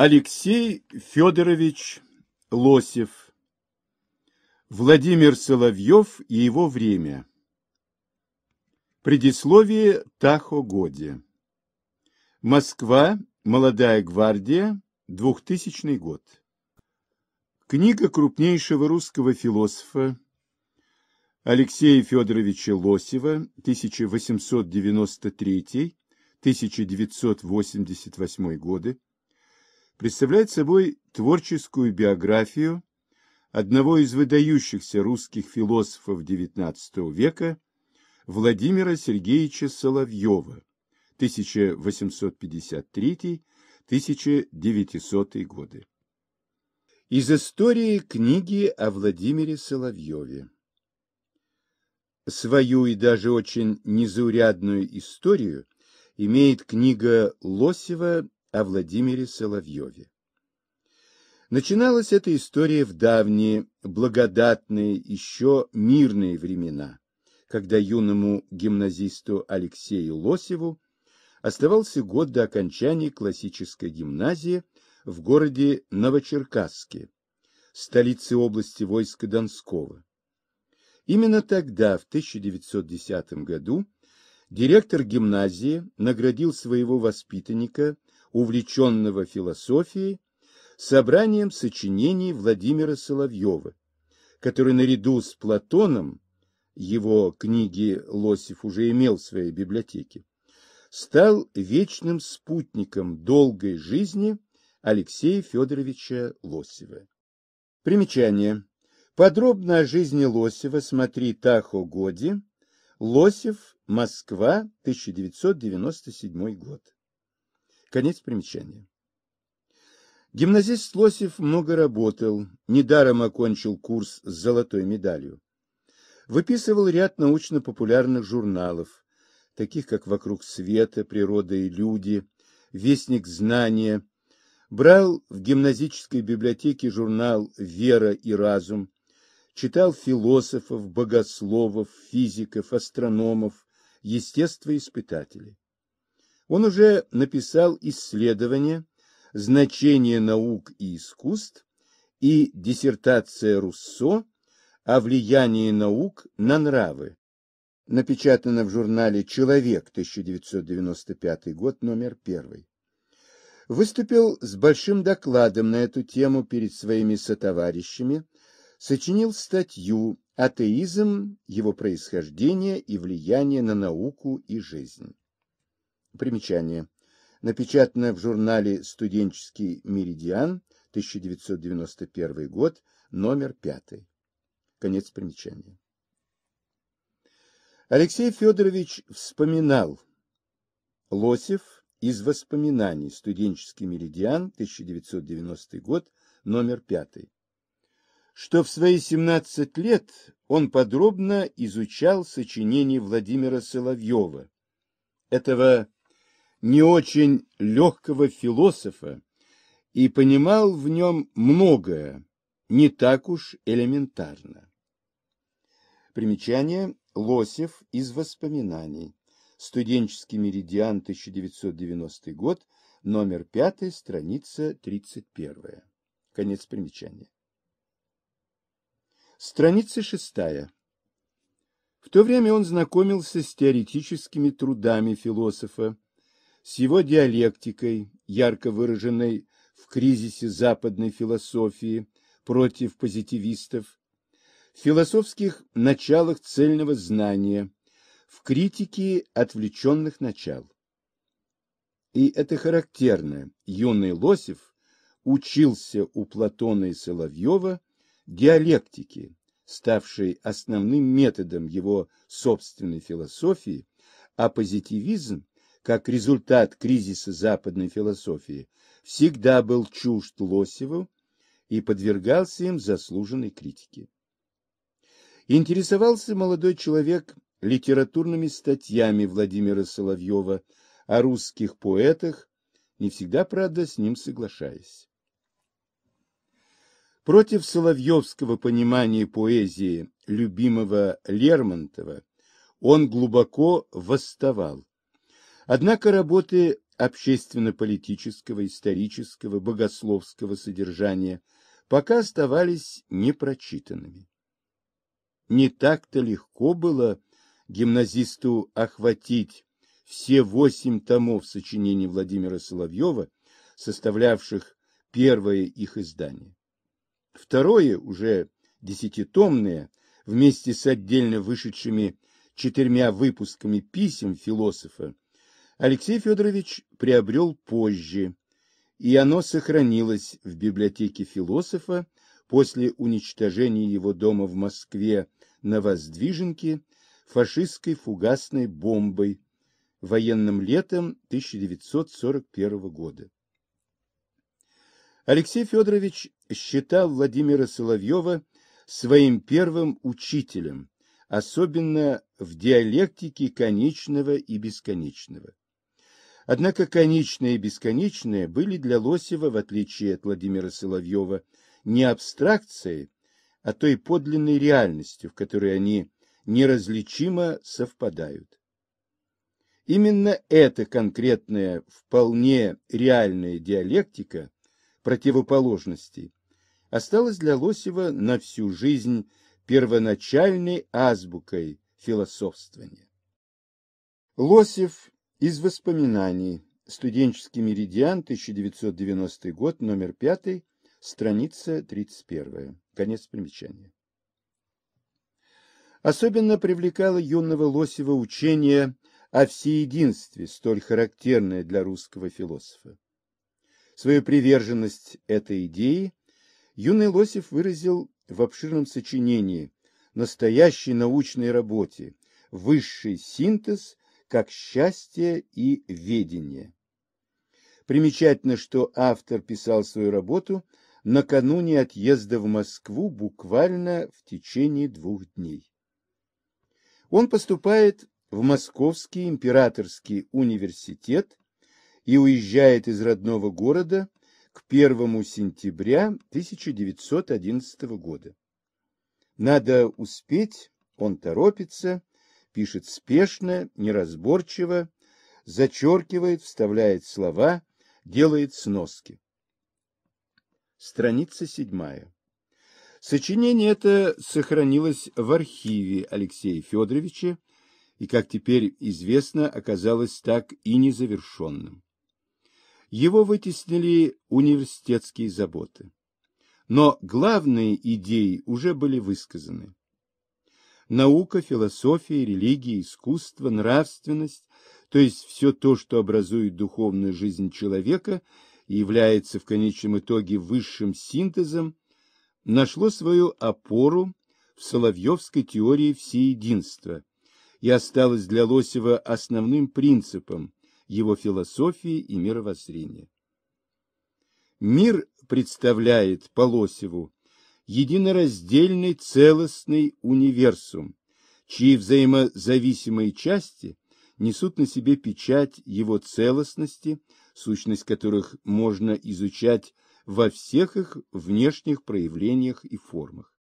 Алексей Федорович Лосев Владимир Соловьев и его время Предисловие Тахо-Годе Москва, Молодая гвардия, 2000 год Книга крупнейшего русского философа Алексея Федоровича Лосева 1893-1988 годы представляет собой творческую биографию одного из выдающихся русских философов XIX века Владимира Сергеевича Соловьева 1853-1900 годы. Из истории книги о Владимире Соловьеве. Свою и даже очень незаурядную историю имеет книга Лосева о Владимире Соловьеве. Начиналась эта история в давние, благодатные, еще мирные времена, когда юному гимназисту Алексею Лосеву оставался год до окончания классической гимназии в городе Новочеркасске, столице области войска Донского. Именно тогда, в 1910 году, директор гимназии наградил своего воспитанника увлеченного философией, собранием сочинений Владимира Соловьева, который наряду с Платоном, его книги Лосев уже имел в своей библиотеке, стал вечным спутником долгой жизни Алексея Федоровича Лосева. Примечание. Подробно о жизни Лосева смотри Тахо Годи, Лосев, Москва, 1997 год. Конец примечания. Гимназист Лосев много работал, недаром окончил курс с золотой медалью. Выписывал ряд научно-популярных журналов, таких как «Вокруг света», «Природа и люди», «Вестник знания», брал в гимназической библиотеке журнал «Вера и разум», читал философов, богословов, физиков, астрономов, естествоиспытателей. Он уже написал исследование «Значение наук и искусств» и диссертация Руссо о влиянии наук на нравы, напечатана в журнале «Человек», 1995 год, номер 1. Выступил с большим докладом на эту тему перед своими сотоварищами, сочинил статью «Атеизм, его происхождение и влияние на науку и жизнь». Примечание. Напечатано в журнале «Студенческий меридиан», 1991 год, номер пятый. Конец примечания. Алексей Федорович вспоминал. Лосев из воспоминаний «Студенческий меридиан», 1990 год, номер пятый. Что в свои 17 лет он подробно изучал сочинение Владимира Соловьева, этого не очень легкого философа и понимал в нем многое, не так уж элементарно. Примечание Лосев из воспоминаний. Студенческий меридиан, 1990 год, номер 5, страница 31. Конец примечания. Страница 6. В то время он знакомился с теоретическими трудами философа, с его диалектикой, ярко выраженной в кризисе западной философии против позитивистов, в философских началах цельного знания, в критике отвлеченных начал. И это характерно. Юный Лосев учился у Платона и Соловьева диалектики, ставшей основным методом его собственной философии, а позитивизм как результат кризиса западной философии, всегда был чужд Лосеву и подвергался им заслуженной критике. Интересовался молодой человек литературными статьями Владимира Соловьева о русских поэтах, не всегда, правда, с ним соглашаясь. Против соловьевского понимания поэзии любимого Лермонтова он глубоко восставал, Однако работы общественно-политического, исторического, богословского содержания пока оставались непрочитанными. Не так-то легко было гимназисту охватить все восемь томов сочинений Владимира Соловьева, составлявших первое их издание. Второе, уже десятитомное, вместе с отдельно вышедшими четырьмя выпусками писем философа Алексей Федорович приобрел позже, и оно сохранилось в библиотеке философа после уничтожения его дома в Москве на Воздвиженке фашистской фугасной бомбой военным летом 1941 года. Алексей Федорович считал Владимира Соловьева своим первым учителем, особенно в диалектике конечного и бесконечного. Однако конечное и бесконечное были для Лосева, в отличие от Владимира Соловьева, не абстракцией, а той подлинной реальностью, в которой они неразличимо совпадают. Именно эта конкретная, вполне реальная диалектика противоположностей осталась для Лосева на всю жизнь первоначальной азбукой философствования. Лосев из воспоминаний. Студенческий меридиан, 1990 год, номер 5, страница 31. Конец примечания. Особенно привлекало юного Лосева учение о всеединстве, столь характерное для русского философа. Свою приверженность этой идее юный Лосев выразил в обширном сочинении, настоящей научной работе, высший синтез как счастье и ведение. Примечательно, что автор писал свою работу накануне отъезда в Москву буквально в течение двух дней. Он поступает в Московский императорский университет и уезжает из родного города к 1 сентября 1911 года. Надо успеть, он торопится, пишет спешно, неразборчиво, зачеркивает, вставляет слова, делает сноски. Страница седьмая. Сочинение это сохранилось в архиве Алексея Федоровича и, как теперь известно, оказалось так и незавершенным. Его вытеснили университетские заботы. Но главные идеи уже были высказаны наука, философия, религия, искусство, нравственность, то есть все то, что образует духовную жизнь человека и является в конечном итоге высшим синтезом, нашло свою опору в Соловьевской теории всеединства и осталось для Лосева основным принципом его философии и мировоззрения. Мир представляет по Лосеву единораздельный целостный универсум, чьи взаимозависимые части несут на себе печать его целостности, сущность которых можно изучать во всех их внешних проявлениях и формах.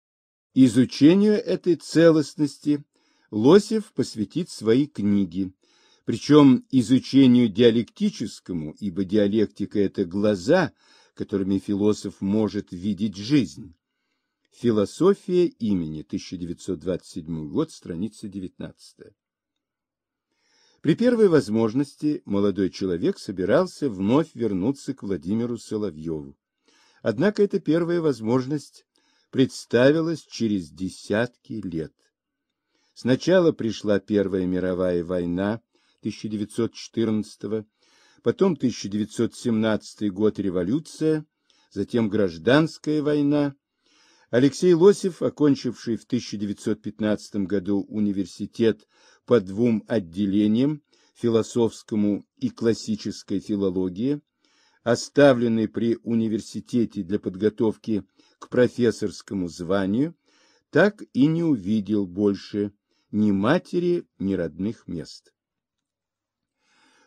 Изучению этой целостности Лосев посвятит свои книги, причем изучению диалектическому, ибо диалектика – это глаза, которыми философ может видеть жизнь. Философия имени, 1927 год, страница 19. При первой возможности молодой человек собирался вновь вернуться к Владимиру Соловьеву. Однако эта первая возможность представилась через десятки лет. Сначала пришла Первая мировая война 1914 потом 1917 год революция, затем гражданская война Алексей Лосев, окончивший в 1915 году университет по двум отделениям философскому и классической филологии, оставленный при университете для подготовки к профессорскому званию, так и не увидел больше ни матери, ни родных мест.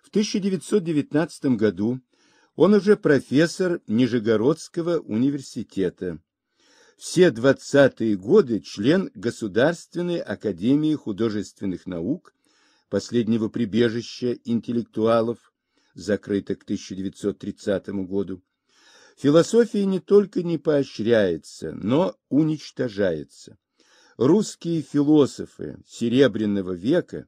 В 1919 году он уже профессор Нижегородского университета, все 20-е годы член Государственной академии художественных наук, последнего прибежища интеллектуалов, закрыто к 1930 году. Философия не только не поощряется, но уничтожается. Русские философы Серебряного века,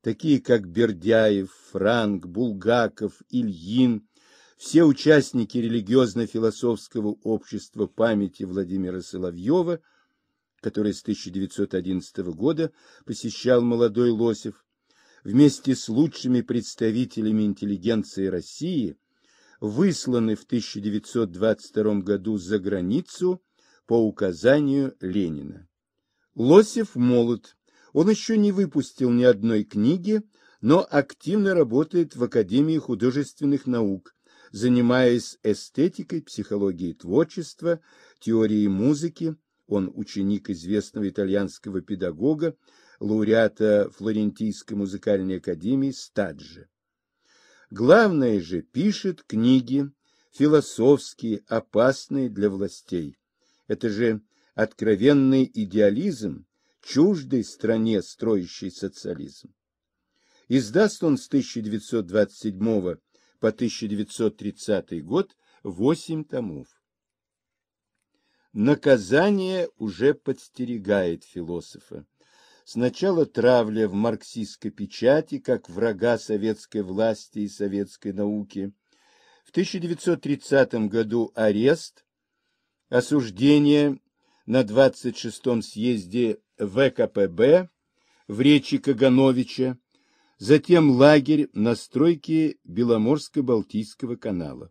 такие как Бердяев, Франк, Булгаков, Ильин, все участники религиозно-философского общества памяти Владимира Соловьева, который с 1911 года посещал молодой Лосев, вместе с лучшими представителями интеллигенции России, высланы в 1922 году за границу по указанию Ленина. Лосев молод, он еще не выпустил ни одной книги, но активно работает в Академии художественных наук, Занимаясь эстетикой, психологией творчества, теорией музыки, он ученик известного итальянского педагога, лауреата Флорентийской музыкальной академии Стаджи. Главное же, пишет книги, философские, опасные для властей. Это же откровенный идеализм, чуждой стране строящий социализм. Издаст он с 1927 года по 1930 год, 8 томов. Наказание уже подстерегает философа. Сначала травля в марксистской печати, как врага советской власти и советской науки. В 1930 году арест, осуждение на 26-м съезде ВКПБ в речи Кагановича, затем лагерь на стройке Беломорско-Балтийского канала.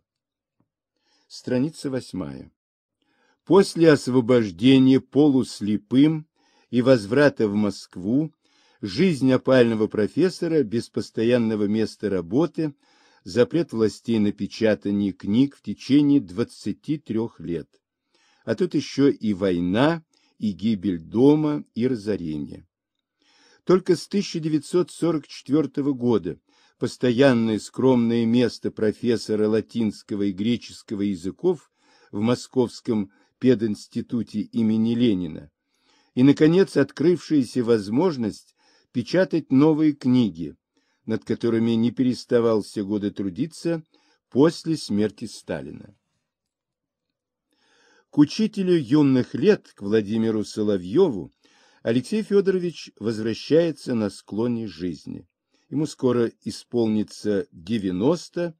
Страница восьмая. После освобождения полуслепым и возврата в Москву жизнь опального профессора без постоянного места работы, запрет властей на печатание книг в течение 23 лет. А тут еще и война, и гибель дома, и разорение. Только с 1944 года постоянное скромное место профессора латинского и греческого языков в Московском пединституте имени Ленина и, наконец, открывшаяся возможность печатать новые книги, над которыми не переставал все годы трудиться после смерти Сталина. К учителю юных лет, к Владимиру Соловьеву, Алексей Федорович возвращается на склоне жизни. Ему скоро исполнится 90.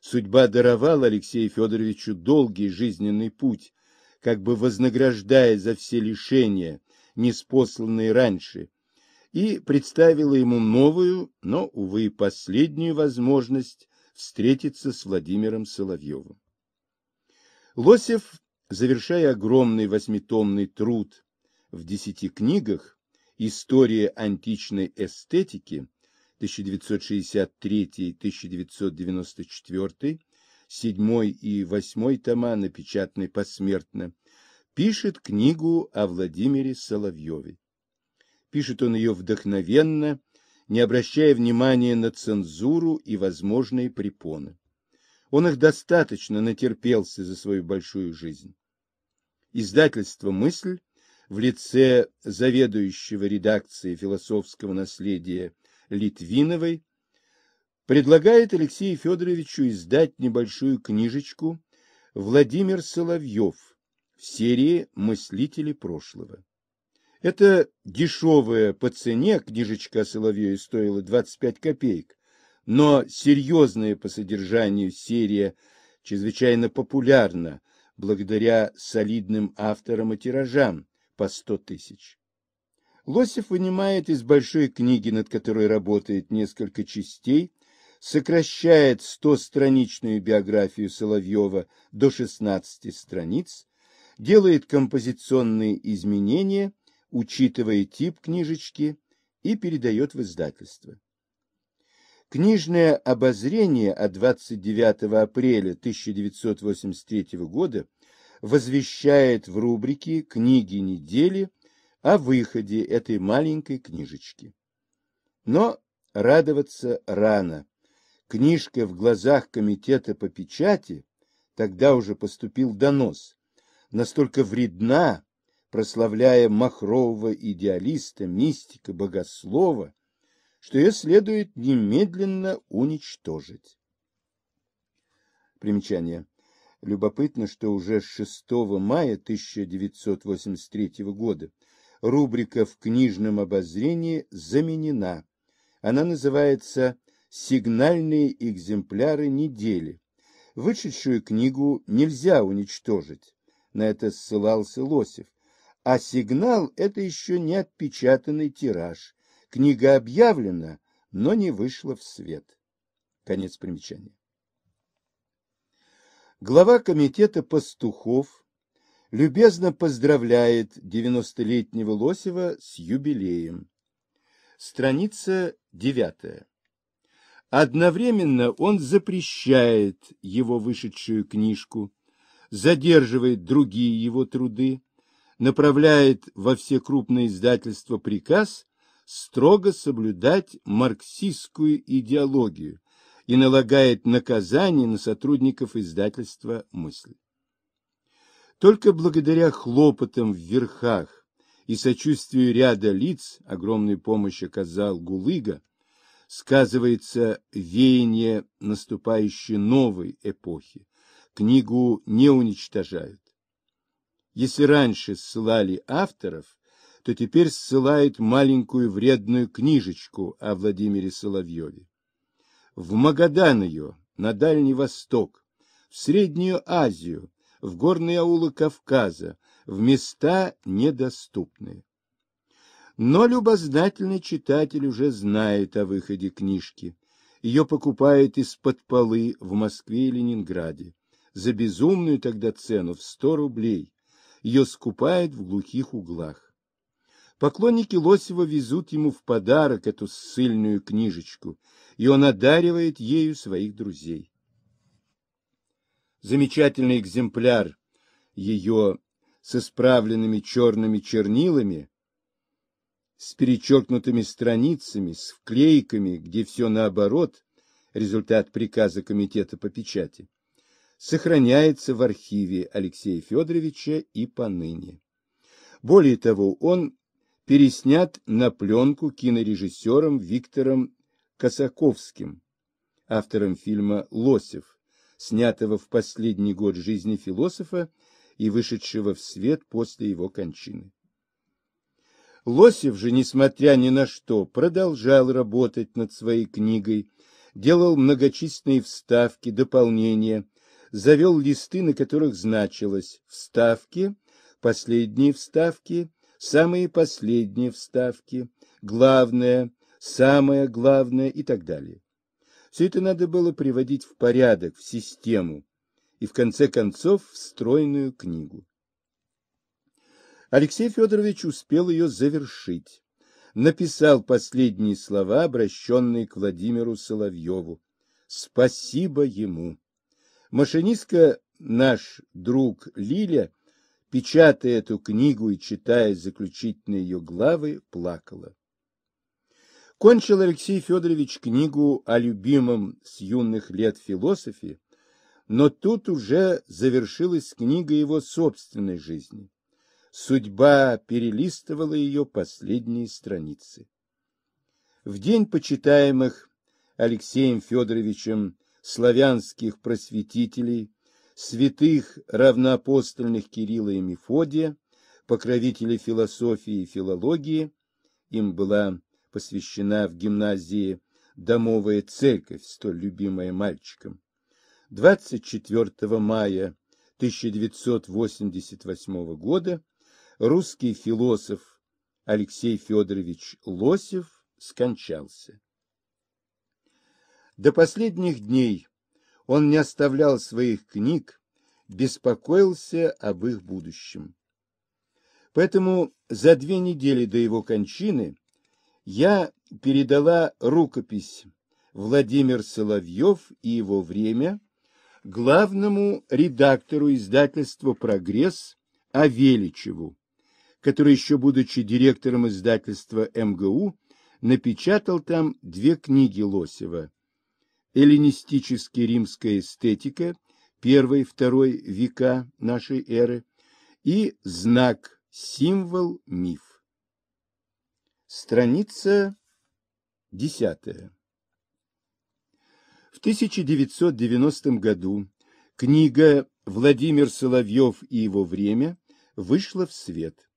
Судьба даровала Алексею Федоровичу долгий жизненный путь, как бы вознаграждая за все лишения, неспосланные раньше, и представила ему новую, но, увы, последнюю возможность встретиться с Владимиром Соловьевым. Лосев, завершая огромный восьмитомный труд в десяти книгах «История античной эстетики» 1963-1994, седьмой и восьмой тома напечатаны посмертно, пишет книгу о Владимире Соловьеве. Пишет он ее вдохновенно, не обращая внимания на цензуру и возможные препоны. Он их достаточно натерпелся за свою большую жизнь. Издательство «Мысль» в лице заведующего редакции философского наследия Литвиновой, предлагает Алексею Федоровичу издать небольшую книжечку «Владимир Соловьев» в серии «Мыслители прошлого». Это дешевая по цене книжечка о Соловьеве стоила 25 копеек, но серьезная по содержанию серия чрезвычайно популярна благодаря солидным авторам и тиражам, по сто тысяч. Лосев вынимает из большой книги, над которой работает несколько частей, сокращает стостраничную биографию Соловьева до 16 страниц, делает композиционные изменения, учитывая тип книжечки и передает в издательство. Книжное обозрение от 29 апреля 1983 года возвещает в рубрике «Книги недели» о выходе этой маленькой книжечки. Но радоваться рано. Книжка в глазах комитета по печати, тогда уже поступил донос, настолько вредна, прославляя махрового идеалиста, мистика, богослова, что ее следует немедленно уничтожить. Примечание. Любопытно, что уже 6 мая 1983 года рубрика в книжном обозрении заменена. Она называется «Сигнальные экземпляры недели». Вышедшую книгу нельзя уничтожить, на это ссылался Лосев. А сигнал – это еще не отпечатанный тираж. Книга объявлена, но не вышла в свет. Конец примечания. Глава комитета пастухов любезно поздравляет 90-летнего Лосева с юбилеем. Страница 9. Одновременно он запрещает его вышедшую книжку, задерживает другие его труды, направляет во все крупные издательства приказ строго соблюдать марксистскую идеологию, и налагает наказание на сотрудников издательства «Мысль». Только благодаря хлопотам в верхах и сочувствию ряда лиц огромную помощь оказал Гулыга, сказывается веяние наступающей новой эпохи. Книгу не уничтожают. Если раньше ссылали авторов, то теперь ссылают маленькую вредную книжечку о Владимире Соловьеве в Магадан ее, на Дальний Восток, в Среднюю Азию, в горные аулы Кавказа, в места недоступные. Но любознательный читатель уже знает о выходе книжки. Ее покупают из-под полы в Москве и Ленинграде. За безумную тогда цену в 100 рублей. Ее скупают в глухих углах. Поклонники Лосева везут ему в подарок эту ссыльную книжечку, и он одаривает ею своих друзей. Замечательный экземпляр ее с исправленными черными чернилами, с перечеркнутыми страницами, с вклейками, где все наоборот, результат приказа комитета по печати, сохраняется в архиве Алексея Федоровича и поныне. Более того, он переснят на пленку кинорежиссером Виктором Косаковским, автором фильма «Лосев», снятого в последний год жизни философа и вышедшего в свет после его кончины. Лосев же, несмотря ни на что, продолжал работать над своей книгой, делал многочисленные вставки, дополнения, завел листы, на которых значилось «вставки», «последние вставки», самые последние вставки, главное, самое главное и так далее. Все это надо было приводить в порядок, в систему и, в конце концов, в стройную книгу. Алексей Федорович успел ее завершить. Написал последние слова, обращенные к Владимиру Соловьеву. «Спасибо ему». Машинистка, наш друг Лиля, печатая эту книгу и читая заключительные ее главы, плакала. Кончил Алексей Федорович книгу о любимом с юных лет философе, но тут уже завершилась книга его собственной жизни. Судьба перелистывала ее последние страницы. В день почитаемых Алексеем Федоровичем славянских просветителей святых равноапостольных Кирилла и Мефодия, покровителей философии и филологии, им была посвящена в гимназии домовая церковь, столь любимая мальчиком. 24 мая 1988 года русский философ Алексей Федорович Лосев скончался. До последних дней он не оставлял своих книг, беспокоился об их будущем. Поэтому за две недели до его кончины я передала рукопись Владимир Соловьев и его время главному редактору издательства «Прогресс» Авеличеву, который еще будучи директором издательства МГУ напечатал там две книги Лосева эллинистическая римская эстетика первой-второй века нашей эры и знак, символ, миф. Страница 10. В 1990 году книга «Владимир Соловьев и его время» вышла в свет.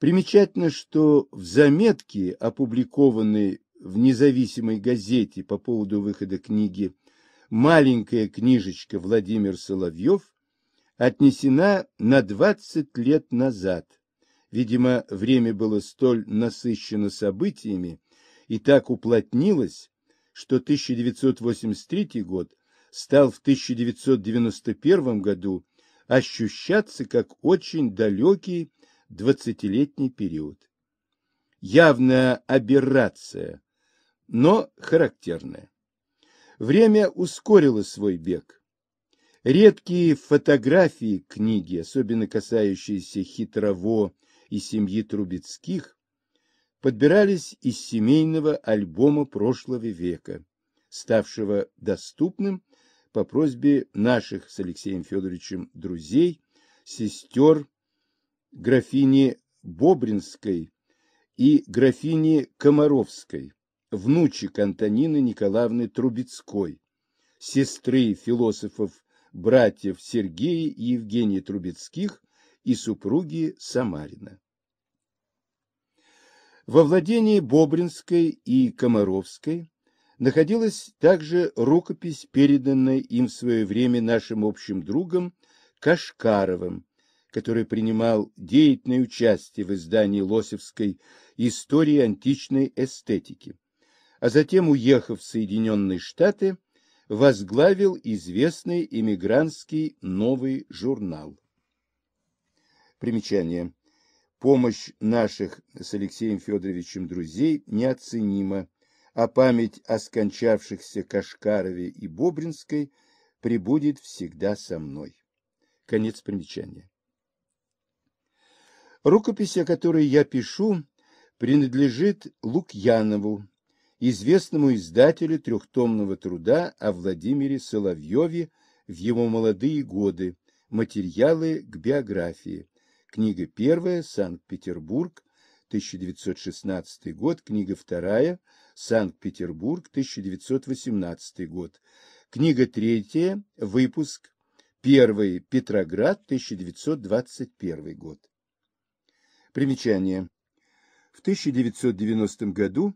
Примечательно, что в заметке, опубликованной в независимой газете по поводу выхода книги «Маленькая книжечка Владимир Соловьев» отнесена на 20 лет назад. Видимо, время было столь насыщено событиями и так уплотнилось, что 1983 год стал в 1991 году ощущаться как очень далекий двадцатилетний период. Явная аберрация но характерное. Время ускорило свой бег. Редкие фотографии книги, особенно касающиеся хитрово и семьи Трубецких, подбирались из семейного альбома прошлого века, ставшего доступным по просьбе наших с Алексеем Федоровичем друзей, сестер, графини Бобринской и графини Комаровской, внучек Антонины Николаевны Трубецкой, сестры философов братьев Сергея и Евгения Трубецких и супруги Самарина. Во владении Бобринской и Комаровской находилась также рукопись, переданная им в свое время нашим общим другом Кашкаровым, который принимал деятельное участие в издании Лосевской истории античной эстетики а затем, уехав в Соединенные Штаты, возглавил известный эмигрантский новый журнал. Примечание. Помощь наших с Алексеем Федоровичем друзей неоценима, а память о скончавшихся Кашкарове и Бобринской прибудет всегда со мной. Конец примечания. Рукопись, о которой я пишу, принадлежит Лукьянову известному издателю трехтомного труда о Владимире Соловьеве в его молодые годы, материалы к биографии, книга первая, Санкт-Петербург, 1916 год, книга вторая, Санкт-Петербург, 1918 год, книга третья, выпуск первый, Петроград, 1921 год. Примечание. В 1990 году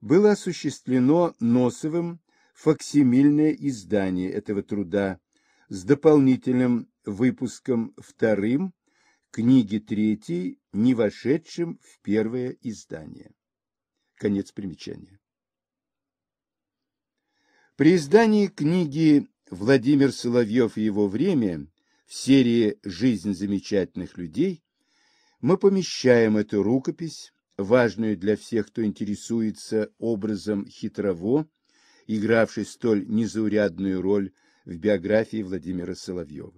было осуществлено Носовым факсимильное издание этого труда с дополнительным выпуском вторым книги третьей, не вошедшим в первое издание. Конец примечания. При издании книги «Владимир Соловьев и его время» в серии «Жизнь замечательных людей» мы помещаем эту рукопись важную для всех, кто интересуется образом хитрово, игравший столь незаурядную роль в биографии Владимира Соловьева.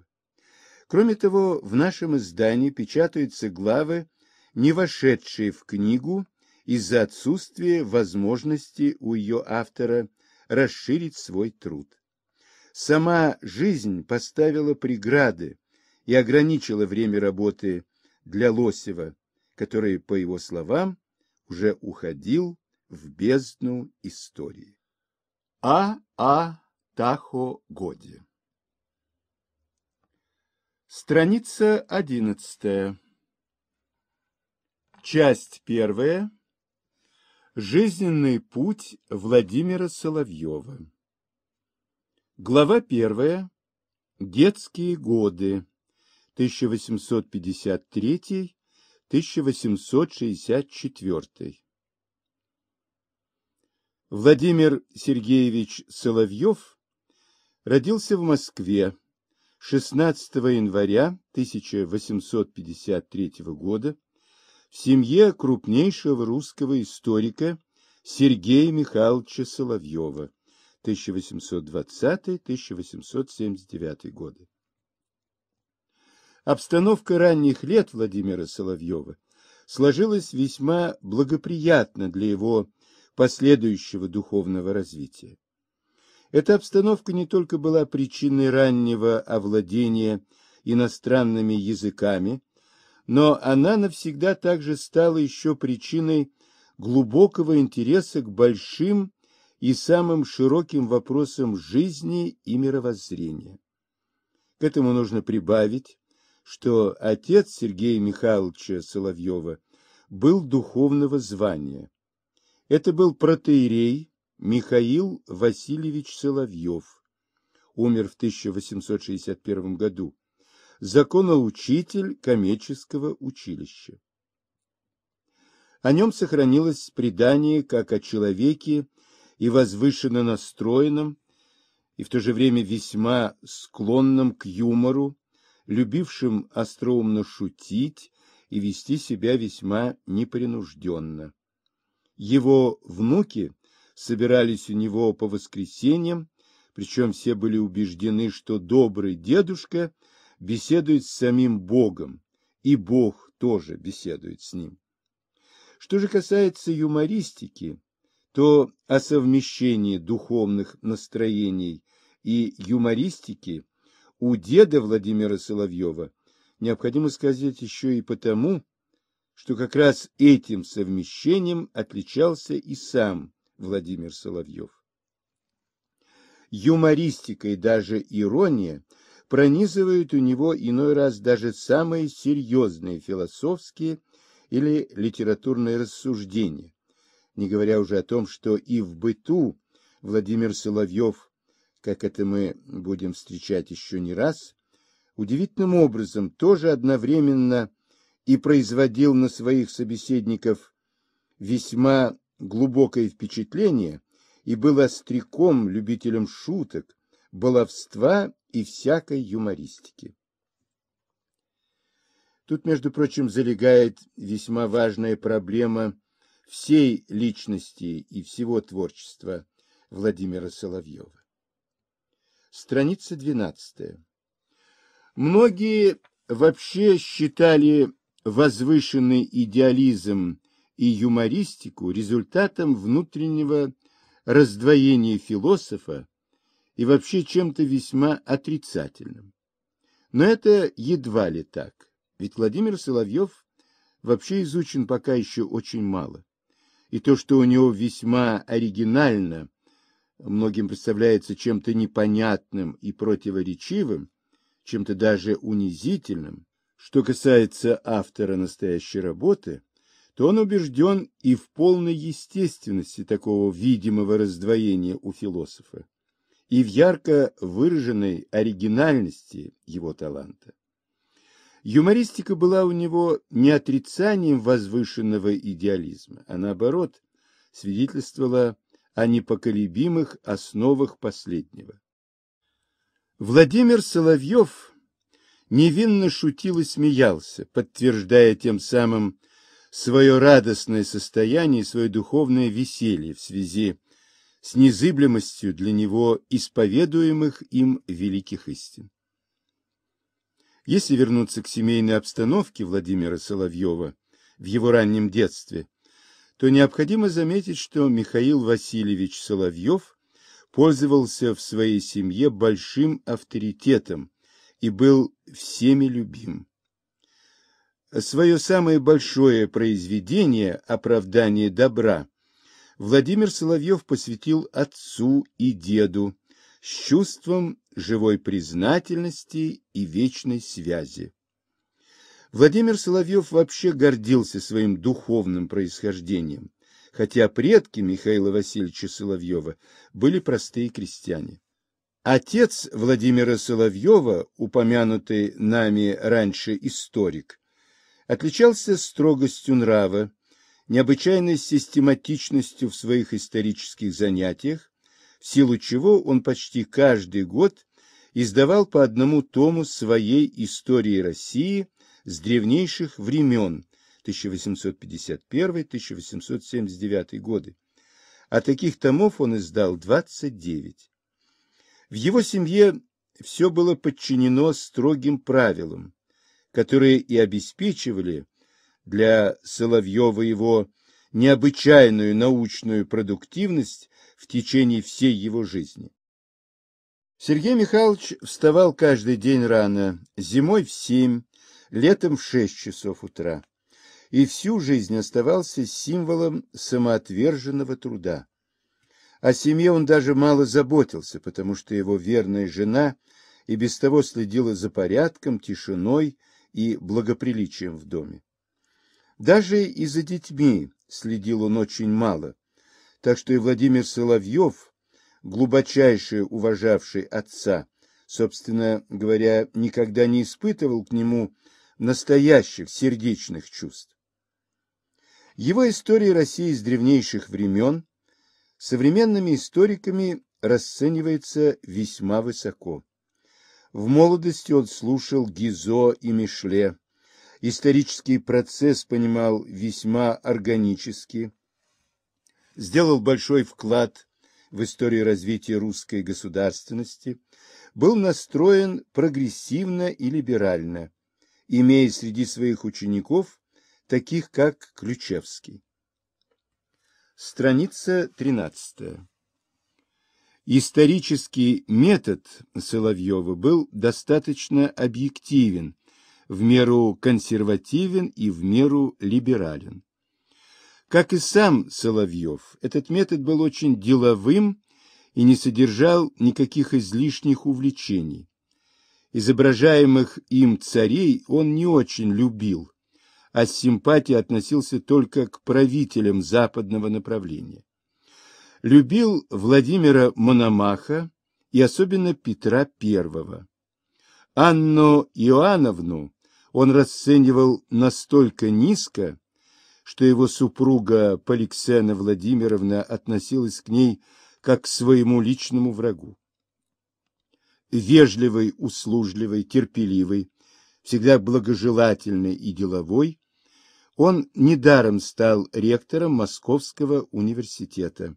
Кроме того, в нашем издании печатаются главы, не вошедшие в книгу из-за отсутствия возможности у ее автора расширить свой труд. Сама жизнь поставила преграды и ограничила время работы для Лосева, который, по его словам, уже уходил в бездну истории. А. А. Тахо Годи Страница одиннадцатая Часть первая Жизненный путь Владимира Соловьева Глава первая Детские годы 1853 1864. Владимир Сергеевич Соловьев родился в Москве 16 января 1853 года в семье крупнейшего русского историка Сергея Михайловича Соловьева 1820-1879 годы. Обстановка ранних лет Владимира Соловьева сложилась весьма благоприятно для его последующего духовного развития. Эта обстановка не только была причиной раннего овладения иностранными языками, но она навсегда также стала еще причиной глубокого интереса к большим и самым широким вопросам жизни и мировоззрения. К этому нужно прибавить что отец Сергея Михайловича Соловьева был духовного звания. Это был протеерей Михаил Васильевич Соловьев, умер в 1861 году, законоучитель коммерческого училища. О нем сохранилось предание как о человеке и возвышенно настроенном, и в то же время весьма склонном к юмору, любившим остроумно шутить и вести себя весьма непринужденно. Его внуки собирались у него по воскресеньям, причем все были убеждены, что добрый дедушка беседует с самим Богом, и Бог тоже беседует с ним. Что же касается юмористики, то о совмещении духовных настроений и юмористики у деда Владимира Соловьева необходимо сказать еще и потому, что как раз этим совмещением отличался и сам Владимир Соловьев. Юмористика и даже ирония пронизывают у него иной раз даже самые серьезные философские или литературные рассуждения, не говоря уже о том, что и в быту Владимир Соловьев как это мы будем встречать еще не раз, удивительным образом тоже одновременно и производил на своих собеседников весьма глубокое впечатление и был остряком, любителем шуток, баловства и всякой юмористики. Тут, между прочим, залегает весьма важная проблема всей личности и всего творчества Владимира Соловьева. Страница 12. Многие вообще считали возвышенный идеализм и юмористику результатом внутреннего раздвоения философа и вообще чем-то весьма отрицательным. Но это едва ли так, ведь Владимир Соловьев вообще изучен пока еще очень мало, и то, что у него весьма оригинально многим представляется чем-то непонятным и противоречивым, чем-то даже унизительным, что касается автора настоящей работы, то он убежден и в полной естественности такого видимого раздвоения у философа, и в ярко выраженной оригинальности его таланта. Юмористика была у него не отрицанием возвышенного идеализма, а наоборот, свидетельствовала о непоколебимых основах последнего. Владимир Соловьев невинно шутил и смеялся, подтверждая тем самым свое радостное состояние и свое духовное веселье в связи с незыблемостью для него исповедуемых им великих истин. Если вернуться к семейной обстановке Владимира Соловьева в его раннем детстве, то необходимо заметить, что Михаил Васильевич Соловьев пользовался в своей семье большим авторитетом и был всеми любим. Свое самое большое произведение «Оправдание добра» Владимир Соловьев посвятил отцу и деду с чувством живой признательности и вечной связи. Владимир Соловьев вообще гордился своим духовным происхождением, хотя предки Михаила Васильевича Соловьева были простые крестьяне. Отец Владимира Соловьева, упомянутый нами раньше историк, отличался строгостью нрава, необычайной систематичностью в своих исторических занятиях, в силу чего он почти каждый год издавал по одному тому своей истории России – с древнейших времен 1851-1879 годы, а таких томов он издал 29. В его семье все было подчинено строгим правилам, которые и обеспечивали для Соловьева его необычайную научную продуктивность в течение всей его жизни. Сергей Михайлович вставал каждый день рано, зимой в семь, летом в шесть часов утра, и всю жизнь оставался символом самоотверженного труда. О семье он даже мало заботился, потому что его верная жена и без того следила за порядком, тишиной и благоприличием в доме. Даже и за детьми следил он очень мало, так что и Владимир Соловьев, глубочайше уважавший отца, собственно говоря, никогда не испытывал к нему настоящих сердечных чувств. Его история России с древнейших времен современными историками расценивается весьма высоко. В молодости он слушал Гизо и Мишле, исторический процесс понимал весьма органически, сделал большой вклад в историю развития русской государственности, был настроен прогрессивно и либерально, имея среди своих учеников таких, как Ключевский. Страница 13. Исторический метод Соловьева был достаточно объективен, в меру консервативен и в меру либерален. Как и сам Соловьев, этот метод был очень деловым и не содержал никаких излишних увлечений изображаемых им царей он не очень любил, а с симпатией относился только к правителям западного направления. Любил Владимира Мономаха и особенно Петра I. Анну Иоанновну он расценивал настолько низко, что его супруга Поликсена Владимировна относилась к ней как к своему личному врагу вежливый, услужливый, терпеливый, всегда благожелательный и деловой, он недаром стал ректором Московского университета,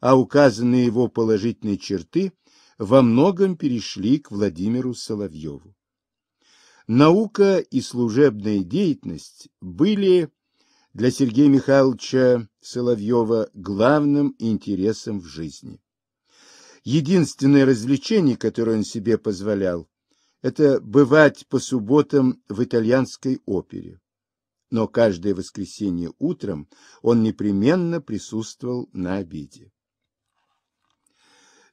а указанные его положительные черты во многом перешли к Владимиру Соловьеву. Наука и служебная деятельность были для Сергея Михайловича Соловьева главным интересом в жизни. Единственное развлечение, которое он себе позволял, это бывать по субботам в итальянской опере. Но каждое воскресенье утром он непременно присутствовал на обеде.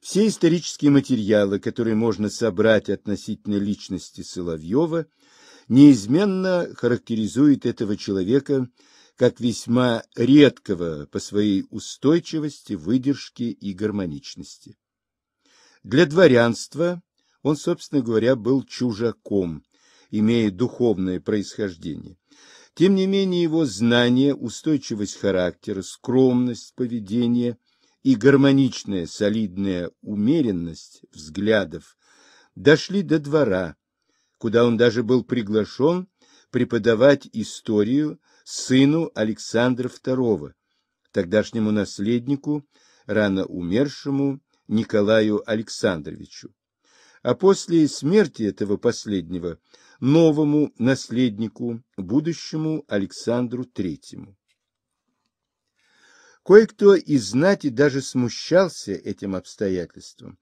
Все исторические материалы, которые можно собрать относительно личности Соловьева, неизменно характеризуют этого человека как весьма редкого по своей устойчивости, выдержке и гармоничности. Для дворянства он, собственно говоря, был чужаком, имея духовное происхождение. Тем не менее, его знания, устойчивость характера, скромность поведения и гармоничная солидная умеренность взглядов дошли до двора, куда он даже был приглашен преподавать историю сыну Александра II, тогдашнему наследнику, рано умершему Николаю Александровичу, а после смерти этого последнего новому наследнику, будущему Александру Третьему. Кое-кто из знати даже смущался этим обстоятельством,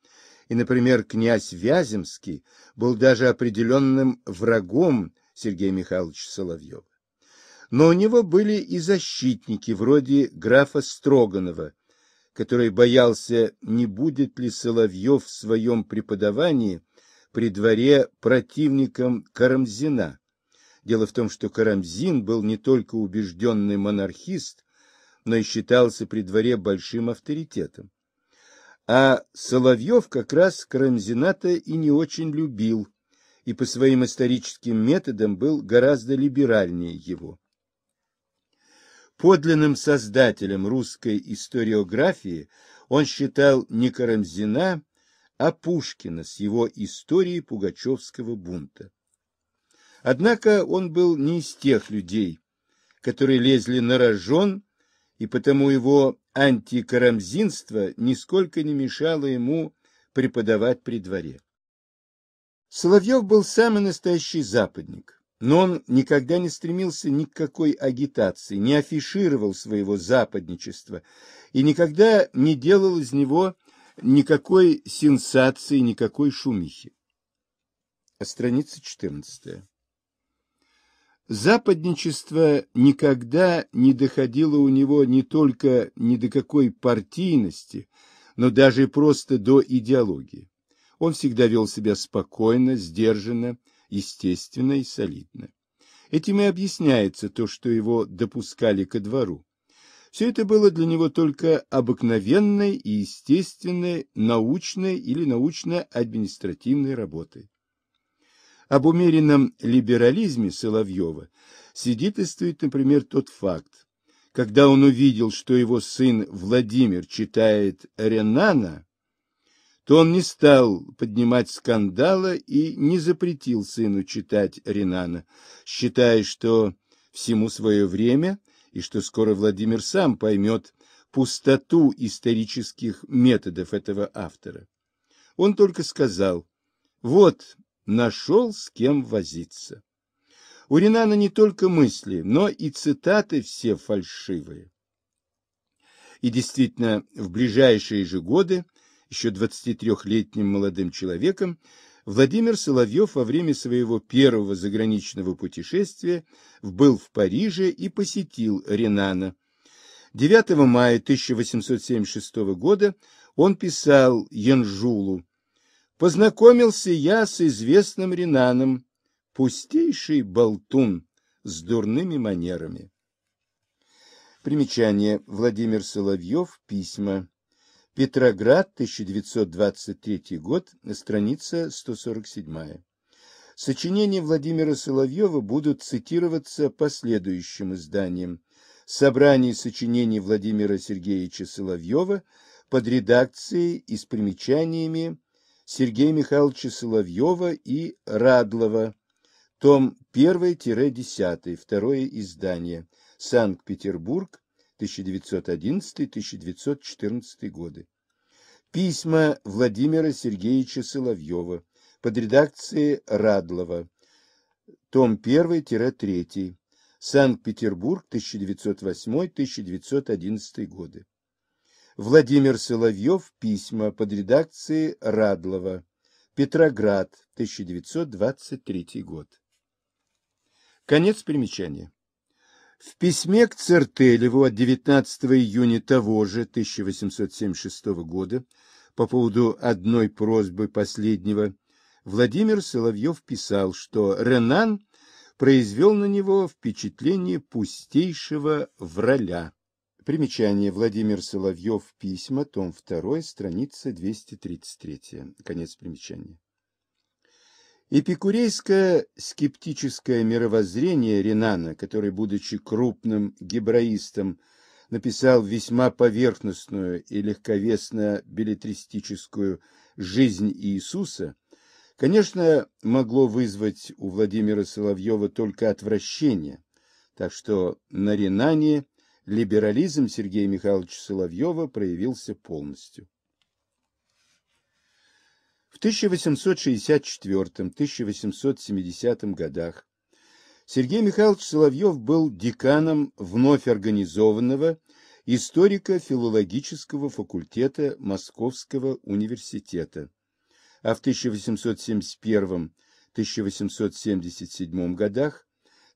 и, например, князь Вяземский был даже определенным врагом Сергея Михайловича Соловьева. Но у него были и защитники, вроде графа Строганова, который боялся, не будет ли Соловьев в своем преподавании при дворе противником Карамзина. Дело в том, что Карамзин был не только убежденный монархист, но и считался при дворе большим авторитетом. А Соловьев как раз Карамзината и не очень любил, и по своим историческим методам был гораздо либеральнее его. Подлинным создателем русской историографии он считал не Карамзина, а Пушкина с его историей Пугачевского бунта. Однако он был не из тех людей, которые лезли на рожон, и потому его антикарамзинство нисколько не мешало ему преподавать при дворе. Соловьев был самый настоящий западник но он никогда не стремился ни к какой агитации, не афишировал своего западничества и никогда не делал из него никакой сенсации, никакой шумихи. страница 14. Западничество никогда не доходило у него не только ни до какой партийности, но даже просто до идеологии. Он всегда вел себя спокойно, сдержанно, естественно и солидно. Этим и объясняется то, что его допускали ко двору. Все это было для него только обыкновенной и естественной научной или научно-административной работой. Об умеренном либерализме Соловьева свидетельствует, например, тот факт, когда он увидел, что его сын Владимир читает Ренана, то он не стал поднимать скандала и не запретил сыну читать Ринана, считая, что всему свое время и что скоро Владимир сам поймет пустоту исторических методов этого автора. Он только сказал «Вот, нашел с кем возиться». У Ринана не только мысли, но и цитаты все фальшивые. И действительно, в ближайшие же годы еще 23-летним молодым человеком, Владимир Соловьев во время своего первого заграничного путешествия был в Париже и посетил Ренана. 9 мая 1876 года он писал Янжулу «Познакомился я с известным Ренаном, пустейший болтун с дурными манерами». Примечание. Владимир Соловьев. Письма. Петроград, 1923 год, страница 147. Сочинения Владимира Соловьева будут цитироваться по следующим изданиям. Собрание сочинений Владимира Сергеевича Соловьева под редакцией и с примечаниями Сергея Михайловича Соловьева и Радлова. Том 1-10, второе издание. Санкт-Петербург, 1911-1914 годы. Письма Владимира Сергеевича Соловьева под редакцией Радлова, том 1-3, Санкт-Петербург, 1908-1911 годы. Владимир Соловьев, письма под редакцией Радлова, Петроград, 1923 год. Конец примечания. В письме к Цертелеву от 19 июня того же 1876 года по поводу одной просьбы последнего Владимир Соловьев писал, что Ренан произвел на него впечатление пустейшего враля. Примечание. Владимир Соловьев. Письма. Том 2. Страница 233. Конец примечания. Эпикурейско-скептическое мировоззрение Ренана, который, будучи крупным гебраистом, написал весьма поверхностную и легковесно-билетристическую «Жизнь Иисуса», конечно, могло вызвать у Владимира Соловьева только отвращение, так что на Ренане либерализм Сергея Михайловича Соловьева проявился полностью. В 1864-1870 годах Сергей Михайлович Соловьев был деканом вновь организованного историко-филологического факультета Московского университета, а в 1871-1877 годах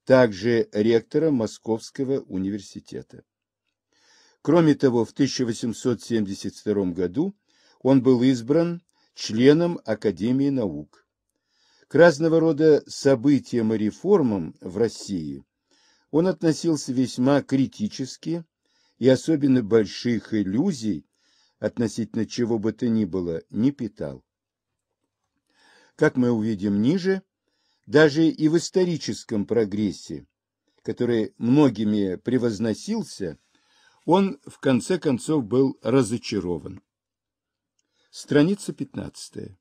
также ректором Московского университета. Кроме того, в 1872 году он был избран членом Академии наук. К разного рода событиям и реформам в России он относился весьма критически и особенно больших иллюзий относительно чего бы то ни было не питал. Как мы увидим ниже, даже и в историческом прогрессе, который многими превозносился, он в конце концов был разочарован. Страница 15.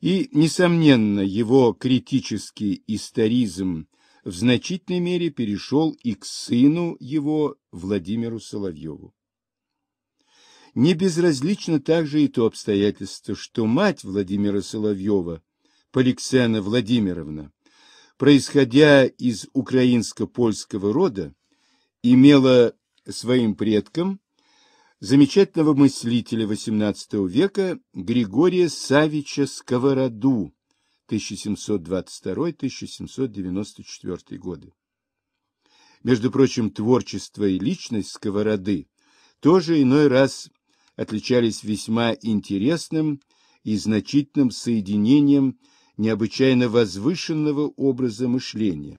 И, несомненно, его критический историзм в значительной мере перешел и к сыну его, Владимиру Соловьеву. Не безразлично также и то обстоятельство, что мать Владимира Соловьева, Поликсена Владимировна, происходя из украинско-польского рода, имела своим предкам замечательного мыслителя XVIII века Григория Савича Сковороду 1722-1794 годы. Между прочим, творчество и личность Сковороды тоже иной раз отличались весьма интересным и значительным соединением необычайно возвышенного образа мышления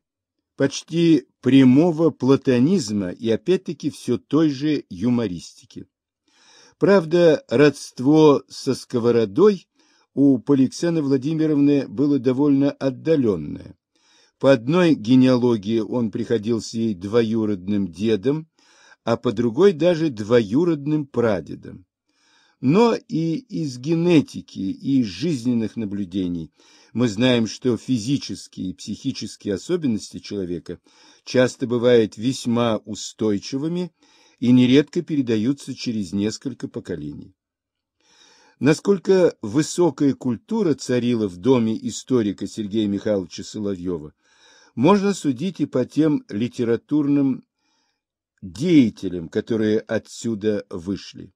почти прямого платонизма и опять-таки все той же юмористики. Правда, родство со сковородой у Поликсены Владимировны было довольно отдаленное. По одной генеалогии он приходился ей двоюродным дедом, а по другой даже двоюродным прадедом но и из генетики и из жизненных наблюдений. Мы знаем, что физические и психические особенности человека часто бывают весьма устойчивыми и нередко передаются через несколько поколений. Насколько высокая культура царила в доме историка Сергея Михайловича Соловьева, можно судить и по тем литературным деятелям, которые отсюда вышли.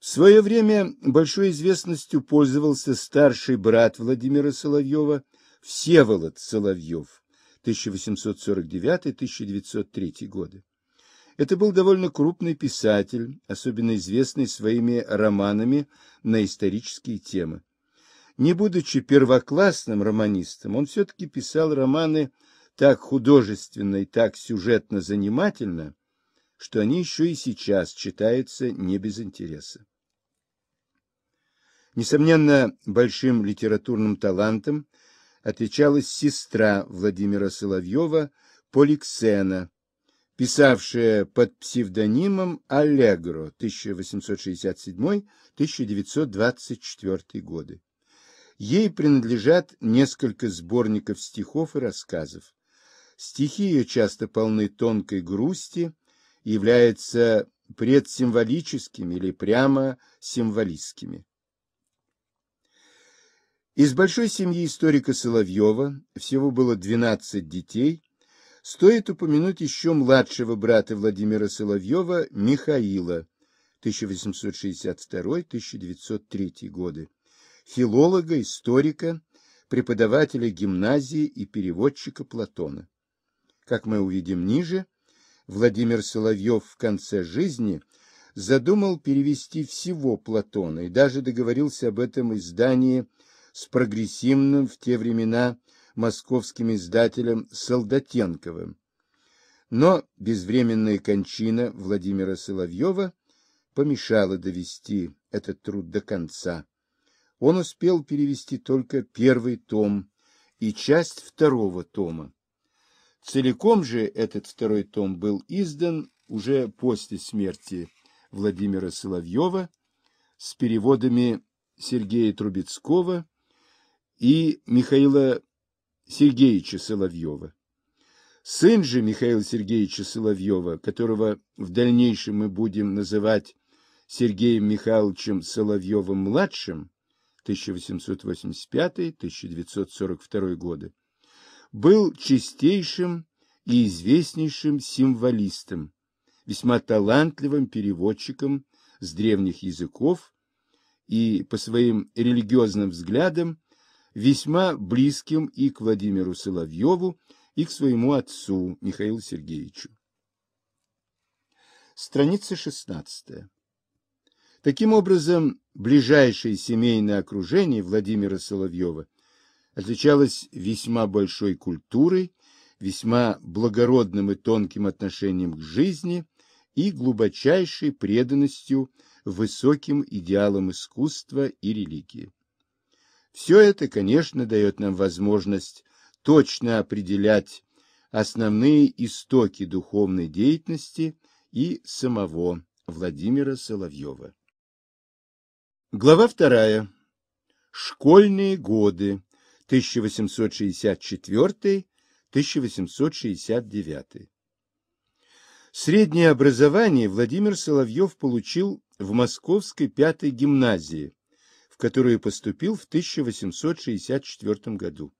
В свое время большой известностью пользовался старший брат Владимира Соловьева Всеволод Соловьев 1849-1903 годы. Это был довольно крупный писатель, особенно известный своими романами на исторические темы. Не будучи первоклассным романистом, он все-таки писал романы так художественно и так сюжетно-занимательно, что они еще и сейчас читаются не без интереса. Несомненно, большим литературным талантом отличалась сестра Владимира Соловьева Поликсена, писавшая под псевдонимом Аллегро 1867-1924 годы. Ей принадлежат несколько сборников стихов и рассказов. Стихи ее часто полны тонкой грусти, являются предсимволическими или прямо символистскими. Из большой семьи историка Соловьева всего было 12 детей. Стоит упомянуть еще младшего брата Владимира Соловьева Михаила 1862-1903 годы, филолога, историка, преподавателя гимназии и переводчика Платона. Как мы увидим ниже, Владимир Соловьев в конце жизни задумал перевести всего Платона и даже договорился об этом издании с прогрессивным в те времена московским издателем Солдатенковым. Но безвременная кончина Владимира Соловьева помешала довести этот труд до конца. Он успел перевести только первый том и часть второго тома. Целиком же этот второй том был издан уже после смерти Владимира Соловьева с переводами Сергея Трубецкого и Михаила Сергеевича Соловьева. Сын же Михаила Сергеевича Соловьева, которого в дальнейшем мы будем называть Сергеем Михайловичем Соловьевым-младшим, 1885-1942 годы, был чистейшим и известнейшим символистом, весьма талантливым переводчиком с древних языков и по своим религиозным взглядам весьма близким и к Владимиру Соловьеву, и к своему отцу Михаилу Сергеевичу. Страница 16. Таким образом, ближайшее семейное окружение Владимира Соловьева отличалась весьма большой культурой, весьма благородным и тонким отношением к жизни и глубочайшей преданностью высоким идеалам искусства и религии. Все это, конечно, дает нам возможность точно определять основные истоки духовной деятельности и самого Владимира Соловьева. Глава вторая. Школьные годы. 1864-1869. Среднее образование Владимир Соловьев получил в Московской пятой гимназии, в которую поступил в 1864 году.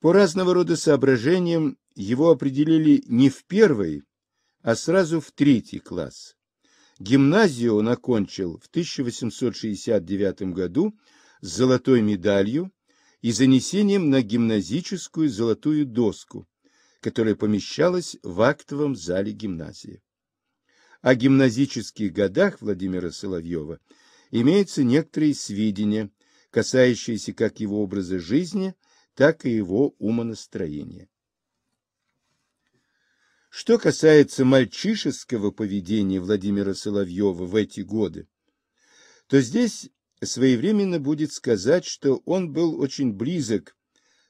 По разного рода соображениям его определили не в первый, а сразу в третий класс. Гимназию он окончил в 1869 году с золотой медалью и занесением на гимназическую золотую доску, которая помещалась в актовом зале гимназии. О гимназических годах Владимира Соловьева имеются некоторые сведения, касающиеся как его образа жизни, так и его умонастроения. Что касается мальчишеского поведения Владимира Соловьева в эти годы, то здесь своевременно будет сказать, что он был очень близок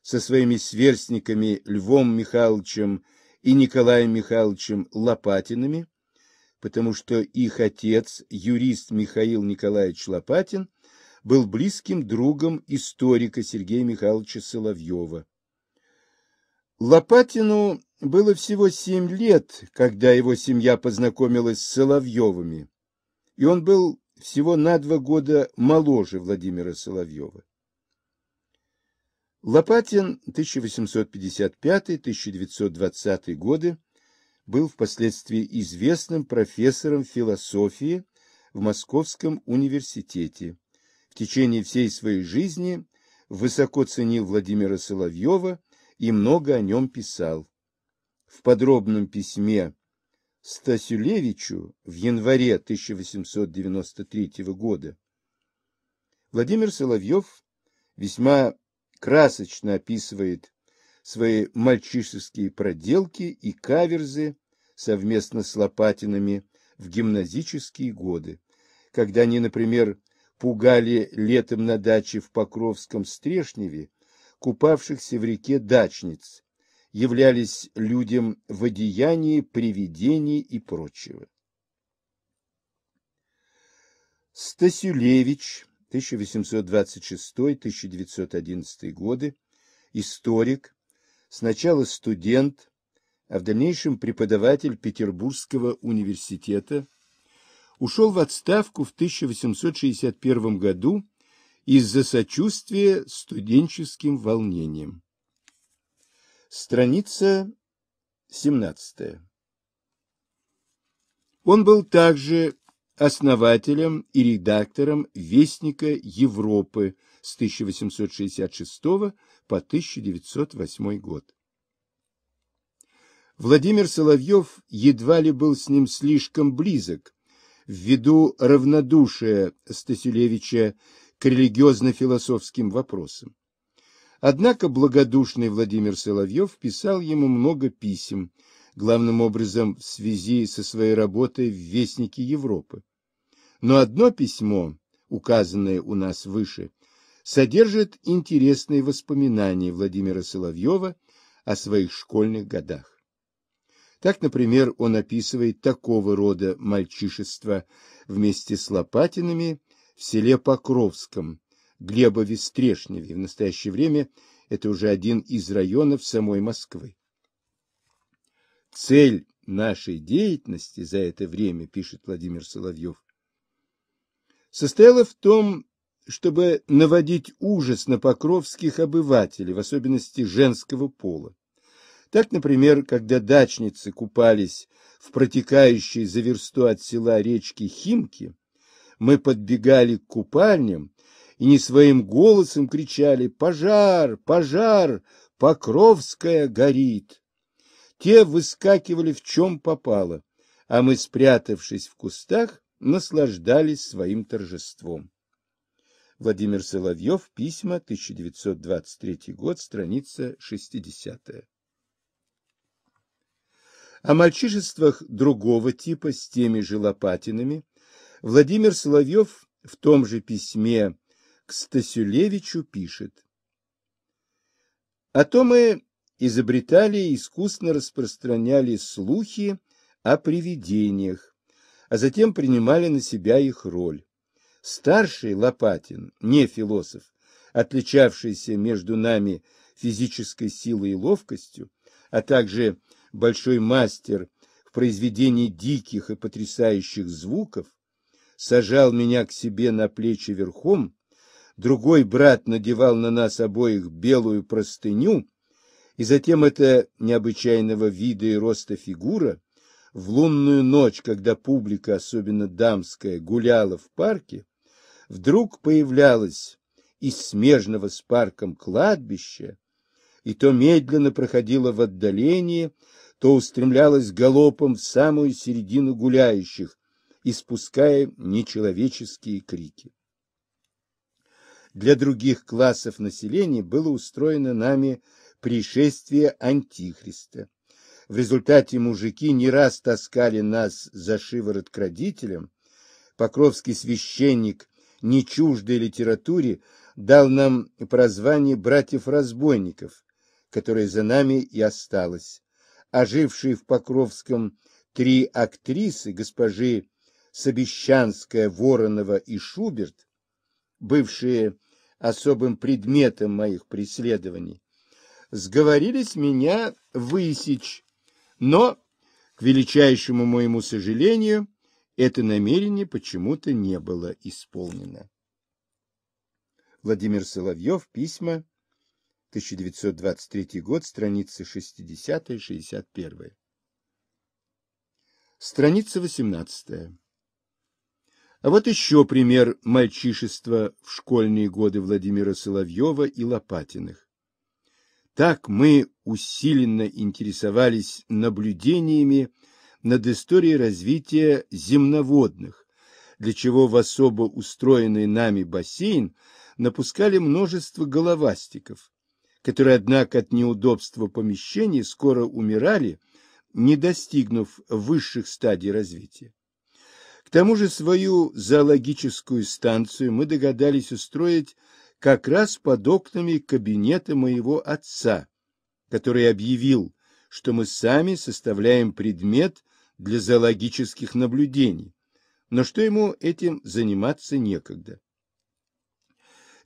со своими сверстниками Львом Михайловичем и Николаем Михайловичем Лопатинами, потому что их отец, юрист Михаил Николаевич Лопатин, был близким другом историка Сергея Михайловича Соловьева. Лопатину было всего семь лет, когда его семья познакомилась с Соловьевыми, и он был всего на два года моложе Владимира Соловьева. Лопатин 1855-1920 годы был впоследствии известным профессором философии в Московском университете. В течение всей своей жизни высоко ценил Владимира Соловьева и много о нем писал. В подробном письме Стасюлевичу в январе 1893 года Владимир Соловьев весьма красочно описывает свои мальчишеские проделки и каверзы совместно с Лопатинами в гимназические годы, когда они, например, пугали летом на даче в Покровском Стрешневе купавшихся в реке дачниц являлись людям в одеянии привидений и прочего. Стасюлевич, 1826-1911 годы, историк, сначала студент, а в дальнейшем преподаватель Петербургского университета, ушел в отставку в 1861 году из-за сочувствия студенческим волнениям. Страница 17. Он был также основателем и редактором Вестника Европы с 1866 по 1908 год. Владимир Соловьев едва ли был с ним слишком близок, ввиду равнодушия Стасюлевича к религиозно-философским вопросам. Однако благодушный Владимир Соловьев писал ему много писем, главным образом в связи со своей работой в Вестнике Европы. Но одно письмо, указанное у нас выше, содержит интересные воспоминания Владимира Соловьева о своих школьных годах. Так, например, он описывает такого рода мальчишество вместе с Лопатинами в селе Покровском Глеба Вестрешневе. В настоящее время это уже один из районов самой Москвы. Цель нашей деятельности за это время, пишет Владимир Соловьев, состояла в том, чтобы наводить ужас на покровских обывателей, в особенности женского пола. Так, например, когда дачницы купались в протекающей за версту от села речки Химки, мы подбегали к купальням и не своим голосом кричали «Пожар! Пожар! Покровская горит!» Те выскакивали в чем попало, а мы, спрятавшись в кустах, наслаждались своим торжеством. Владимир Соловьев, письма, 1923 год, страница 60 о мальчишествах другого типа с теми же Лопатинами Владимир Соловьев в том же письме к Стасюлевичу пишет. А то мы изобретали и искусно распространяли слухи о привидениях, а затем принимали на себя их роль. Старший Лопатин, не философ, отличавшийся между нами физической силой и ловкостью, а также большой мастер в произведении диких и потрясающих звуков, сажал меня к себе на плечи верхом другой брат надевал на нас обоих белую простыню, и затем эта необычайного вида и роста фигура в лунную ночь, когда публика, особенно дамская, гуляла в парке, вдруг появлялась из смежного с парком кладбища, и то медленно проходила в отдалении, то устремлялась галопом в самую середину гуляющих, испуская нечеловеческие крики для других классов населения было устроено нами пришествие Антихриста. В результате мужики не раз таскали нас за шиворот к родителям. Покровский священник, не чуждой литературе, дал нам прозвание «братьев-разбойников», которое за нами и осталось. Ожившие в Покровском три актрисы, госпожи Собещанская, Воронова и Шуберт, бывшие особым предметом моих преследований, сговорились меня высечь, но, к величайшему моему сожалению, это намерение почему-то не было исполнено. Владимир Соловьев, письма, 1923 год, страницы 60-61. Страница 18. А вот еще пример мальчишества в школьные годы Владимира Соловьева и Лопатиных. Так мы усиленно интересовались наблюдениями над историей развития земноводных, для чего в особо устроенный нами бассейн напускали множество головастиков, которые, однако, от неудобства помещений скоро умирали, не достигнув высших стадий развития. К тому же свою зоологическую станцию мы догадались устроить как раз под окнами кабинета моего отца, который объявил, что мы сами составляем предмет для зоологических наблюдений, но что ему этим заниматься некогда.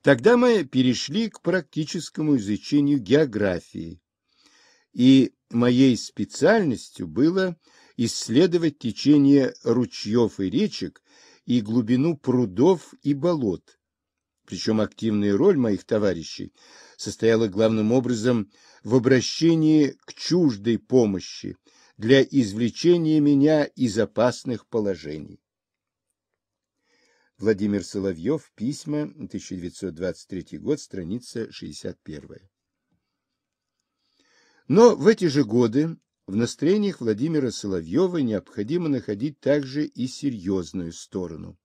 Тогда мы перешли к практическому изучению географии, и моей специальностью было – исследовать течение ручьев и речек и глубину прудов и болот. Причем активная роль моих товарищей состояла главным образом в обращении к чуждой помощи для извлечения меня из опасных положений. Владимир Соловьев, письма, 1923 год, страница 61. Но в эти же годы в настроениях Владимира Соловьева необходимо находить также и серьезную сторону.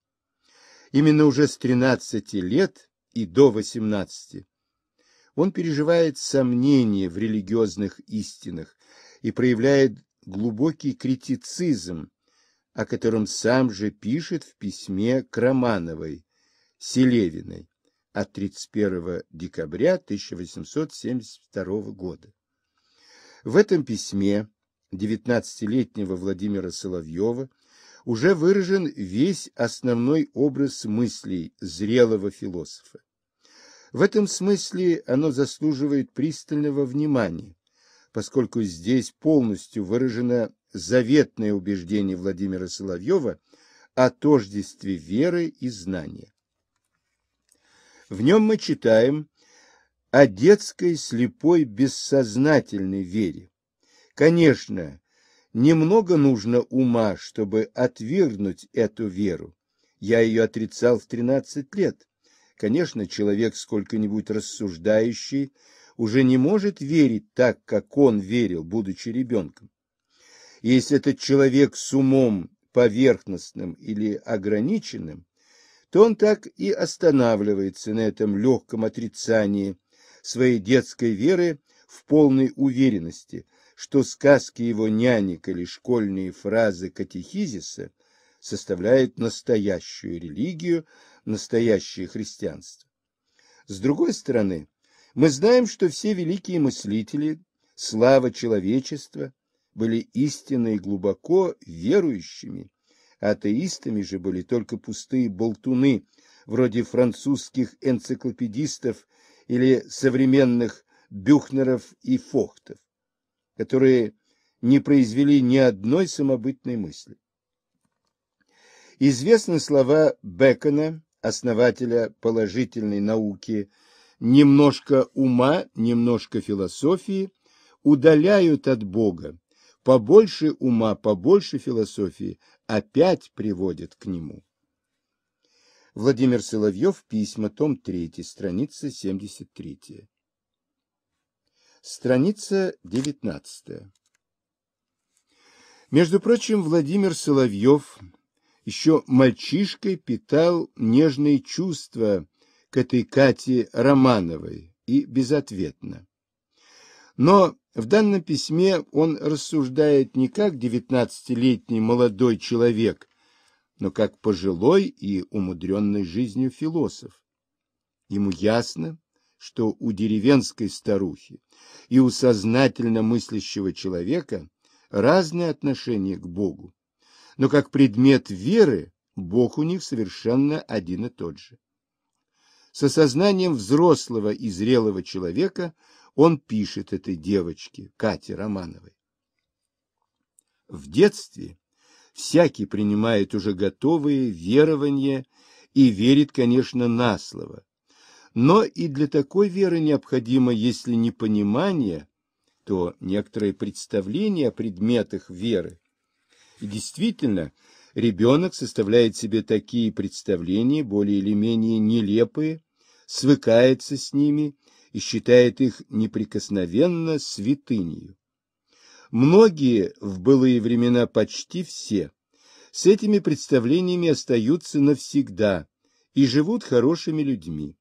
Именно уже с 13 лет и до 18 он переживает сомнения в религиозных истинах и проявляет глубокий критицизм, о котором сам же пишет в письме к Романовой, Селевиной от 31 декабря 1872 года. В этом письме 19-летнего Владимира Соловьева уже выражен весь основной образ мыслей зрелого философа. В этом смысле оно заслуживает пристального внимания, поскольку здесь полностью выражено заветное убеждение Владимира Соловьева о тождестве веры и знания. В нем мы читаем о детской слепой бессознательной вере, Конечно, немного нужно ума, чтобы отвергнуть эту веру. Я ее отрицал в 13 лет. Конечно, человек, сколько-нибудь рассуждающий, уже не может верить так, как он верил, будучи ребенком. Если этот человек с умом поверхностным или ограниченным, то он так и останавливается на этом легком отрицании своей детской веры в полной уверенности – что сказки его нянек или школьные фразы катехизиса составляют настоящую религию, настоящее христианство. С другой стороны, мы знаем, что все великие мыслители, слава человечества, были истинно и глубоко верующими, атеистами же были только пустые болтуны, вроде французских энциклопедистов или современных Бюхнеров и Фохтов которые не произвели ни одной самобытной мысли. Известны слова Бекона, основателя положительной науки, немножко ума, немножко философии, удаляют от Бога, побольше ума, побольше философии, опять приводят к нему. Владимир Соловьев, письма, том 3, страница 73. Страница 19. Между прочим, Владимир Соловьев еще мальчишкой питал нежные чувства к этой Кате Романовой и безответно. Но в данном письме он рассуждает не как девятнадцатилетний молодой человек, но как пожилой и умудренный жизнью философ. Ему ясно, что у деревенской старухи и у сознательно мыслящего человека разные отношения к Богу, но как предмет веры Бог у них совершенно один и тот же. Со сознанием взрослого и зрелого человека он пишет этой девочке, Кате Романовой. В детстве всякий принимает уже готовые верования и верит, конечно, на слово, но и для такой веры необходимо, если не понимание, то некоторое представление о предметах веры. И действительно, ребенок составляет себе такие представления, более или менее нелепые, свыкается с ними и считает их неприкосновенно святынью. Многие, в былые времена почти все, с этими представлениями остаются навсегда и живут хорошими людьми.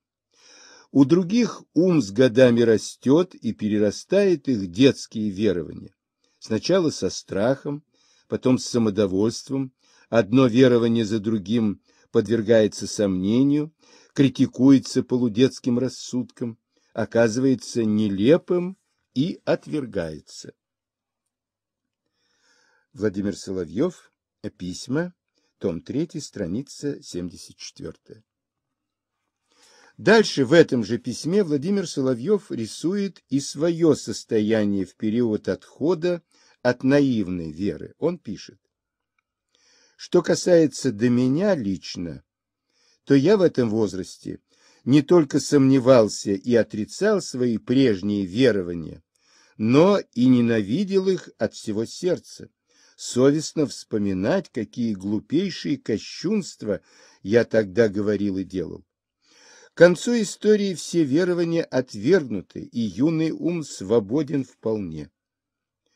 У других ум с годами растет и перерастает их детские верования. Сначала со страхом, потом с самодовольством, одно верование за другим подвергается сомнению, критикуется полудетским рассудком, оказывается нелепым и отвергается. Владимир Соловьев. Письма. Том 3. Страница 74. Дальше в этом же письме Владимир Соловьев рисует и свое состояние в период отхода от наивной веры. Он пишет. Что касается до меня лично, то я в этом возрасте не только сомневался и отрицал свои прежние верования, но и ненавидел их от всего сердца. Совестно вспоминать, какие глупейшие кощунства я тогда говорил и делал. К концу истории все верования отвергнуты, и юный ум свободен вполне.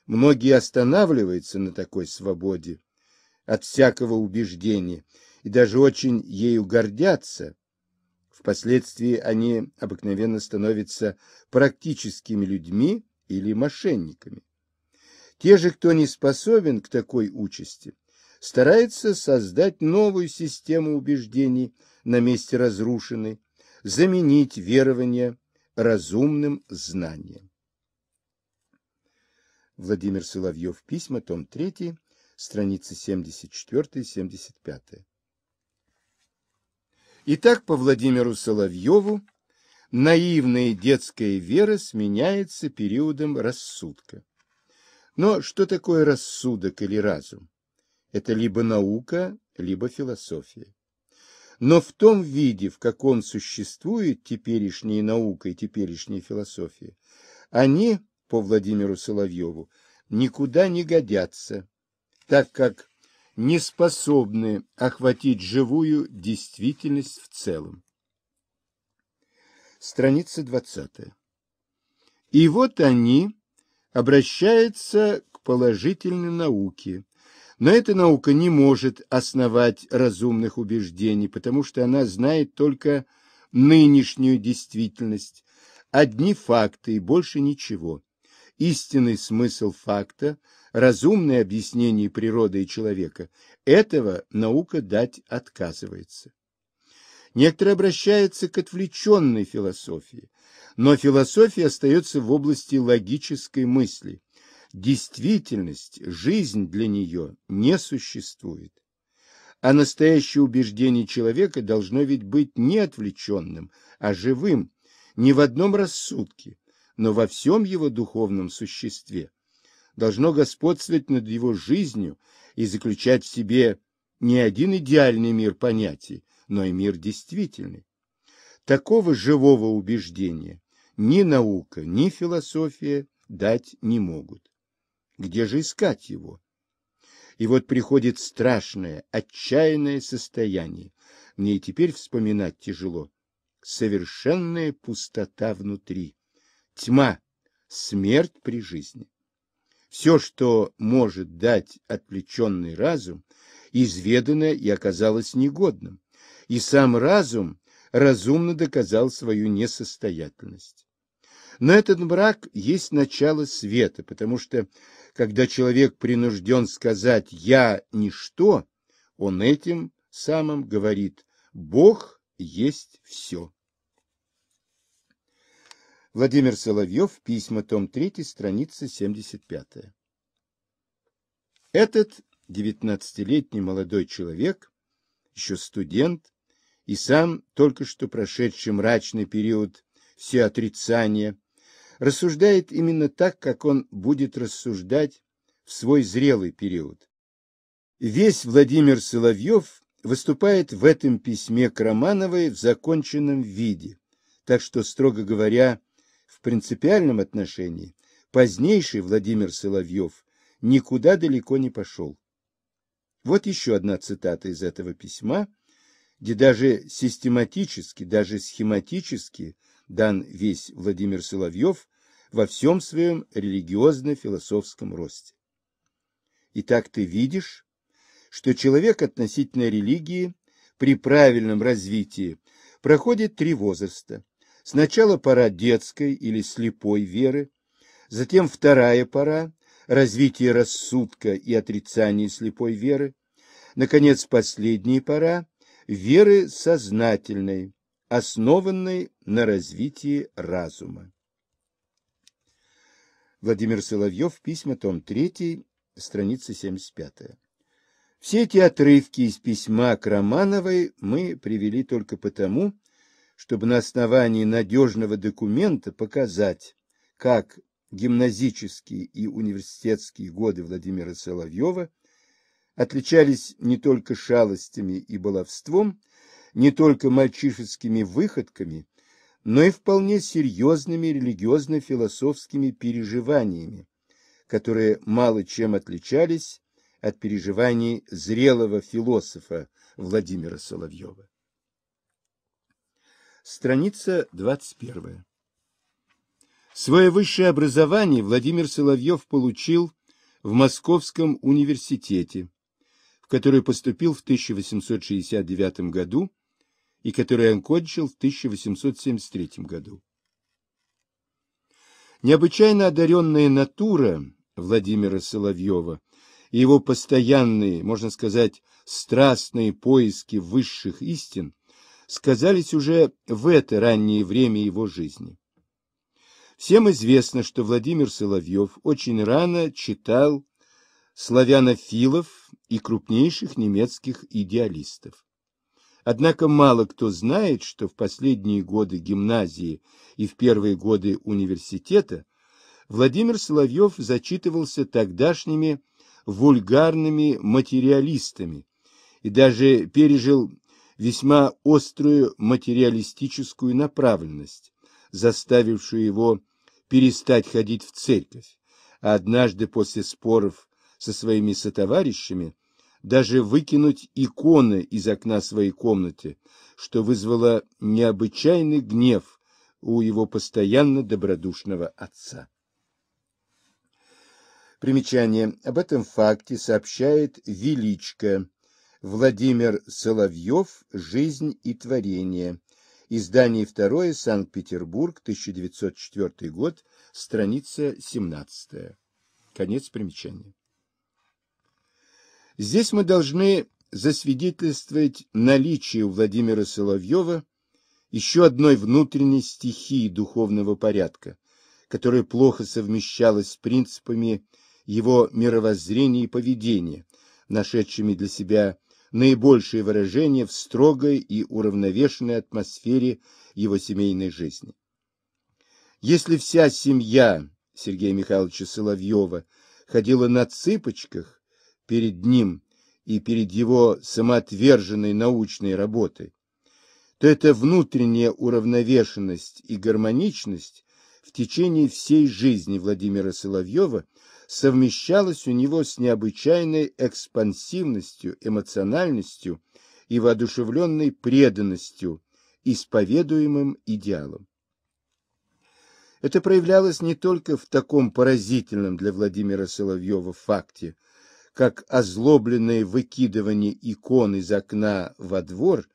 Многие останавливаются на такой свободе от всякого убеждения и даже очень ею гордятся. Впоследствии они обыкновенно становятся практическими людьми или мошенниками. Те же, кто не способен к такой участи, стараются создать новую систему убеждений на месте разрушенной, заменить верование разумным знанием. Владимир Соловьев. Письма, том 3, страницы 74-75. Итак, по Владимиру Соловьеву наивная детская вера сменяется периодом рассудка. Но что такое рассудок или разум? Это либо наука, либо философия но в том виде, в каком существует теперешняя наука и теперешняя философия, они, по Владимиру Соловьеву, никуда не годятся, так как не способны охватить живую действительность в целом. Страница 20. И вот они обращаются к положительной науке, но эта наука не может основать разумных убеждений, потому что она знает только нынешнюю действительность, одни факты и больше ничего. Истинный смысл факта, разумное объяснение природы и человека, этого наука дать отказывается. Некоторые обращаются к отвлеченной философии, но философия остается в области логической мысли, Действительность, жизнь для нее не существует. А настоящее убеждение человека должно ведь быть не отвлеченным, а живым, не в одном рассудке, но во всем его духовном существе. Должно господствовать над его жизнью и заключать в себе не один идеальный мир понятий, но и мир действительный. Такого живого убеждения ни наука, ни философия дать не могут. Где же искать его? И вот приходит страшное, отчаянное состояние. Мне и теперь вспоминать тяжело. Совершенная пустота внутри. Тьма, смерть при жизни. Все, что может дать отвлеченный разум, изведано и оказалось негодным. И сам разум разумно доказал свою несостоятельность. Но этот брак есть начало света, потому что, когда человек принужден сказать «я ничто», он этим самым говорит «Бог есть все». Владимир Соловьев, письма, том 3, страница 75. Этот 19-летний молодой человек, еще студент, и сам только что прошедший мрачный период все отрицания, рассуждает именно так, как он будет рассуждать в свой зрелый период. Весь Владимир Соловьев выступает в этом письме к Романовой в законченном виде, так что, строго говоря, в принципиальном отношении позднейший Владимир Соловьев никуда далеко не пошел. Вот еще одна цитата из этого письма, где даже систематически, даже схематически дан весь Владимир Соловьев во всем своем религиозно-философском росте. Итак, ты видишь, что человек относительно религии при правильном развитии проходит три возраста. Сначала пора детской или слепой веры, затем вторая пора – развитие рассудка и отрицание слепой веры, наконец, последняя пора – веры сознательной, основанной на развитии разума. Владимир Соловьев, письма, том 3, страница 75. Все эти отрывки из письма Крамановой мы привели только потому, чтобы на основании надежного документа показать, как гимназические и университетские годы Владимира Соловьева отличались не только шалостями и баловством, не только мальчишескими выходками, но и вполне серьезными религиозно-философскими переживаниями, которые мало чем отличались от переживаний зрелого философа Владимира Соловьева. Страница 21. Свое высшее образование Владимир Соловьев получил в Московском университете, в который поступил в 1869 году и который он кончил в 1873 году. Необычайно одаренная натура Владимира Соловьева и его постоянные, можно сказать, страстные поиски высших истин сказались уже в это раннее время его жизни. Всем известно, что Владимир Соловьев очень рано читал славянофилов и крупнейших немецких идеалистов. Однако мало кто знает, что в последние годы гимназии и в первые годы университета Владимир Соловьев зачитывался тогдашними вульгарными материалистами и даже пережил весьма острую материалистическую направленность, заставившую его перестать ходить в церковь, а однажды после споров со своими сотоварищами даже выкинуть иконы из окна своей комнаты, что вызвало необычайный гнев у его постоянно добродушного отца. Примечание. Об этом факте сообщает Величко. Владимир Соловьев. Жизнь и творение. Издание второе. Санкт-Петербург. 1904 год. Страница 17. Конец примечания. Здесь мы должны засвидетельствовать наличие у Владимира Соловьева еще одной внутренней стихии духовного порядка, которая плохо совмещалась с принципами его мировоззрения и поведения, нашедшими для себя наибольшее выражение в строгой и уравновешенной атмосфере его семейной жизни. Если вся семья Сергея Михайловича Соловьева ходила на цыпочках, перед ним и перед его самоотверженной научной работой, то эта внутренняя уравновешенность и гармоничность в течение всей жизни Владимира Соловьева совмещалась у него с необычайной экспансивностью, эмоциональностью и воодушевленной преданностью исповедуемым идеалам. Это проявлялось не только в таком поразительном для Владимира Соловьева факте – как озлобленное выкидывание икон из окна во двор,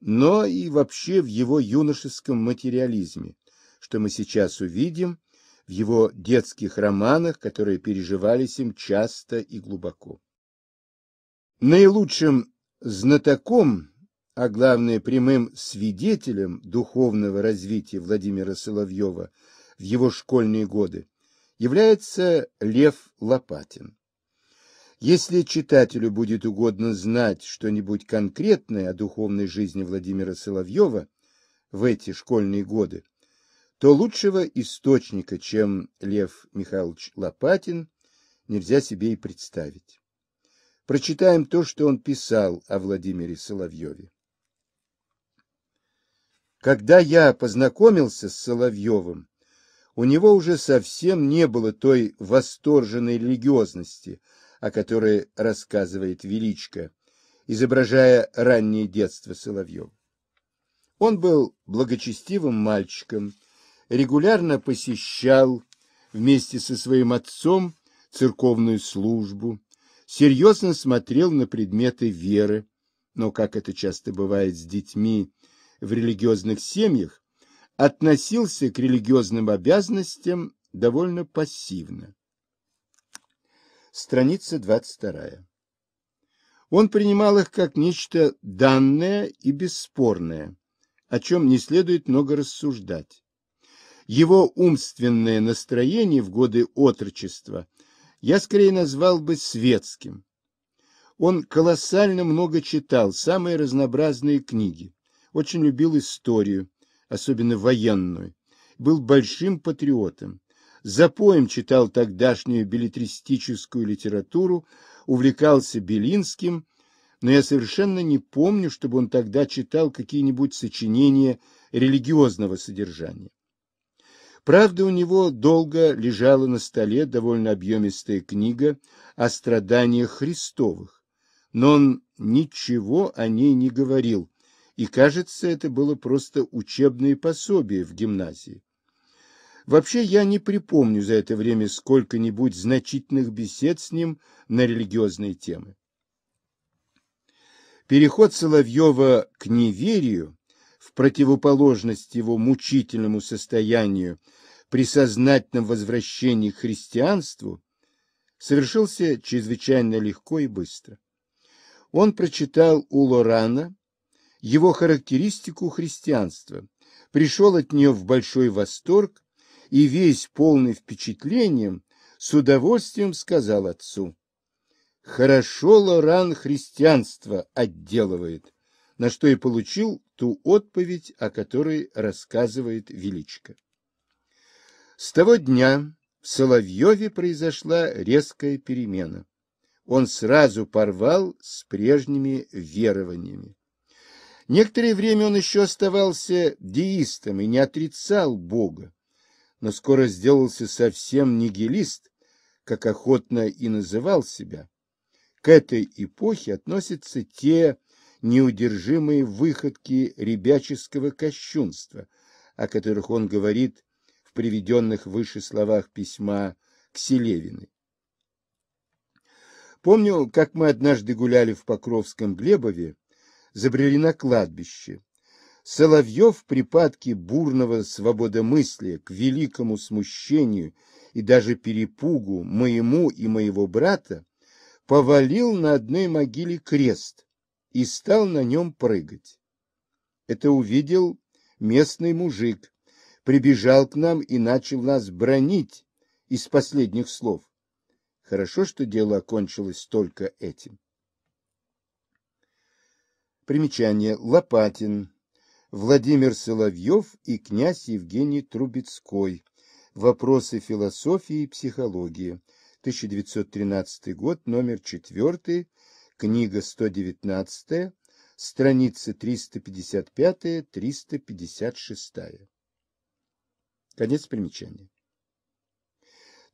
но и вообще в его юношеском материализме, что мы сейчас увидим в его детских романах, которые переживались им часто и глубоко. Наилучшим знатоком, а главное прямым свидетелем духовного развития Владимира Соловьева в его школьные годы является Лев Лопатин. Если читателю будет угодно знать что-нибудь конкретное о духовной жизни Владимира Соловьева в эти школьные годы, то лучшего источника, чем Лев Михайлович Лопатин, нельзя себе и представить. Прочитаем то, что он писал о Владимире Соловьеве. Когда я познакомился с Соловьевым, у него уже совсем не было той восторженной религиозности – о которой рассказывает Величко, изображая раннее детство Соловьева. Он был благочестивым мальчиком, регулярно посещал вместе со своим отцом церковную службу, серьезно смотрел на предметы веры, но, как это часто бывает с детьми в религиозных семьях, относился к религиозным обязанностям довольно пассивно страница 22. Он принимал их как нечто данное и бесспорное, о чем не следует много рассуждать. Его умственное настроение в годы отрочества я скорее назвал бы светским. Он колоссально много читал самые разнообразные книги, очень любил историю, особенно военную, был большим патриотом запоем читал тогдашнюю билетристическую литературу, увлекался Белинским, но я совершенно не помню, чтобы он тогда читал какие-нибудь сочинения религиозного содержания. Правда, у него долго лежала на столе довольно объемистая книга о страданиях Христовых, но он ничего о ней не говорил, и, кажется, это было просто учебное пособие в гимназии. Вообще я не припомню за это время сколько-нибудь значительных бесед с ним на религиозные темы. Переход Соловьева к неверию, в противоположность его мучительному состоянию при сознательном возвращении к христианству, совершился чрезвычайно легко и быстро. Он прочитал у Лорана его характеристику христианства, пришел от нее в большой восторг и весь полный впечатлением, с удовольствием сказал отцу. Хорошо Лоран христианство отделывает, на что и получил ту отповедь, о которой рассказывает Величко. С того дня в Соловьеве произошла резкая перемена. Он сразу порвал с прежними верованиями. Некоторое время он еще оставался деистом и не отрицал Бога но скоро сделался совсем нигилист, как охотно и называл себя. К этой эпохе относятся те неудержимые выходки ребяческого кощунства, о которых он говорит в приведенных выше словах письма к Селевиной. Помню, как мы однажды гуляли в Покровском Глебове, забрели на кладбище, Соловьев в припадке бурного свободомыслия к великому смущению и даже перепугу моему и моего брата повалил на одной могиле крест и стал на нем прыгать. Это увидел местный мужик, прибежал к нам и начал нас бронить из последних слов. Хорошо, что дело окончилось только этим. Примечание. Лопатин. Владимир Соловьев и князь Евгений Трубецкой. Вопросы философии и психологии. 1913 год, номер 4, книга 119, страница 355-356. Конец примечания.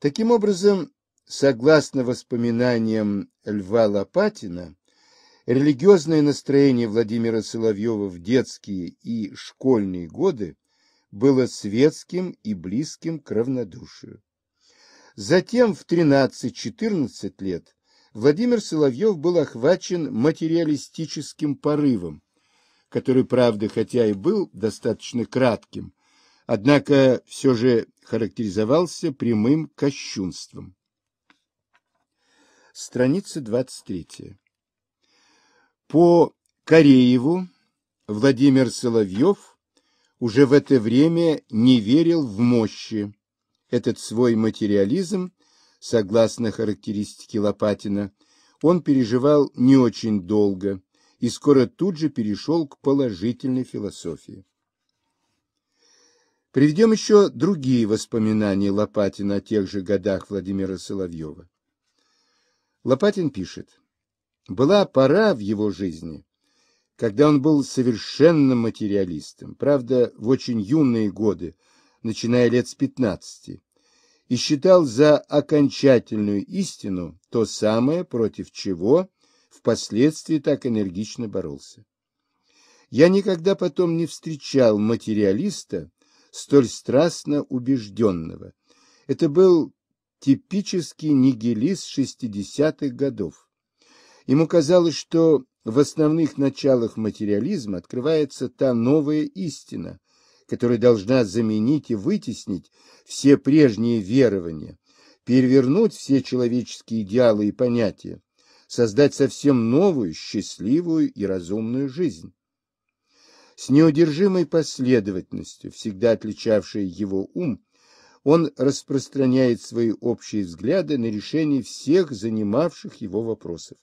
Таким образом, согласно воспоминаниям Льва Лопатина, Религиозное настроение Владимира Соловьева в детские и школьные годы было светским и близким к равнодушию. Затем в 13-14 лет Владимир Соловьев был охвачен материалистическим порывом, который, правда, хотя и был достаточно кратким, однако все же характеризовался прямым кощунством. Страница 23. По Корееву Владимир Соловьев уже в это время не верил в мощи. Этот свой материализм, согласно характеристике Лопатина, он переживал не очень долго и скоро тут же перешел к положительной философии. Приведем еще другие воспоминания Лопатина о тех же годах Владимира Соловьева. Лопатин пишет. Была пора в его жизни, когда он был совершенно материалистом, правда, в очень юные годы, начиная лет с пятнадцати, и считал за окончательную истину то самое, против чего впоследствии так энергично боролся. Я никогда потом не встречал материалиста, столь страстно убежденного. Это был типический нигилист 60-х годов. Ему казалось, что в основных началах материализма открывается та новая истина, которая должна заменить и вытеснить все прежние верования, перевернуть все человеческие идеалы и понятия, создать совсем новую, счастливую и разумную жизнь. С неудержимой последовательностью, всегда отличавшей его ум, он распространяет свои общие взгляды на решение всех занимавших его вопросов.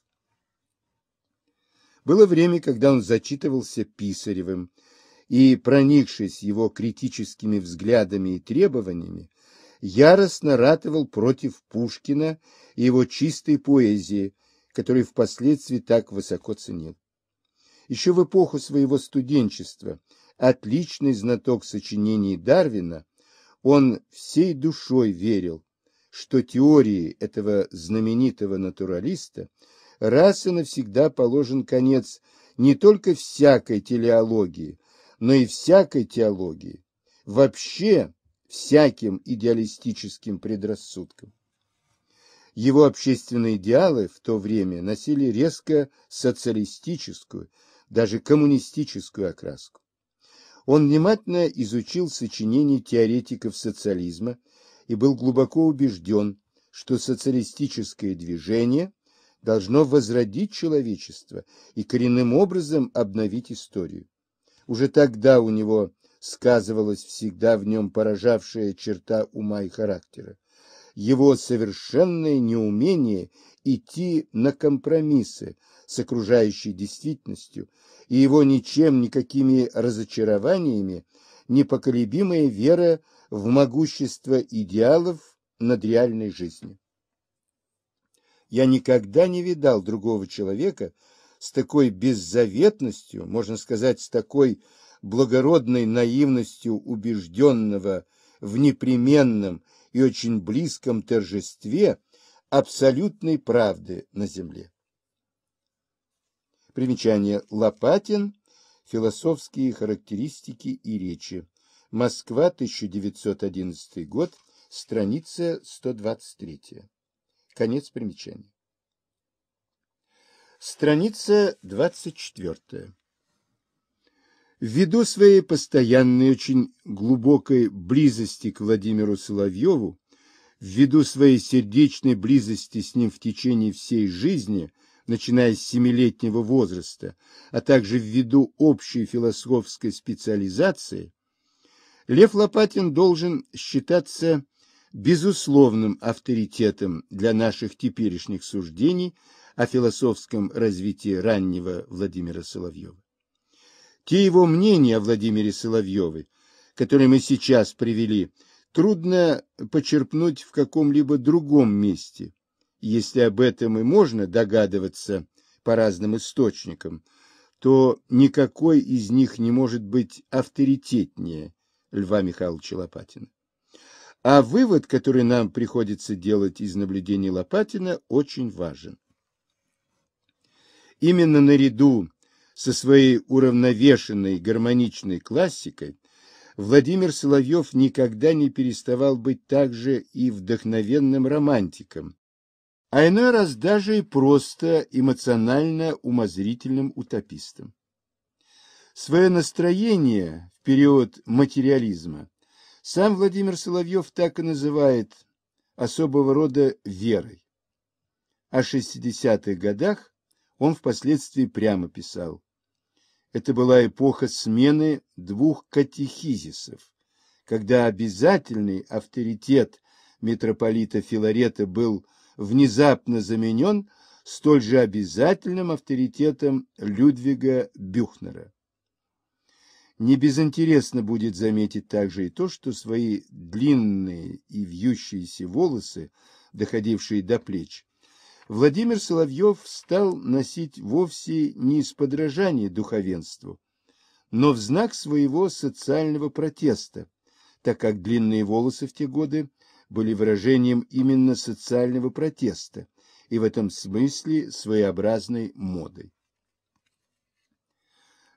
Было время, когда он зачитывался Писаревым, и, проникшись его критическими взглядами и требованиями, яростно ратовал против Пушкина и его чистой поэзии, которую впоследствии так высоко ценил. Еще в эпоху своего студенчества, отличный знаток сочинений Дарвина, он всей душой верил, что теории этого знаменитого натуралиста – раз и навсегда положен конец не только всякой телеологии, но и всякой теологии, вообще всяким идеалистическим предрассудкам. Его общественные идеалы в то время носили резко социалистическую, даже коммунистическую окраску. Он внимательно изучил сочинения теоретиков социализма и был глубоко убежден, что социалистическое движение должно возродить человечество и коренным образом обновить историю. Уже тогда у него сказывалась всегда в нем поражавшая черта ума и характера. Его совершенное неумение идти на компромиссы с окружающей действительностью и его ничем, никакими разочарованиями, непоколебимая вера в могущество идеалов над реальной жизнью. Я никогда не видал другого человека с такой беззаветностью, можно сказать, с такой благородной наивностью убежденного в непременном и очень близком торжестве абсолютной правды на земле. Примечание Лопатин. Философские характеристики и речи. Москва, 1911 год, страница 123. Конец примечания. Страница 24. Ввиду своей постоянной, очень глубокой близости к Владимиру Соловьеву, ввиду своей сердечной близости с ним в течение всей жизни, начиная с семилетнего возраста, а также ввиду общей философской специализации, Лев Лопатин должен считаться безусловным авторитетом для наших теперешних суждений о философском развитии раннего Владимира Соловьева. Те его мнения о Владимире Соловьеве, которые мы сейчас привели, трудно почерпнуть в каком-либо другом месте, если об этом и можно догадываться по разным источникам, то никакой из них не может быть авторитетнее Льва Михайловича Лопатина. А вывод, который нам приходится делать из наблюдений Лопатина, очень важен. Именно наряду со своей уравновешенной гармоничной классикой Владимир Соловьев никогда не переставал быть также и вдохновенным романтиком, а иной раз даже и просто эмоционально-умозрительным утопистом. Свое настроение в период материализма сам Владимир Соловьев так и называет особого рода верой. О 60-х годах он впоследствии прямо писал. Это была эпоха смены двух катехизисов, когда обязательный авторитет митрополита Филарета был внезапно заменен столь же обязательным авторитетом Людвига Бюхнера. Не безинтересно будет заметить также и то, что свои длинные и вьющиеся волосы, доходившие до плеч, Владимир Соловьев стал носить вовсе не из подражания духовенству, но в знак своего социального протеста, так как длинные волосы в те годы были выражением именно социального протеста и в этом смысле своеобразной модой.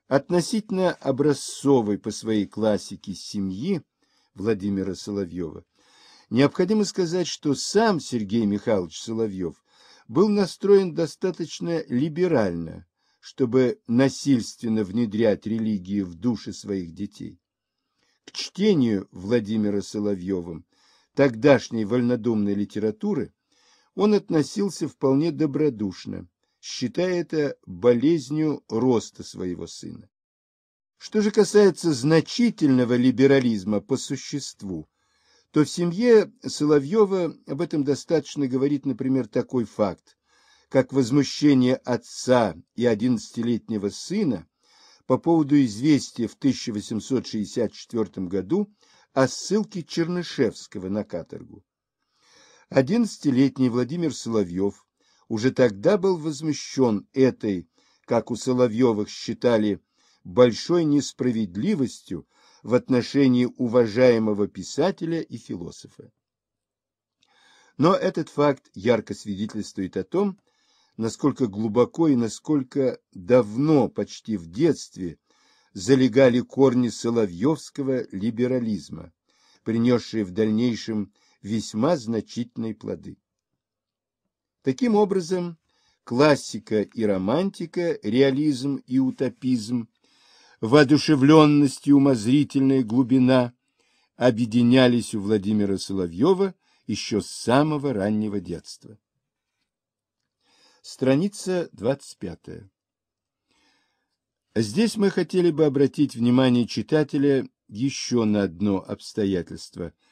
Относительно образцовой по своей классике семьи Владимира Соловьева, необходимо сказать, что сам Сергей Михайлович Соловьев был настроен достаточно либерально, чтобы насильственно внедрять религии в души своих детей. К чтению Владимира Соловьевым тогдашней вольнодумной литературы он относился вполне добродушно, считая это болезнью роста своего сына. Что же касается значительного либерализма по существу, то в семье Соловьева об этом достаточно говорит, например, такой факт, как возмущение отца и одиннадцатилетнего сына по поводу известия в 1864 году о ссылке Чернышевского на каторгу. Одиннадцатилетний Владимир Соловьев уже тогда был возмущен этой, как у Соловьевых считали, большой несправедливостью в отношении уважаемого писателя и философа. Но этот факт ярко свидетельствует о том, насколько глубоко и насколько давно, почти в детстве, залегали корни соловьевского либерализма, принесшие в дальнейшем весьма значительные плоды. Таким образом, классика и романтика, реализм и утопизм, воодушевленность и умозрительная глубина объединялись у Владимира Соловьева еще с самого раннего детства. Страница 25. Здесь мы хотели бы обратить внимание читателя еще на одно обстоятельство –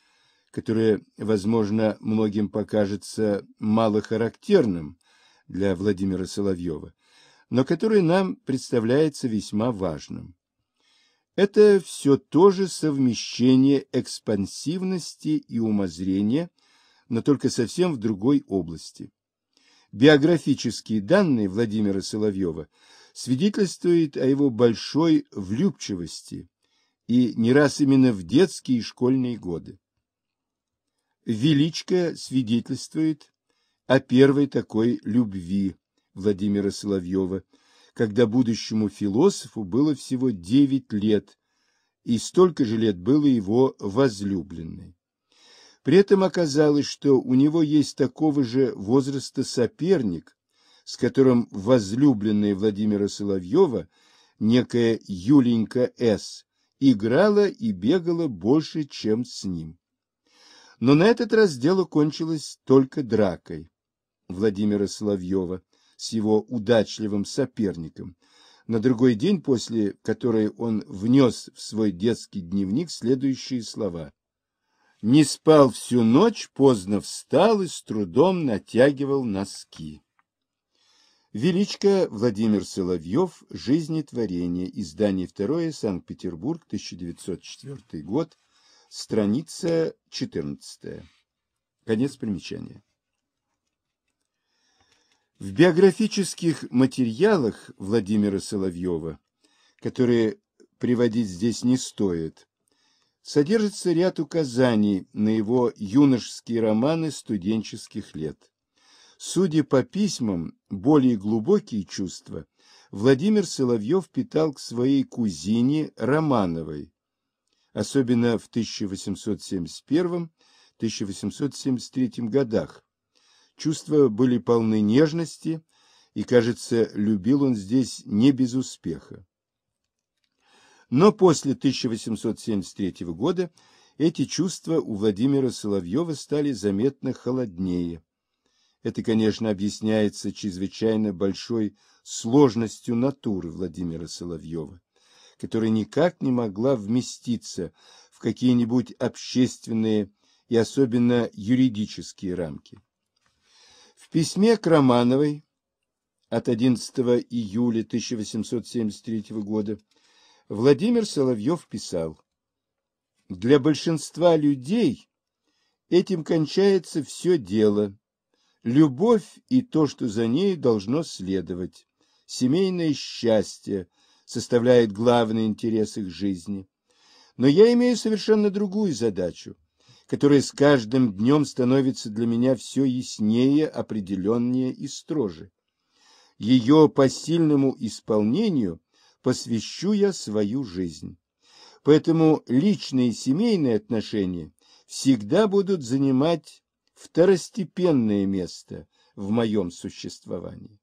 которое, возможно, многим покажется малохарактерным для Владимира Соловьева, но которое нам представляется весьма важным. Это все то же совмещение экспансивности и умозрения, но только совсем в другой области. Биографические данные Владимира Соловьева свидетельствуют о его большой влюбчивости, и не раз именно в детские и школьные годы. Величко свидетельствует о первой такой любви Владимира Соловьева, когда будущему философу было всего девять лет, и столько же лет было его возлюбленной. При этом оказалось, что у него есть такого же возраста соперник, с которым возлюбленная Владимира Соловьева, некая Юленька С., играла и бегала больше, чем с ним. Но на этот раз дело кончилось только дракой Владимира Соловьева с его удачливым соперником, на другой день после которой он внес в свой детский дневник следующие слова. Не спал всю ночь, поздно встал и с трудом натягивал носки. Величко Владимир Соловьев «Жизнетворение», издание второе, Санкт-Петербург, 1904 год, страница 14. Конец примечания. В биографических материалах Владимира Соловьева, которые приводить здесь не стоит, содержится ряд указаний на его юношеские романы студенческих лет. Судя по письмам, более глубокие чувства Владимир Соловьев питал к своей кузине Романовой, особенно в 1871-1873 годах. Чувства были полны нежности, и, кажется, любил он здесь не без успеха. Но после 1873 года эти чувства у Владимира Соловьева стали заметно холоднее. Это, конечно, объясняется чрезвычайно большой сложностью натуры Владимира Соловьева которая никак не могла вместиться в какие-нибудь общественные и особенно юридические рамки. В письме к Романовой от 11 июля 1873 года Владимир Соловьев писал «Для большинства людей этим кончается все дело, любовь и то, что за ней должно следовать, семейное счастье – составляет главный интерес их жизни. Но я имею совершенно другую задачу, которая с каждым днем становится для меня все яснее, определеннее и строже. Ее посильному исполнению посвящу я свою жизнь. Поэтому личные и семейные отношения всегда будут занимать второстепенное место в моем существовании.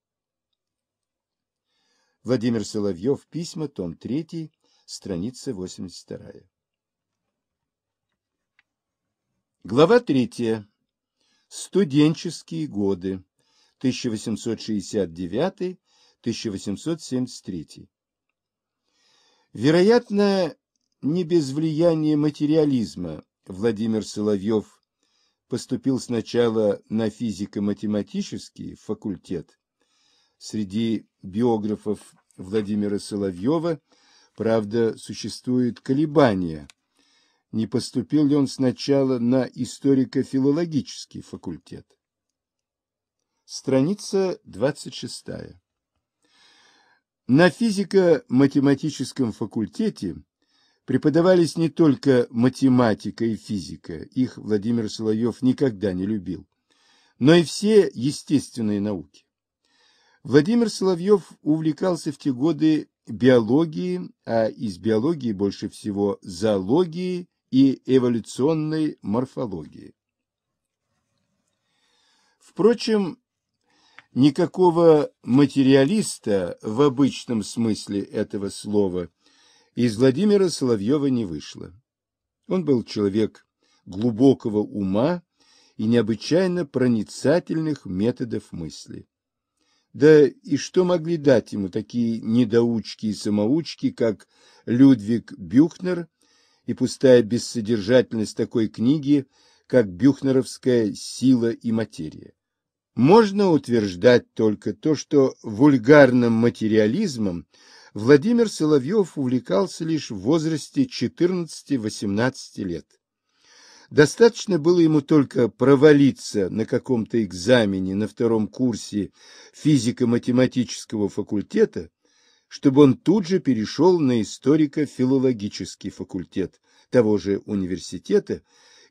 Владимир Соловьев, письма, том 3, страница 82. Глава 3. Студенческие годы. 1869-1873. Вероятно, не без влияния материализма Владимир Соловьев поступил сначала на физико-математический факультет, среди биографов Владимира Соловьева, правда, существует колебание, не поступил ли он сначала на историко-филологический факультет. Страница 26. На физико-математическом факультете преподавались не только математика и физика, их Владимир Соловьев никогда не любил, но и все естественные науки. Владимир Соловьев увлекался в те годы биологией, а из биологии больше всего зоологией и эволюционной морфологией. Впрочем, никакого материалиста в обычном смысле этого слова из Владимира Соловьева не вышло. Он был человек глубокого ума и необычайно проницательных методов мысли. Да и что могли дать ему такие недоучки и самоучки, как Людвиг Бюхнер, и пустая бессодержательность такой книги, как «Бюхнеровская сила и материя». Можно утверждать только то, что вульгарным материализмом Владимир Соловьев увлекался лишь в возрасте 14-18 лет. Достаточно было ему только провалиться на каком-то экзамене на втором курсе физико-математического факультета, чтобы он тут же перешел на историко-филологический факультет того же университета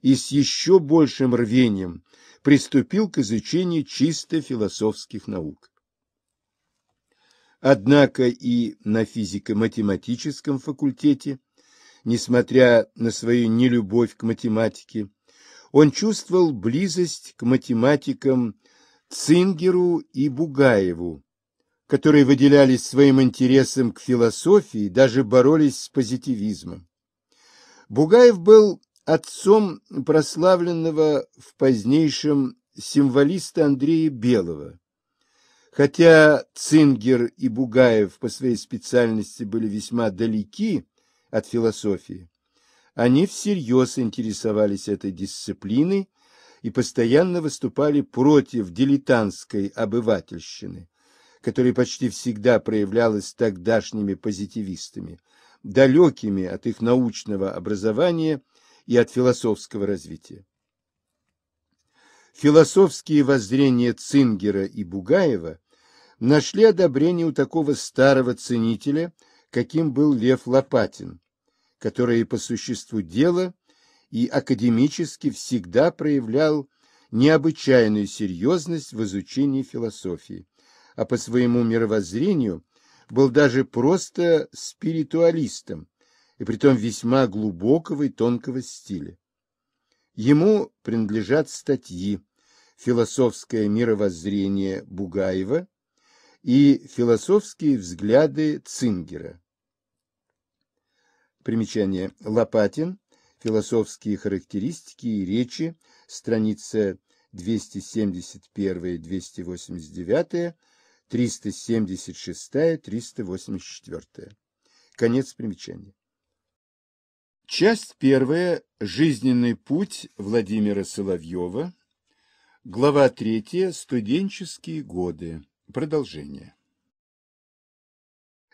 и с еще большим рвением приступил к изучению чисто философских наук. Однако и на физико-математическом факультете несмотря на свою нелюбовь к математике, он чувствовал близость к математикам Цингеру и Бугаеву, которые выделялись своим интересом к философии и даже боролись с позитивизмом. Бугаев был отцом прославленного в позднейшем символиста Андрея Белого. Хотя Цингер и Бугаев по своей специальности были весьма далеки от философии. Они всерьез интересовались этой дисциплиной и постоянно выступали против дилетантской обывательщины, которая почти всегда проявлялась тогдашними позитивистами, далекими от их научного образования и от философского развития. Философские воззрения Цингера и Бугаева нашли одобрение у такого старого ценителя – каким был Лев Лопатин, который по существу дела и академически всегда проявлял необычайную серьезность в изучении философии, а по своему мировоззрению был даже просто спиритуалистом, и притом весьма глубокого и тонкого стиля. Ему принадлежат статьи «Философское мировоззрение Бугаева» и философские взгляды Цингера. Примечание. Лопатин. Философские характеристики и речи. Страница 271-289, 376-384. Конец примечания. Часть первая. Жизненный путь Владимира Соловьева. Глава третья. Студенческие годы. Продолжение.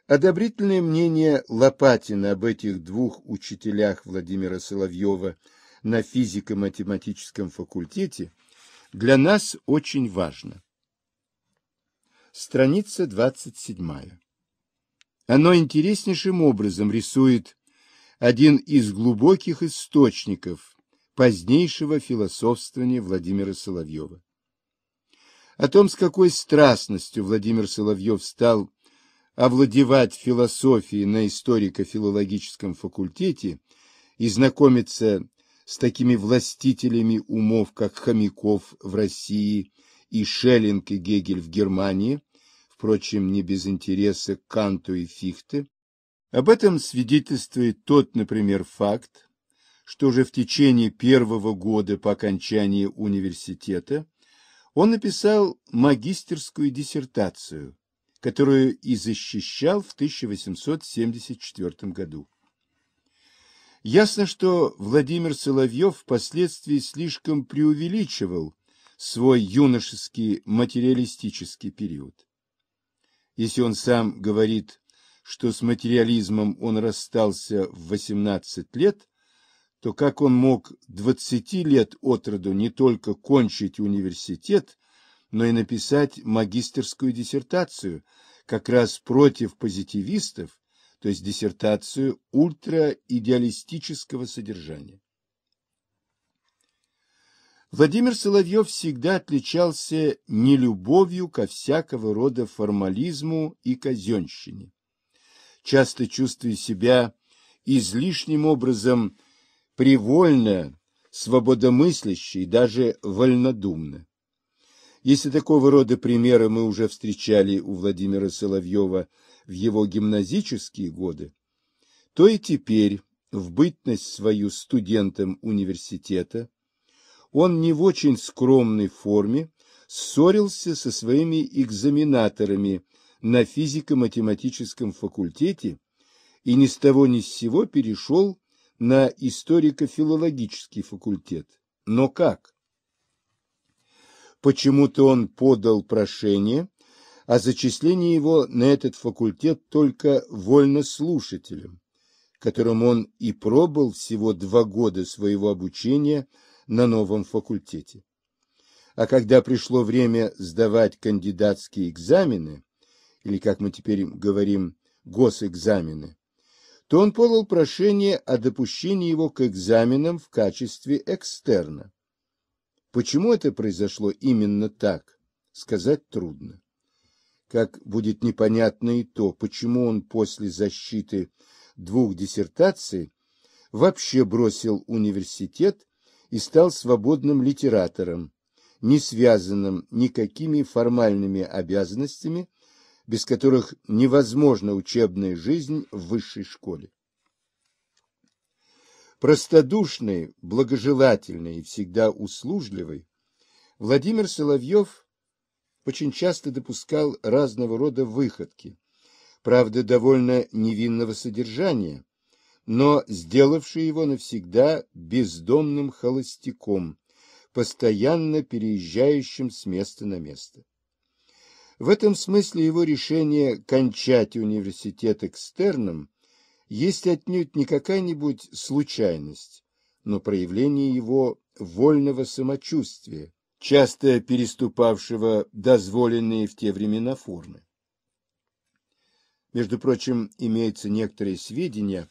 Одобрительное мнение Лопатина об этих двух учителях Владимира Соловьева на физико-математическом факультете для нас очень важно. Страница 27. Оно интереснейшим образом рисует один из глубоких источников позднейшего философствования Владимира Соловьева. О том, с какой страстностью Владимир Соловьев стал овладевать философией на историко-филологическом факультете и знакомиться с такими властителями умов, как Хомяков в России и Шеллинг и Гегель в Германии, впрочем, не без интереса к Канту и Фихте. Об этом свидетельствует тот, например, факт, что же в течение первого года по окончании университета он написал магистерскую диссертацию, которую и защищал в 1874 году. Ясно, что Владимир Соловьев впоследствии слишком преувеличивал свой юношеский материалистический период. Если он сам говорит, что с материализмом он расстался в 18 лет, то как он мог двадцати лет от роду не только кончить университет, но и написать магистерскую диссертацию, как раз против позитивистов, то есть диссертацию ультраидеалистического содержания. Владимир Соловьев всегда отличался нелюбовью ко всякого рода формализму и казенщине. Часто чувствуя себя излишним образом привольно, свободомысляще даже вольнодумно. Если такого рода примеры мы уже встречали у Владимира Соловьева в его гимназические годы, то и теперь, в бытность свою студентом университета, он не в очень скромной форме ссорился со своими экзаменаторами на физико-математическом факультете и ни с того ни с сего перешел на историко-филологический факультет. Но как? Почему-то он подал прошение о зачислении его на этот факультет только вольнослушателем, которым он и пробыл всего два года своего обучения на новом факультете. А когда пришло время сдавать кандидатские экзамены, или, как мы теперь говорим, госэкзамены, то он подал прошение о допущении его к экзаменам в качестве экстерна. Почему это произошло именно так, сказать трудно. Как будет непонятно и то, почему он после защиты двух диссертаций вообще бросил университет и стал свободным литератором, не связанным никакими формальными обязанностями без которых невозможна учебная жизнь в высшей школе. Простодушный, благожелательный и всегда услужливый, Владимир Соловьев очень часто допускал разного рода выходки, правда, довольно невинного содержания, но сделавшие его навсегда бездомным холостяком, постоянно переезжающим с места на место. В этом смысле его решение кончать университет экстерном есть отнюдь не какая-нибудь случайность, но проявление его вольного самочувствия, часто переступавшего дозволенные в те времена формы. Между прочим, имеются некоторые сведения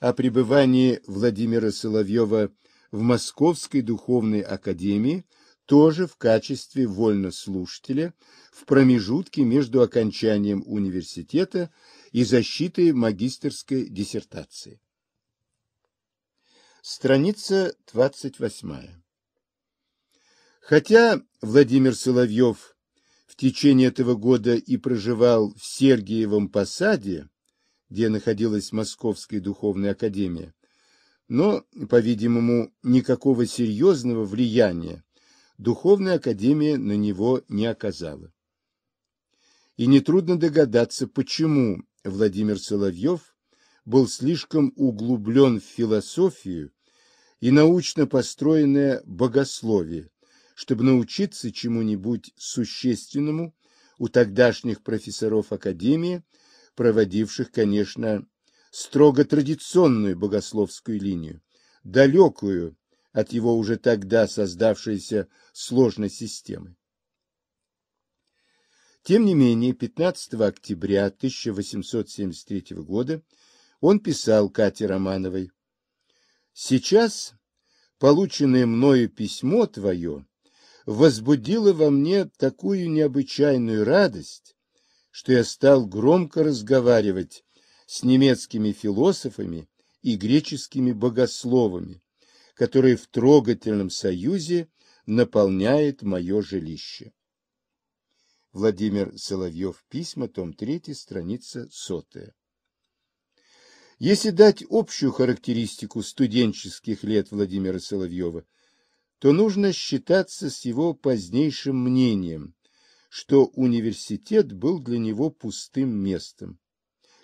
о пребывании Владимира Соловьева в Московской духовной академии тоже в качестве вольнослушателя в промежутке между окончанием университета и защитой магистерской диссертации. Страница 28. Хотя Владимир Соловьев в течение этого года и проживал в Сергиевом посаде, где находилась Московская духовная академия, но, по-видимому, никакого серьезного влияния духовная академия на него не оказала. И нетрудно догадаться, почему Владимир Соловьев был слишком углублен в философию и научно построенное богословие, чтобы научиться чему-нибудь существенному у тогдашних профессоров Академии, проводивших, конечно, строго традиционную богословскую линию, далекую от его уже тогда создавшейся сложной системы. Тем не менее, 15 октября 1873 года он писал Кате Романовой «Сейчас полученное мною письмо твое возбудило во мне такую необычайную радость, что я стал громко разговаривать с немецкими философами и греческими богословами, который в трогательном союзе наполняет мое жилище. Владимир Соловьев. Письма. Том 3. Страница 100. Если дать общую характеристику студенческих лет Владимира Соловьева, то нужно считаться с его позднейшим мнением, что университет был для него пустым местом.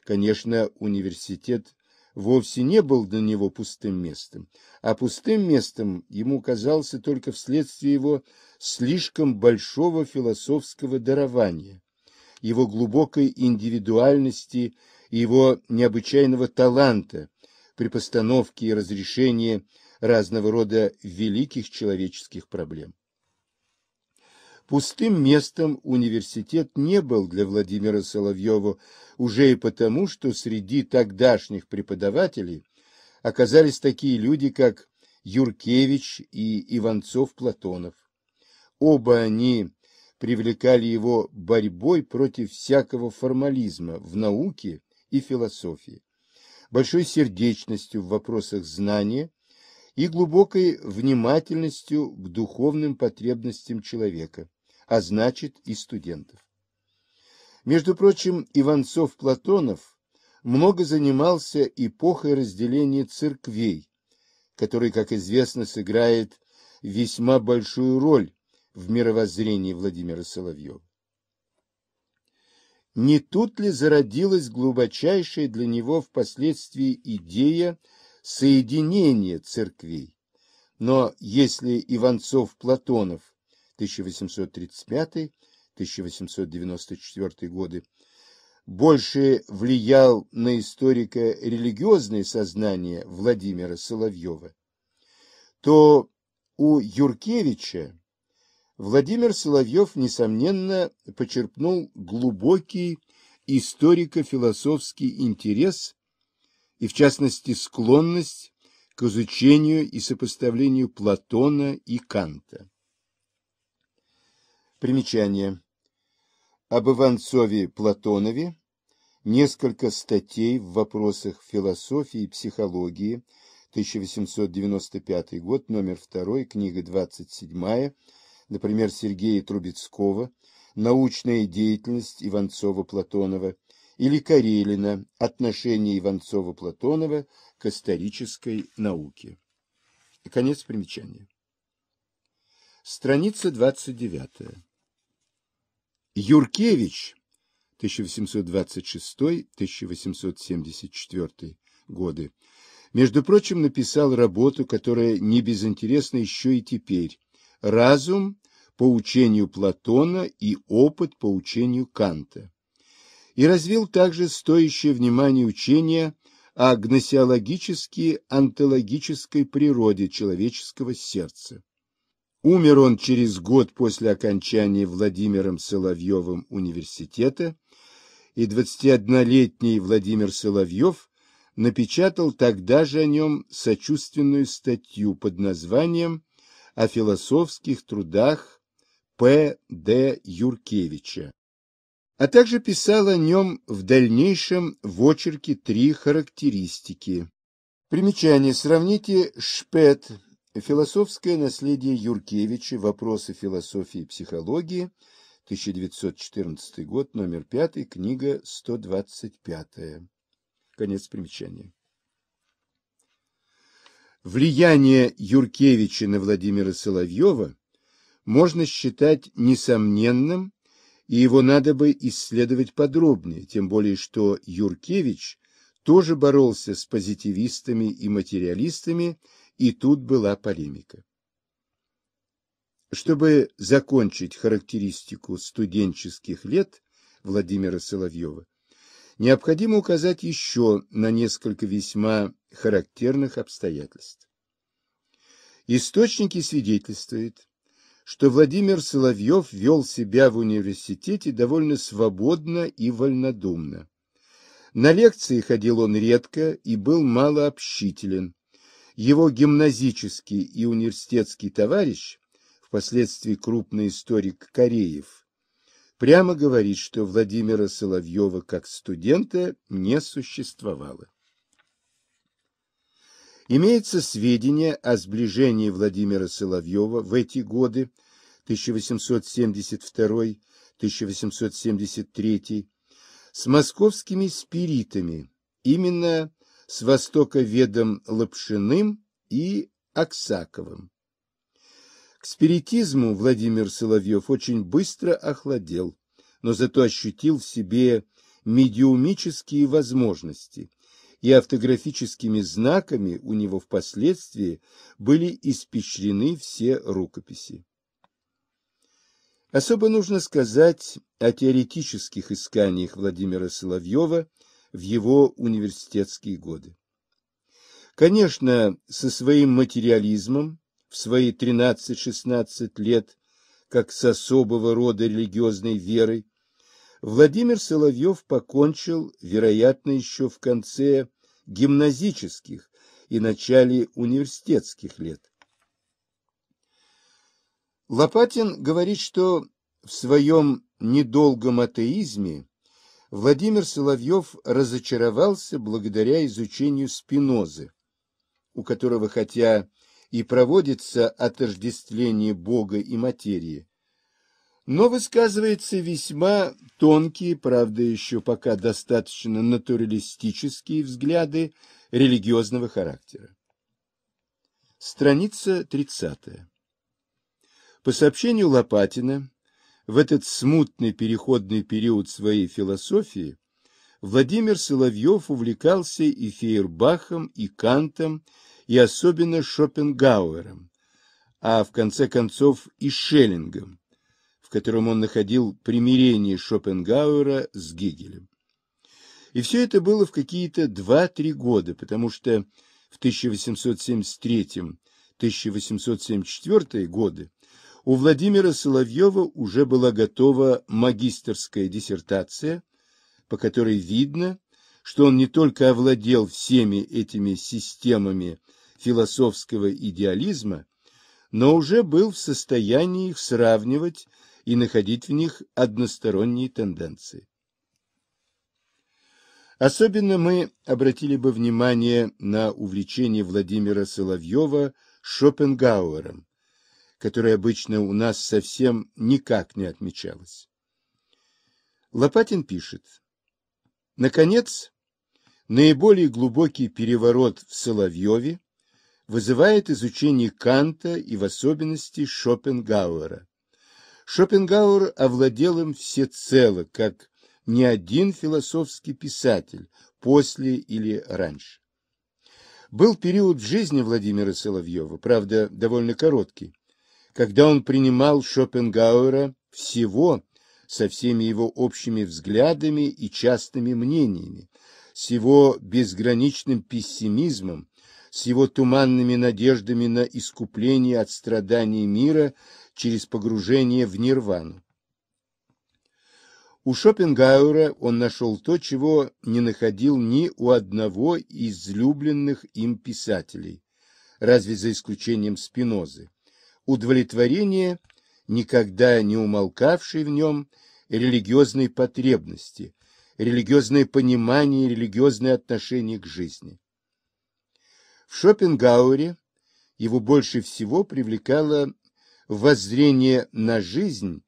Конечно, университет вовсе не был для него пустым местом, а пустым местом ему казался только вследствие его слишком большого философского дарования, его глубокой индивидуальности и его необычайного таланта при постановке и разрешении разного рода великих человеческих проблем. Пустым местом университет не был для Владимира Соловьева уже и потому, что среди тогдашних преподавателей оказались такие люди, как Юркевич и Иванцов-Платонов. Оба они привлекали его борьбой против всякого формализма в науке и философии, большой сердечностью в вопросах знания и глубокой внимательностью к духовным потребностям человека а значит и студентов. Между прочим, Иванцов-Платонов много занимался эпохой разделения церквей, который, как известно, сыграет весьма большую роль в мировоззрении Владимира Соловьева. Не тут ли зародилась глубочайшая для него впоследствии идея соединения церквей? Но если Иванцов-Платонов 1835-1894 годы, больше влиял на историко-религиозное сознание Владимира Соловьева, то у Юркевича Владимир Соловьев, несомненно, почерпнул глубокий историко-философский интерес и, в частности, склонность к изучению и сопоставлению Платона и Канта. Примечание. Об Иванцове Платонове несколько статей в вопросах философии и психологии, 1895 год, номер 2, книга 27, например, Сергея Трубецкого, «Научная деятельность Иванцова-Платонова» или Карелина «Отношение Иванцова-Платонова к исторической науке». Конец примечания. Страница 29. Юркевич 1826-1874 годы, между прочим, написал работу, которая не безинтересна еще и теперь «Разум по учению Платона и опыт по учению Канта» и развил также стоящее внимание учения о гносеологически-антологической природе человеческого сердца. Умер он через год после окончания Владимиром Соловьевым университета, и 21-летний Владимир Соловьев напечатал тогда же о нем сочувственную статью под названием «О философских трудах П. Д. Юркевича», а также писал о нем в дальнейшем в очерке три характеристики. Примечание. Сравните Шпет Философское наследие Юркевича. Вопросы философии и психологии. 1914 год, номер 5, книга 125. Конец примечания. Влияние Юркевича на Владимира Соловьева можно считать несомненным, и его надо бы исследовать подробнее, тем более что Юркевич тоже боролся с позитивистами и материалистами и тут была полемика. Чтобы закончить характеристику студенческих лет Владимира Соловьева, необходимо указать еще на несколько весьма характерных обстоятельств. Источники свидетельствуют, что Владимир Соловьев вел себя в университете довольно свободно и вольнодумно. На лекции ходил он редко и был малообщителен, его гимназический и университетский товарищ, впоследствии крупный историк Кореев, прямо говорит, что Владимира Соловьева как студента не существовало. Имеется сведения о сближении Владимира Соловьева в эти годы 1872-1873 с московскими спиритами, именно с востока ведом Лапшиным и Аксаковым. К спиритизму Владимир Соловьев очень быстро охладел, но зато ощутил в себе медиумические возможности, и автографическими знаками у него впоследствии были испещрены все рукописи. Особо нужно сказать о теоретических исканиях Владимира Соловьева – в его университетские годы. Конечно, со своим материализмом в свои 13-16 лет, как с особого рода религиозной верой, Владимир Соловьев покончил, вероятно, еще в конце гимназических и начале университетских лет. Лопатин говорит, что в своем недолгом атеизме Владимир Соловьев разочаровался благодаря изучению Спинозы, у которого, хотя и проводится отождествление Бога и материи, но высказываются весьма тонкие, правда, еще пока достаточно натуралистические взгляды религиозного характера. Страница 30. По сообщению Лопатина, в этот смутный переходный период своей философии Владимир Соловьев увлекался и Фейербахом, и Кантом, и особенно Шопенгауэром, а в конце концов и Шеллингом, в котором он находил примирение Шопенгауэра с Гегелем. И все это было в какие-то 2-3 года, потому что в 1873-1874 годы у Владимира Соловьева уже была готова магистерская диссертация, по которой видно, что он не только овладел всеми этими системами философского идеализма, но уже был в состоянии их сравнивать и находить в них односторонние тенденции. Особенно мы обратили бы внимание на увлечение Владимира Соловьева Шопенгауэром, которая обычно у нас совсем никак не отмечалась. Лопатин пишет. Наконец, наиболее глубокий переворот в Соловьеве вызывает изучение Канта и в особенности Шопенгауэра. Шопенгауэр овладел им всецело, как ни один философский писатель после или раньше. Был период в жизни Владимира Соловьева, правда, довольно короткий, когда он принимал Шопенгауэра всего со всеми его общими взглядами и частными мнениями, с его безграничным пессимизмом, с его туманными надеждами на искупление от страданий мира через погружение в нирвану. У Шопенгауэра он нашел то, чего не находил ни у одного из излюбленных им писателей, разве за исключением Спинозы, удовлетворение никогда не умолкавшей в нем религиозной потребности, религиозное понимание религиозное отношение к жизни. В Шопенгауэре его больше всего привлекало воззрение на жизнь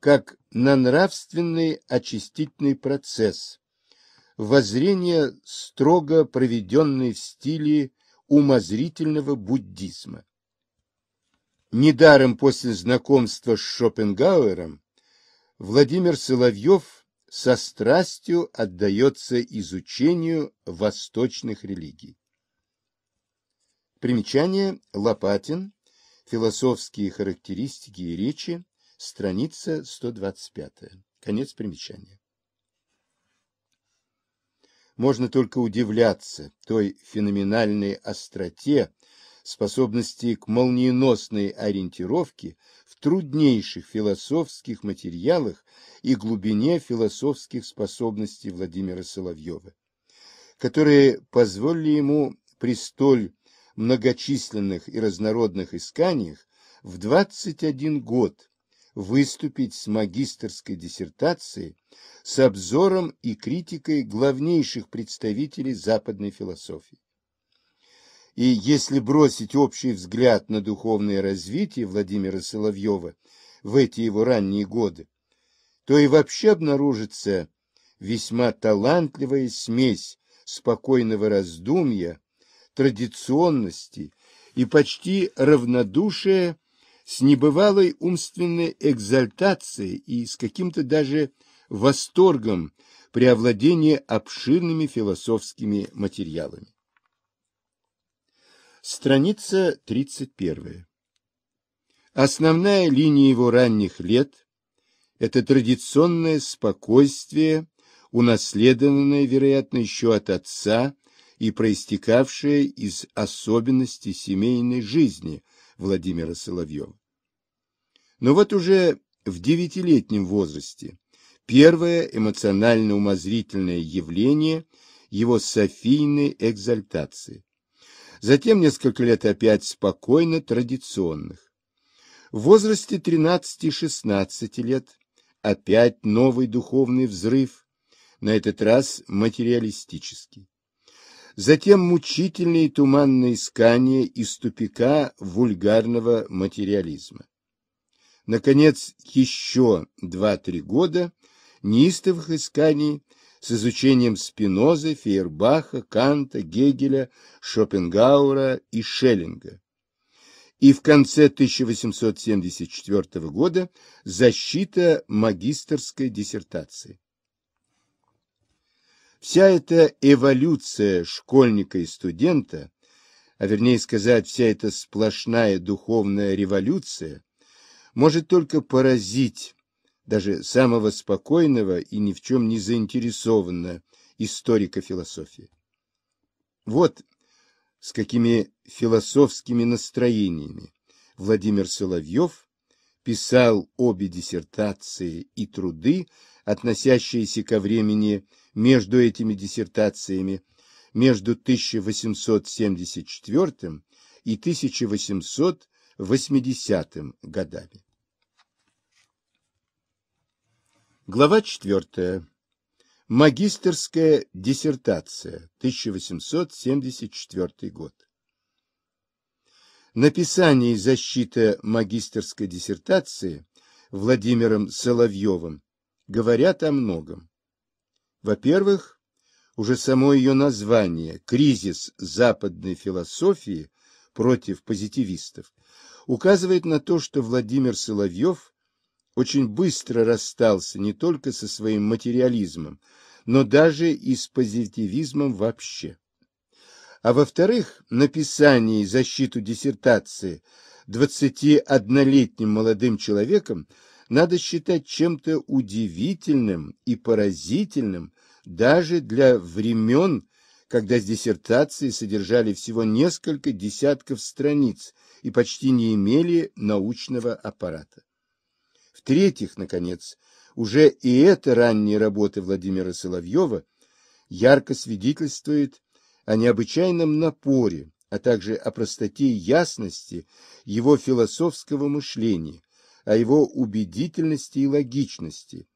как на нравственный очистительный процесс, воззрение, строго проведенное в стиле умозрительного буддизма. Недаром после знакомства с Шопенгауэром Владимир Соловьев со страстью отдается изучению восточных религий. Примечание Лопатин. Философские характеристики и речи. Страница 125. Конец примечания. Можно только удивляться той феноменальной остроте, способности к молниеносной ориентировке в труднейших философских материалах и глубине философских способностей Владимира Соловьева, которые позволили ему при столь многочисленных и разнородных исканиях в 21 год выступить с магистерской диссертацией с обзором и критикой главнейших представителей западной философии. И если бросить общий взгляд на духовное развитие Владимира Соловьева в эти его ранние годы, то и вообще обнаружится весьма талантливая смесь спокойного раздумья, традиционности и почти равнодушия с небывалой умственной экзальтацией и с каким-то даже восторгом при овладении обширными философскими материалами. Страница 31. Основная линия его ранних лет – это традиционное спокойствие, унаследованное, вероятно, еще от отца и проистекавшее из особенностей семейной жизни Владимира Соловьева. Но вот уже в девятилетнем возрасте первое эмоционально-умозрительное явление его софийной экзальтации затем несколько лет опять спокойно традиционных. В возрасте 13-16 лет опять новый духовный взрыв, на этот раз материалистический. Затем мучительные туманные искания из тупика вульгарного материализма. Наконец, еще 2-3 года неистовых исканий – с изучением Спинозы, Фейербаха, Канта, Гегеля, Шопенгауэра и Шеллинга. И в конце 1874 года защита магистерской диссертации. Вся эта эволюция школьника и студента, а вернее сказать, вся эта сплошная духовная революция, может только поразить даже самого спокойного и ни в чем не заинтересованного историка философии. Вот с какими философскими настроениями Владимир Соловьев писал обе диссертации и труды, относящиеся ко времени между этими диссертациями, между 1874 и 1880 годами. Глава 4. Магистерская диссертация, 1874 год. Написание и защита магистерской диссертации Владимиром Соловьевым говорят о многом. Во-первых, уже само ее название «Кризис западной философии против позитивистов» указывает на то, что Владимир Соловьев очень быстро расстался не только со своим материализмом, но даже и с позитивизмом вообще. А во-вторых, написание и защиту диссертации 21-летним молодым человеком надо считать чем-то удивительным и поразительным даже для времен, когда с диссертации содержали всего несколько десятков страниц и почти не имели научного аппарата. В-третьих, наконец, уже и это ранние работы Владимира Соловьева ярко свидетельствует о необычайном напоре, а также о простоте и ясности его философского мышления, о его убедительности и логичности,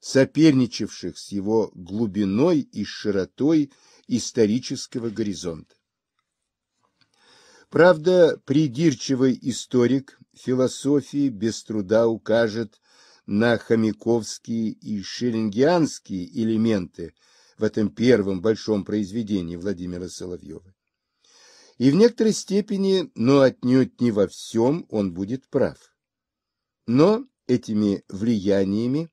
соперничавших с его глубиной и широтой исторического горизонта. Правда, придирчивый историк философии без труда укажет на хомяковские и шеллингианские элементы в этом первом большом произведении Владимира Соловьева. И в некоторой степени, но отнюдь не во всем, он будет прав. Но этими влияниями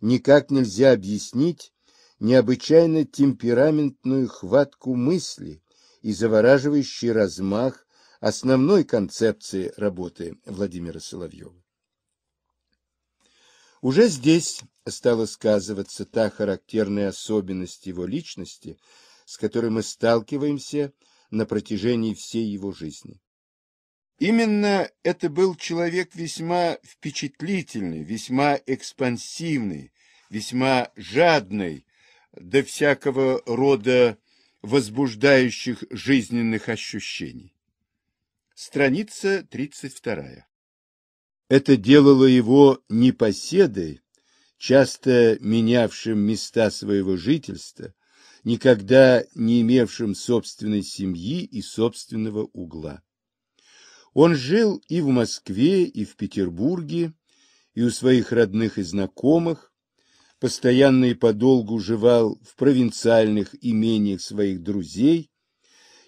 никак нельзя объяснить необычайно темпераментную хватку мысли и завораживающий размах основной концепции работы Владимира Соловьева. Уже здесь стала сказываться та характерная особенность его личности, с которой мы сталкиваемся на протяжении всей его жизни. Именно это был человек весьма впечатлительный, весьма экспансивный, весьма жадный до всякого рода возбуждающих жизненных ощущений. Страница 32. Это делало его непоседой, часто менявшим места своего жительства, никогда не имевшим собственной семьи и собственного угла. Он жил и в Москве, и в Петербурге, и у своих родных и знакомых, постоянно и подолгу жевал в провинциальных имениях своих друзей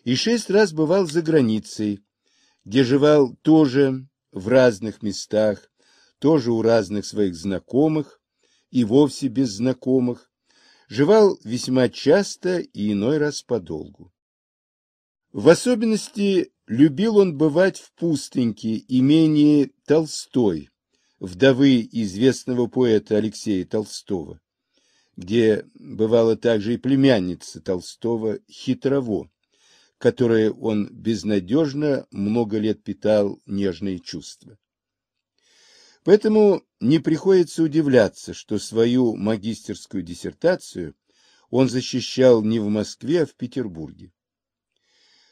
и шесть раз бывал за границей, где деживал тоже в разных местах, тоже у разных своих знакомых и вовсе без знакомых, жевал весьма часто и иной раз подолгу. В особенности любил он бывать в пустыньке имении Толстой, вдовы известного поэта Алексея Толстого, где бывала также и племянница Толстого Хитрово которое он безнадежно много лет питал нежные чувства. Поэтому не приходится удивляться, что свою магистерскую диссертацию он защищал не в Москве, а в Петербурге.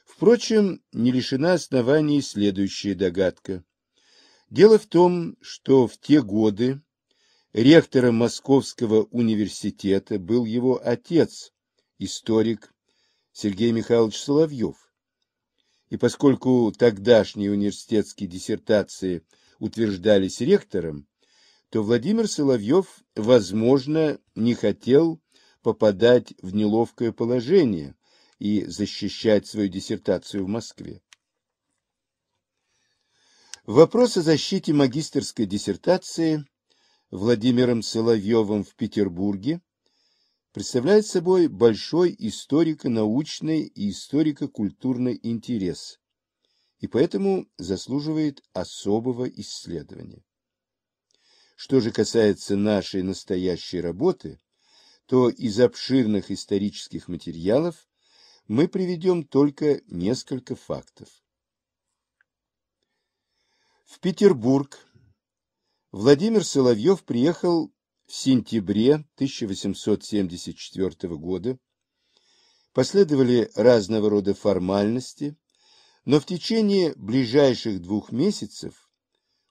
Впрочем, не лишена оснований следующая догадка. Дело в том, что в те годы ректором Московского университета был его отец, историк Сергей Михайлович Соловьев. И поскольку тогдашние университетские диссертации утверждались ректором, то Владимир Соловьев, возможно, не хотел попадать в неловкое положение и защищать свою диссертацию в Москве. Вопрос о защите магистерской диссертации Владимиром Соловьевым в Петербурге представляет собой большой историко-научный и историко-культурный интерес и поэтому заслуживает особого исследования. Что же касается нашей настоящей работы, то из обширных исторических материалов мы приведем только несколько фактов. В Петербург Владимир Соловьев приехал в сентябре 1874 года, последовали разного рода формальности, но в течение ближайших двух месяцев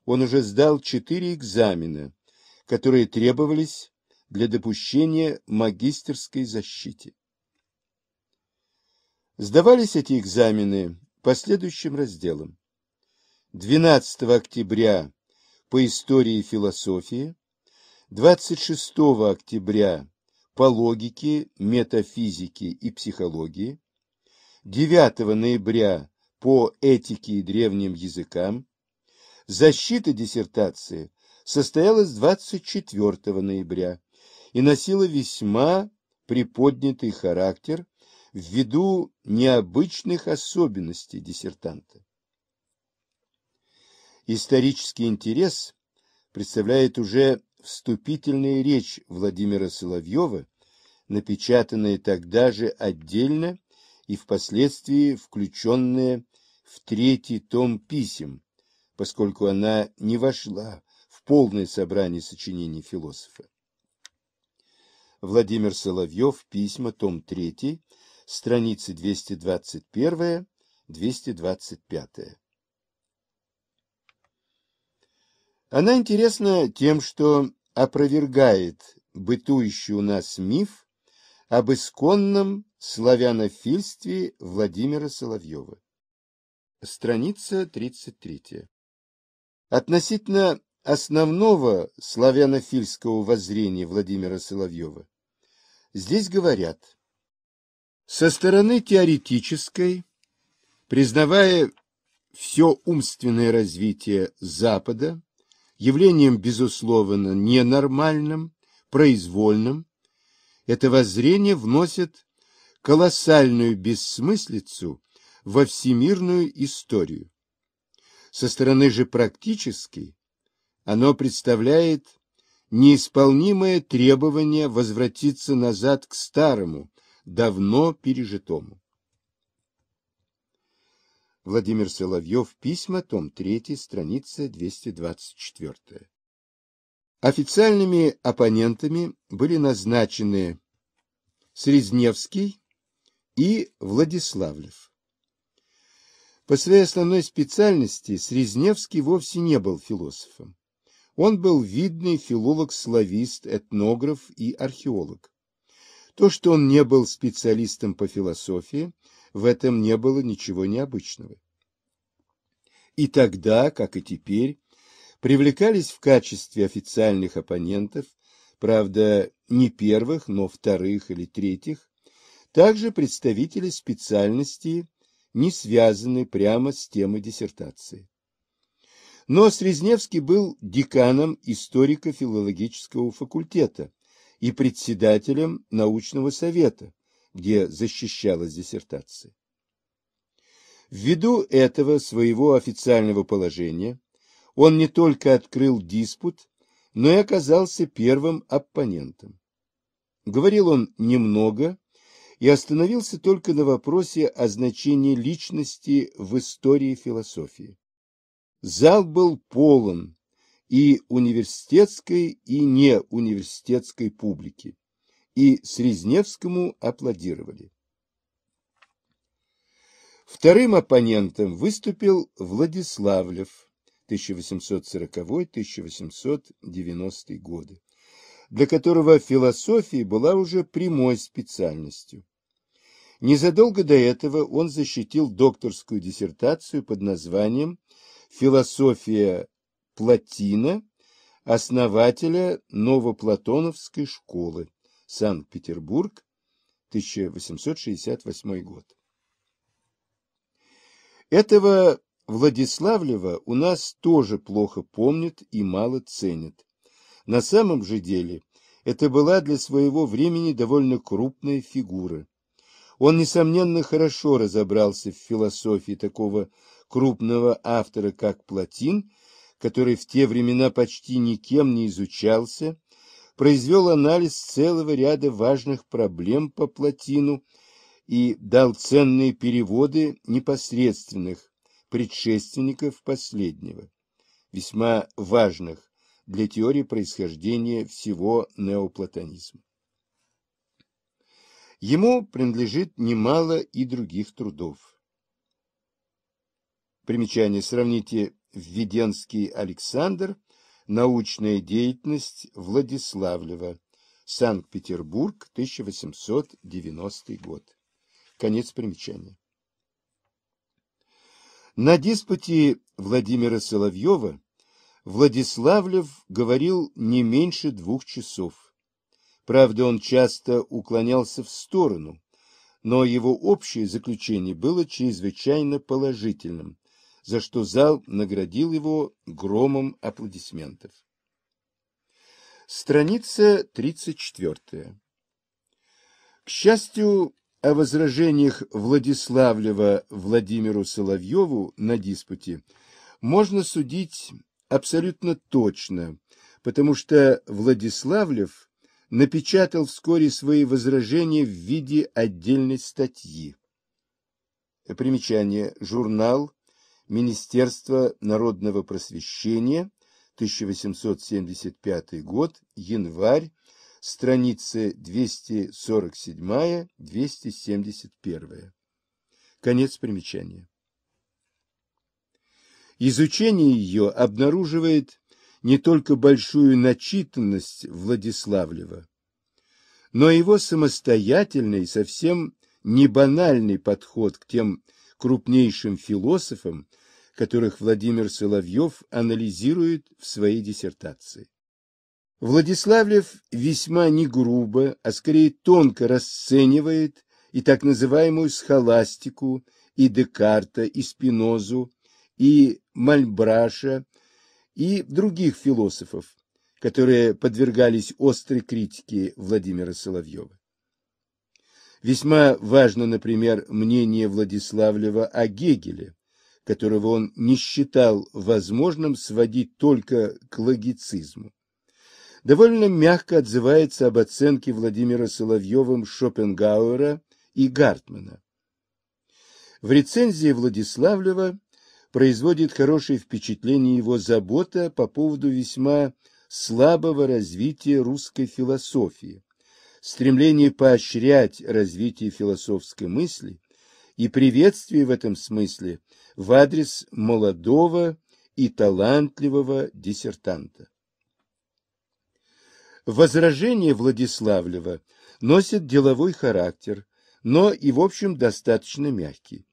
он уже сдал четыре экзамена, которые требовались для допущения магистерской защите. Сдавались эти экзамены по следующим разделам. 12 октября по истории и философии, 26 октября по логике, метафизике и психологии, 9 ноября по этике и древним языкам, защита диссертации состоялась 24 ноября и носила весьма приподнятый характер ввиду необычных особенностей диссертанта. Исторический интерес представляет уже вступительная речь Владимира Соловьева, напечатанная тогда же отдельно и впоследствии включенная в третий том писем, поскольку она не вошла в полное собрание сочинений философа. Владимир Соловьев, письма, том 3, страницы 221-225. Она интересна тем, что опровергает бытующий у нас миф об исконном славянофильстве Владимира Соловьева. Страница 33. Относительно основного славянофильского воззрения Владимира Соловьева, здесь говорят, со стороны теоретической, признавая все умственное развитие Запада, явлением, безусловно, ненормальным, произвольным, это воззрение вносит колоссальную бессмыслицу во всемирную историю. Со стороны же практической оно представляет неисполнимое требование возвратиться назад к старому, давно пережитому. Владимир Соловьев, письма, том 3, страница 224. Официальными оппонентами были назначены Срезневский и Владиславлев. По своей основной специальности Срезневский вовсе не был философом. Он был видный филолог-славист, этнограф и археолог. То, что он не был специалистом по философии – в этом не было ничего необычного. И тогда, как и теперь, привлекались в качестве официальных оппонентов, правда, не первых, но вторых или третьих, также представители специальностей, не связанные прямо с темой диссертации. Но Срезневский был деканом историко-филологического факультета и председателем научного совета, где защищалась диссертация. Ввиду этого своего официального положения он не только открыл диспут, но и оказался первым оппонентом. Говорил он немного и остановился только на вопросе о значении личности в истории философии. Зал был полон и университетской, и неуниверситетской публики и Срезневскому аплодировали. Вторым оппонентом выступил Владиславлев 1840-1890 годы, для которого философия была уже прямой специальностью. Незадолго до этого он защитил докторскую диссертацию под названием «Философия Платина, основателя новоплатоновской школы» Санкт-Петербург, 1868 год. Этого Владиславлева у нас тоже плохо помнят и мало ценят. На самом же деле это была для своего времени довольно крупная фигура. Он, несомненно, хорошо разобрался в философии такого крупного автора, как Платин, который в те времена почти никем не изучался, произвел анализ целого ряда важных проблем по плотину и дал ценные переводы непосредственных предшественников последнего, весьма важных для теории происхождения всего неоплатонизма. Ему принадлежит немало и других трудов. Примечание. Сравните Введенский Александр – Научная деятельность Владиславлева. Санкт-Петербург, 1890 год. Конец примечания. На диспуте Владимира Соловьева Владиславлев говорил не меньше двух часов. Правда, он часто уклонялся в сторону, но его общее заключение было чрезвычайно положительным – за что зал наградил его громом аплодисментов. Страница 34. К счастью, о возражениях Владиславлева Владимиру Соловьеву на диспуте можно судить абсолютно точно, потому что Владиславлев напечатал вскоре свои возражения в виде отдельной статьи. Примечание. Журнал Министерство народного просвещения, 1875 год, январь, страницы 247-271. Конец примечания. Изучение ее обнаруживает не только большую начитанность Владиславлева, но его самостоятельный, совсем не банальный подход к тем крупнейшим философам, которых Владимир Соловьев анализирует в своей диссертации. Владиславлев весьма не грубо, а скорее тонко расценивает и так называемую схоластику, и Декарта, и Спинозу, и Мальбраша, и других философов, которые подвергались острой критике Владимира Соловьева. Весьма важно, например, мнение Владиславлева о Гегеле, которого он не считал возможным сводить только к логицизму. Довольно мягко отзывается об оценке Владимира Соловьевым Шопенгауэра и Гартмана. В рецензии Владиславлева производит хорошее впечатление его забота по поводу весьма слабого развития русской философии, стремление поощрять развитие философской мысли и приветствие в этом смысле в адрес молодого и талантливого диссертанта. Возражение Владиславлева носит деловой характер, но и, в общем, достаточно мягкий.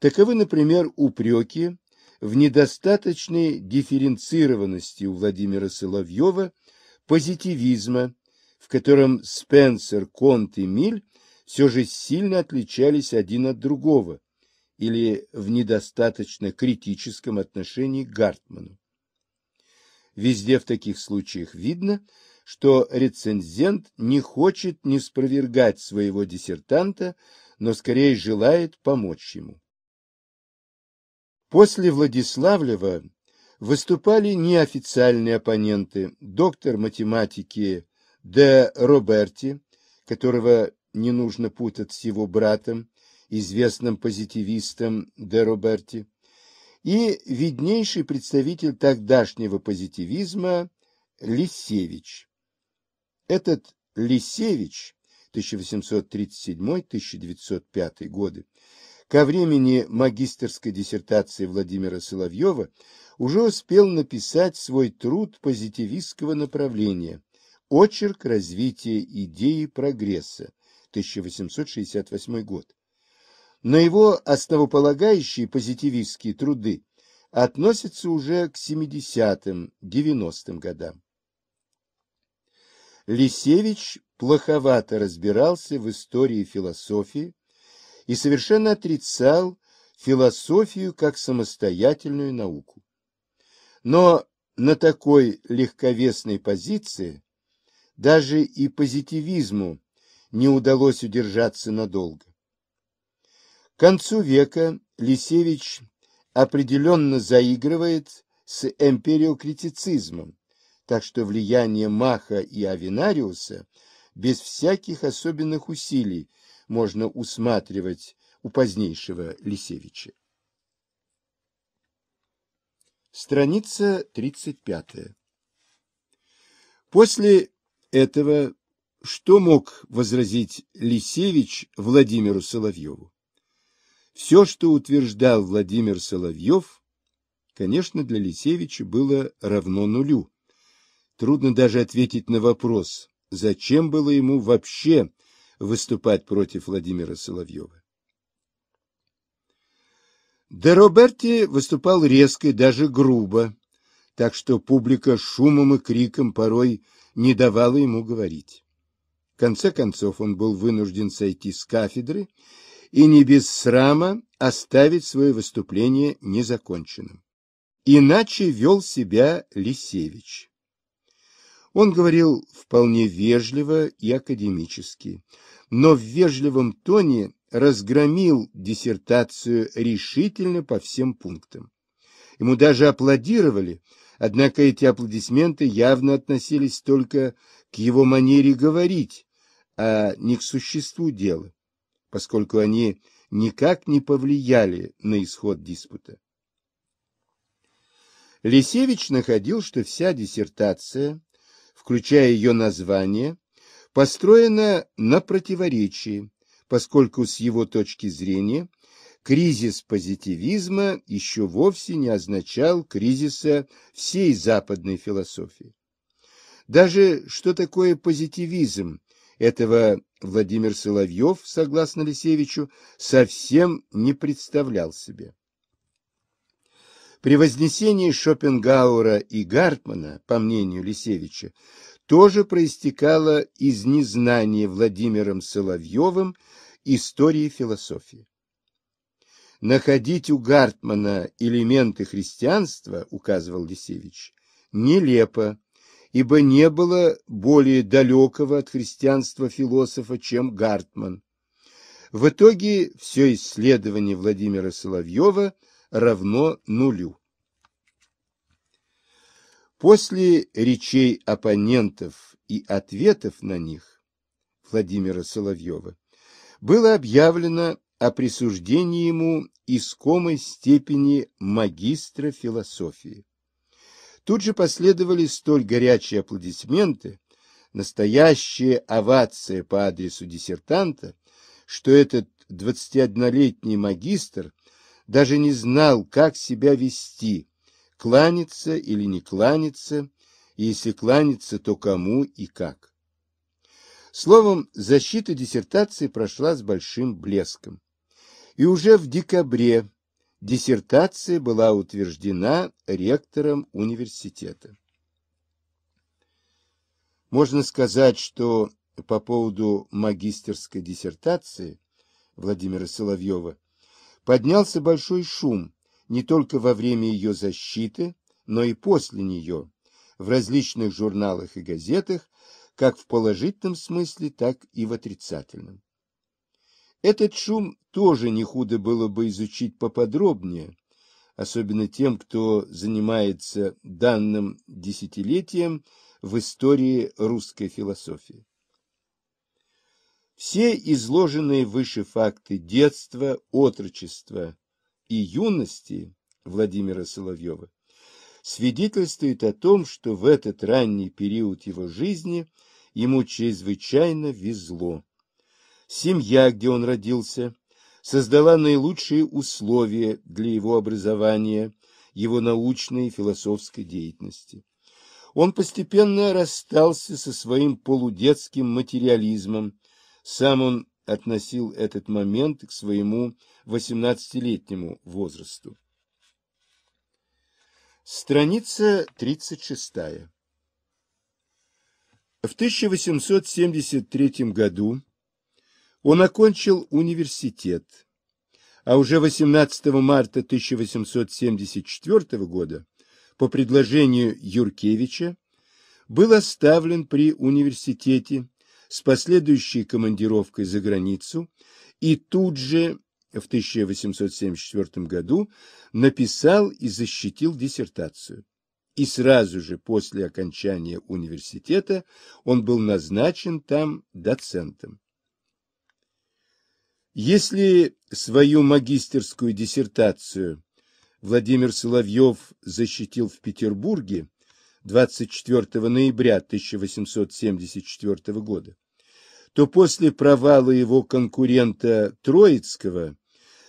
Таковы, например, упреки в недостаточной дифференцированности у Владимира Соловьева позитивизма, в котором Спенсер, Конт и Миль все же сильно отличались один от другого, или в недостаточно критическом отношении к Гартману. Везде в таких случаях видно, что рецензент не хочет не спровергать своего диссертанта, но скорее желает помочь ему. После Владиславлева выступали неофициальные оппоненты, доктор математики Де Роберти, которого не нужно путать с его братом, известным позитивистом де Роберти, и виднейший представитель тогдашнего позитивизма Лисевич. Этот Лисевич 1837-1905 годы ко времени магистерской диссертации Владимира Соловьева уже успел написать свой труд позитивистского направления «Очерк развития идеи прогресса» 1868 год но его основополагающие позитивистские труды относятся уже к 70-м, 90-м годам. Лисевич плоховато разбирался в истории философии и совершенно отрицал философию как самостоятельную науку. Но на такой легковесной позиции даже и позитивизму не удалось удержаться надолго. К концу века Лисевич определенно заигрывает с эмпериокритицизмом, так что влияние Маха и Авинариуса без всяких особенных усилий можно усматривать у позднейшего Лисевича. Страница 35. После этого что мог возразить Лисевич Владимиру Соловьеву? Все, что утверждал Владимир Соловьев, конечно, для Лисевича было равно нулю. Трудно даже ответить на вопрос, зачем было ему вообще выступать против Владимира Соловьева. Де Роберти выступал резко и даже грубо, так что публика шумом и криком порой не давала ему говорить. В конце концов он был вынужден сойти с кафедры и не без срама оставить свое выступление незаконченным. Иначе вел себя Лисевич. Он говорил вполне вежливо и академически, но в вежливом тоне разгромил диссертацию решительно по всем пунктам. Ему даже аплодировали, однако эти аплодисменты явно относились только к его манере говорить, а не к существу дела поскольку они никак не повлияли на исход диспута. Лисевич находил, что вся диссертация, включая ее название, построена на противоречии, поскольку с его точки зрения кризис позитивизма еще вовсе не означал кризиса всей западной философии. Даже что такое позитивизм этого Владимир Соловьев, согласно Лисевичу, совсем не представлял себе. При вознесении Шопенгауэра и Гартмана, по мнению Лисевича, тоже проистекало из незнания Владимиром Соловьевым истории философии. Находить у Гартмана элементы христианства, указывал Лисевич, нелепо, ибо не было более далекого от христианства философа, чем Гартман. В итоге все исследование Владимира Соловьева равно нулю. После речей оппонентов и ответов на них Владимира Соловьева было объявлено о присуждении ему искомой степени магистра философии. Тут же последовали столь горячие аплодисменты, настоящая овация по адресу диссертанта, что этот 21-летний магистр даже не знал, как себя вести, кланяться или не кланяться, и если кланяться, то кому и как. Словом, защита диссертации прошла с большим блеском. И уже в декабре диссертация была утверждена ректором университета. Можно сказать, что по поводу магистерской диссертации Владимира Соловьева поднялся большой шум не только во время ее защиты, но и после нее в различных журналах и газетах, как в положительном смысле, так и в отрицательном. Этот шум тоже не худо было бы изучить поподробнее, особенно тем, кто занимается данным десятилетием в истории русской философии. Все изложенные выше факты детства, отрочества и юности Владимира Соловьева свидетельствуют о том, что в этот ранний период его жизни ему чрезвычайно везло. Семья, где он родился, создала наилучшие условия для его образования, его научной и философской деятельности. Он постепенно расстался со своим полудетским материализмом. Сам он относил этот момент к своему 18-летнему возрасту. Страница 36. В 1873 году он окончил университет, а уже 18 марта 1874 года по предложению Юркевича был оставлен при университете с последующей командировкой за границу и тут же в 1874 году написал и защитил диссертацию. И сразу же после окончания университета он был назначен там доцентом. Если свою магистерскую диссертацию Владимир Соловьев защитил в Петербурге 24 ноября 1874 года, то после провала его конкурента Троицкого,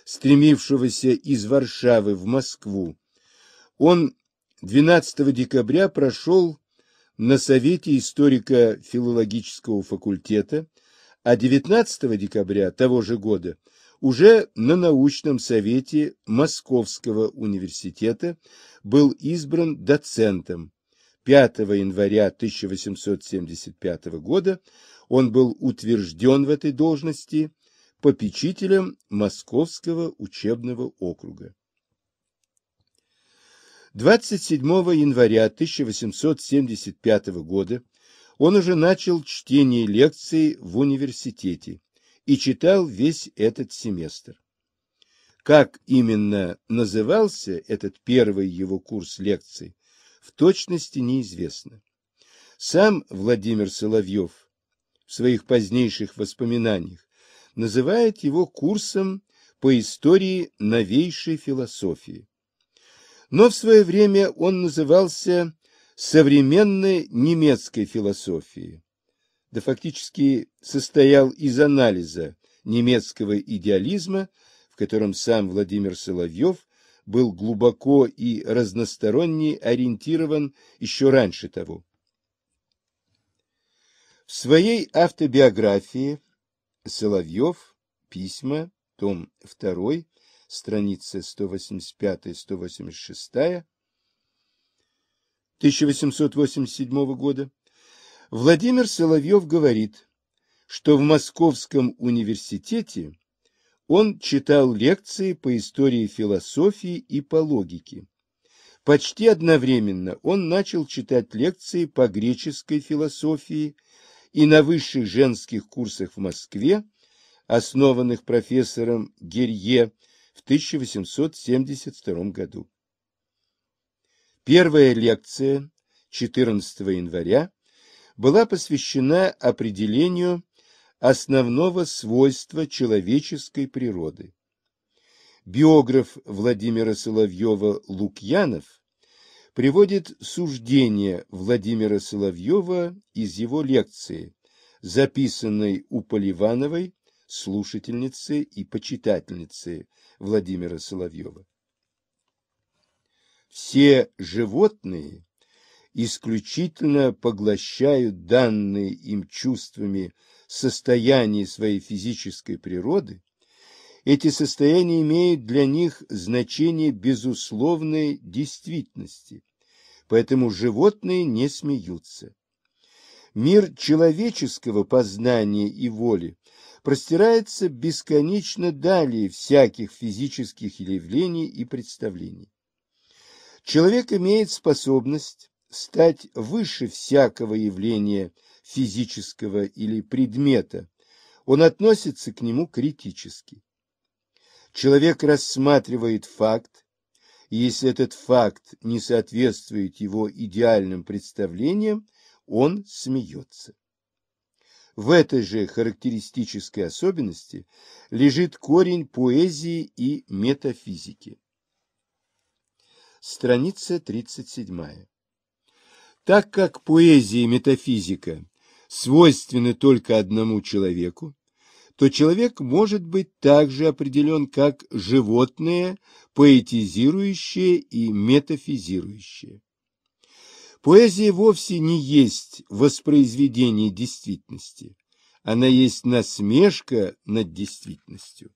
стремившегося из Варшавы в Москву, он 12 декабря прошел на Совете историко-филологического факультета а 19 декабря того же года уже на научном совете Московского университета был избран доцентом. 5 января 1875 года он был утвержден в этой должности попечителем Московского учебного округа. 27 января 1875 года он уже начал чтение лекций в университете и читал весь этот семестр. Как именно назывался этот первый его курс лекций, в точности неизвестно. Сам Владимир Соловьев в своих позднейших воспоминаниях называет его курсом по истории новейшей философии. Но в свое время он назывался современной немецкой философии, да фактически состоял из анализа немецкого идеализма, в котором сам Владимир Соловьев был глубоко и разносторонне ориентирован еще раньше того. В своей автобиографии Соловьев, письма, том 2, страницы 185-186, 1887 года Владимир Соловьев говорит, что в Московском университете он читал лекции по истории философии и по логике. Почти одновременно он начал читать лекции по греческой философии и на высших женских курсах в Москве, основанных профессором Герье в 1872 году. Первая лекция 14 января была посвящена определению основного свойства человеческой природы. Биограф Владимира Соловьева Лукьянов приводит суждение Владимира Соловьева из его лекции, записанной у Поливановой, слушательницы и почитательницы Владимира Соловьева. Все животные исключительно поглощают данные им чувствами состояние своей физической природы, эти состояния имеют для них значение безусловной действительности, поэтому животные не смеются. Мир человеческого познания и воли простирается бесконечно далее всяких физических явлений и представлений. Человек имеет способность стать выше всякого явления физического или предмета. Он относится к нему критически. Человек рассматривает факт, и если этот факт не соответствует его идеальным представлениям, он смеется. В этой же характеристической особенности лежит корень поэзии и метафизики. Страница 37. Так как поэзия и метафизика свойственны только одному человеку, то человек может быть также определен как животное, поэтизирующее и метафизирующее. Поэзия вовсе не есть воспроизведение действительности, она есть насмешка над действительностью.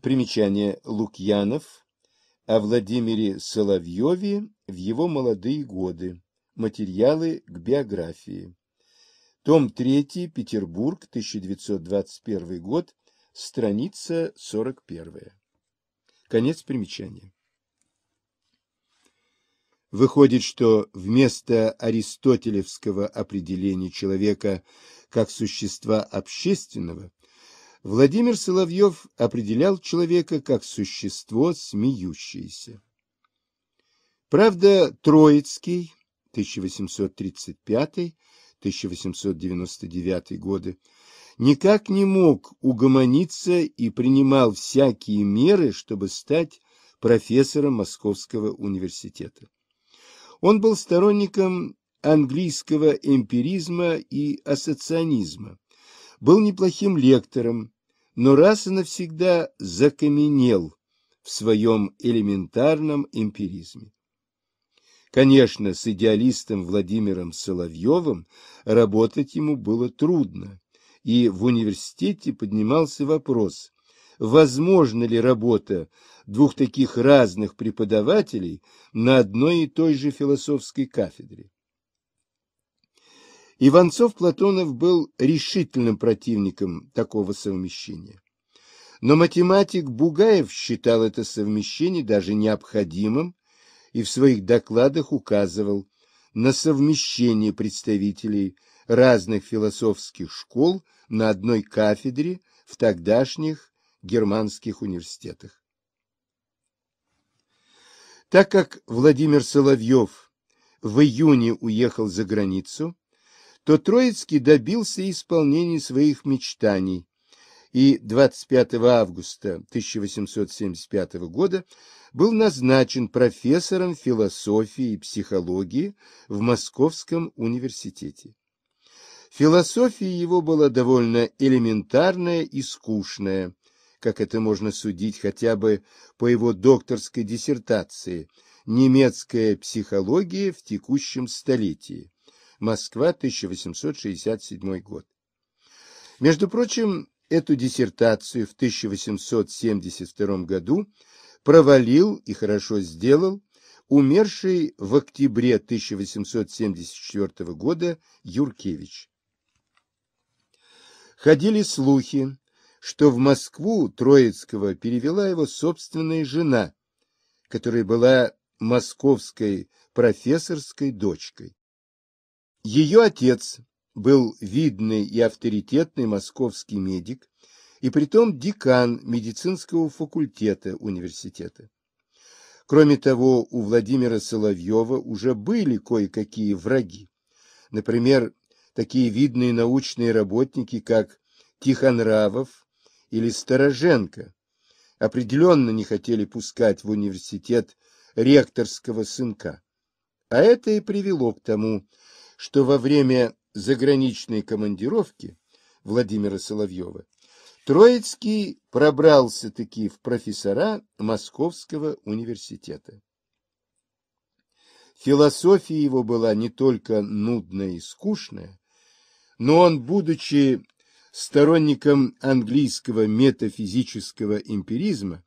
Примечание Лукьянов о Владимире Соловьеве в его молодые годы. Материалы к биографии. Том 3, Петербург, 1921 год, страница 41. Конец примечания. Выходит, что вместо аристотелевского определения человека как существа общественного Владимир Соловьев определял человека как существо смеющееся. Правда, Троицкий, 1835-1899 годы, никак не мог угомониться и принимал всякие меры, чтобы стать профессором Московского университета. Он был сторонником английского эмпиризма и ассоционизма, был неплохим лектором, но раз и навсегда закаменел в своем элементарном эмпиризме. Конечно, с идеалистом Владимиром Соловьевым работать ему было трудно, и в университете поднимался вопрос, возможно ли работа двух таких разных преподавателей на одной и той же философской кафедре. Иванцов-Платонов был решительным противником такого совмещения. Но математик Бугаев считал это совмещение даже необходимым и в своих докладах указывал на совмещение представителей разных философских школ на одной кафедре в тогдашних германских университетах. Так как Владимир Соловьев в июне уехал за границу, то Троицкий добился исполнения своих мечтаний и 25 августа 1875 года был назначен профессором философии и психологии в Московском университете. Философия его была довольно элементарная и скучная, как это можно судить хотя бы по его докторской диссертации «Немецкая психология в текущем столетии», Москва, 1867 год. Между прочим, эту диссертацию в 1872 году провалил и хорошо сделал умерший в октябре 1874 года Юркевич. Ходили слухи, что в Москву Троицкого перевела его собственная жена, которая была московской профессорской дочкой. Ее отец был видный и авторитетный московский медик, и притом декан медицинского факультета университета. Кроме того, у Владимира Соловьева уже были кое-какие враги. Например, такие видные научные работники, как Тихонравов или Староженко, определенно не хотели пускать в университет ректорского сынка. А это и привело к тому, что во время заграничной командировки Владимира Соловьева Троицкий пробрался-таки в профессора Московского университета. Философия его была не только нудная и скучная, но он, будучи сторонником английского метафизического эмпиризма,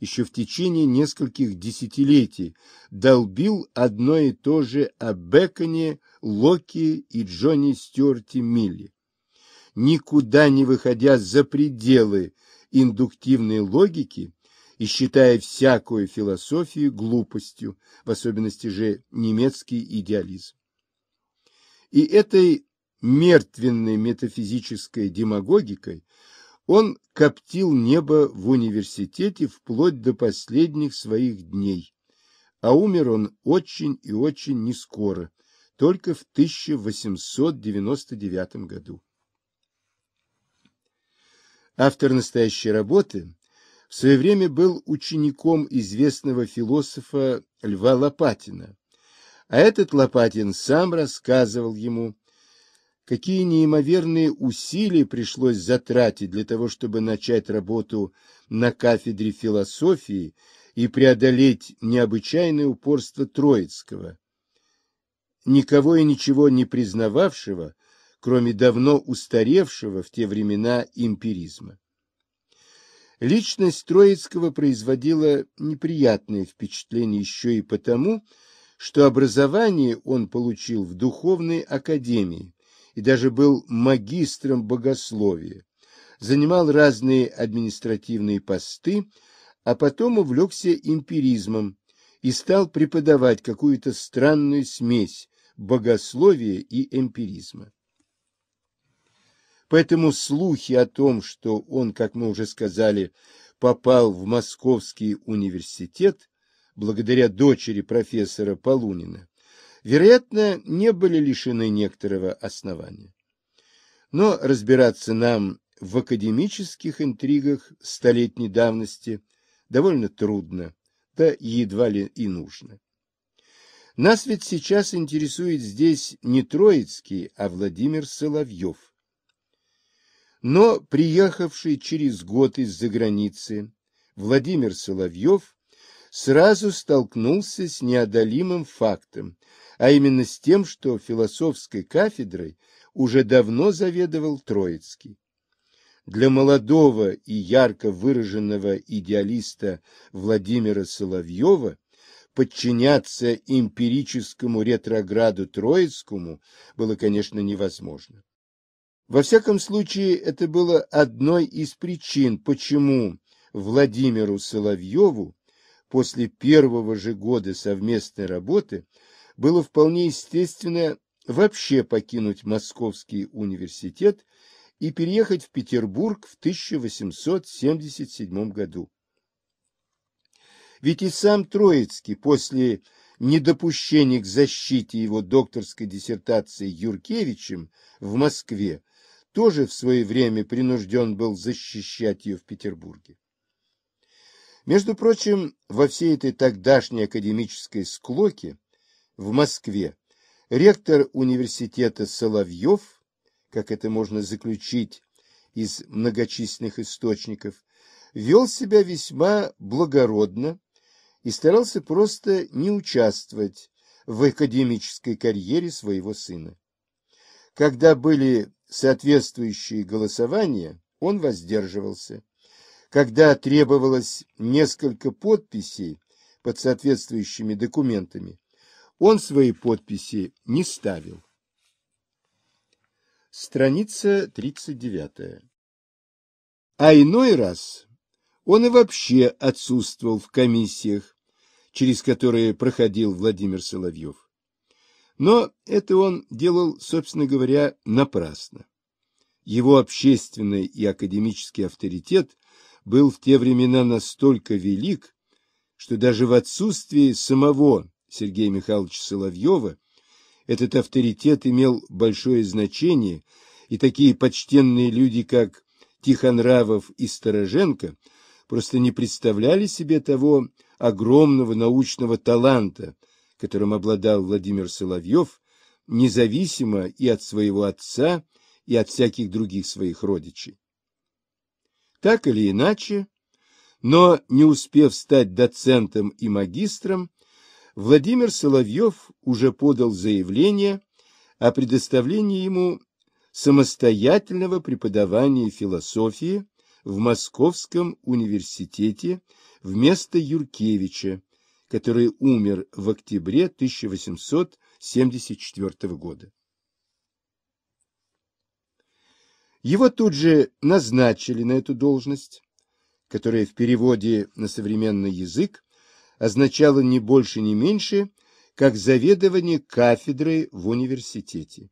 еще в течение нескольких десятилетий долбил одно и то же о Беконе, Локи и Джонни Стюарте Милле. Никуда не выходя за пределы индуктивной логики и считая всякую философию глупостью, в особенности же немецкий идеализм. И этой мертвенной метафизической демагогикой он коптил небо в университете вплоть до последних своих дней, а умер он очень и очень нескоро, только в 1899 году. Автор настоящей работы в свое время был учеником известного философа Льва Лопатина, а этот Лопатин сам рассказывал ему, какие неимоверные усилия пришлось затратить для того, чтобы начать работу на кафедре философии и преодолеть необычайное упорство Троицкого, никого и ничего не признававшего, кроме давно устаревшего в те времена эмпиризма. Личность Троицкого производила неприятное впечатление еще и потому, что образование он получил в духовной академии, и даже был магистром богословия, занимал разные административные посты, а потом увлекся эмпиризмом и стал преподавать какую-то странную смесь богословия и эмпиризма. Поэтому слухи о том, что он, как мы уже сказали, попал в Московский университет благодаря дочери профессора Полунина, вероятно, не были лишены некоторого основания. Но разбираться нам в академических интригах столетней давности довольно трудно, да едва ли и нужно. Нас ведь сейчас интересует здесь не Троицкий, а Владимир Соловьев. Но приехавший через год из-за границы Владимир Соловьев сразу столкнулся с неодолимым фактом, а именно с тем, что философской кафедрой уже давно заведовал Троицкий. Для молодого и ярко выраженного идеалиста Владимира Соловьева подчиняться эмпирическому ретрограду Троицкому было, конечно, невозможно. Во всяком случае, это было одной из причин, почему Владимиру Соловьеву после первого же года совместной работы было вполне естественно вообще покинуть Московский университет и переехать в Петербург в 1877 году. Ведь и сам Троицкий после недопущения к защите его докторской диссертации Юркевичем в Москве тоже в свое время принужден был защищать ее в Петербурге. Между прочим, во всей этой тогдашней академической склоке в Москве ректор университета Соловьев, как это можно заключить из многочисленных источников, вел себя весьма благородно и старался просто не участвовать в академической карьере своего сына. Когда были соответствующие голосования, он воздерживался когда требовалось несколько подписей под соответствующими документами, он свои подписи не ставил. Страница 39. А иной раз он и вообще отсутствовал в комиссиях, через которые проходил Владимир Соловьев. Но это он делал, собственно говоря, напрасно. Его общественный и академический авторитет был в те времена настолько велик, что даже в отсутствии самого Сергея Михайловича Соловьева этот авторитет имел большое значение, и такие почтенные люди, как Тихонравов и Стороженко, просто не представляли себе того огромного научного таланта, которым обладал Владимир Соловьев, независимо и от своего отца, и от всяких других своих родичей. Так или иначе, но не успев стать доцентом и магистром, Владимир Соловьев уже подал заявление о предоставлении ему самостоятельного преподавания философии в Московском университете вместо Юркевича, который умер в октябре 1874 года. Его тут же назначили на эту должность, которая в переводе на современный язык означала не больше, не меньше, как заведование кафедрой в университете.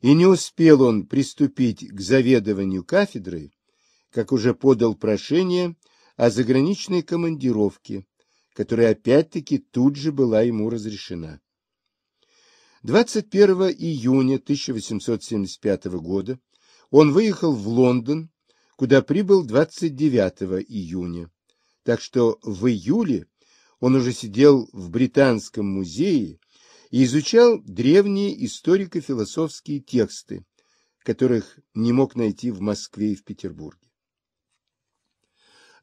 И не успел он приступить к заведованию кафедрой, как уже подал прошение о заграничной командировке, которая опять-таки тут же была ему разрешена. 21 июня 1875 года он выехал в Лондон, куда прибыл 29 июня. Так что в июле он уже сидел в Британском музее и изучал древние историко-философские тексты, которых не мог найти в Москве и в Петербурге.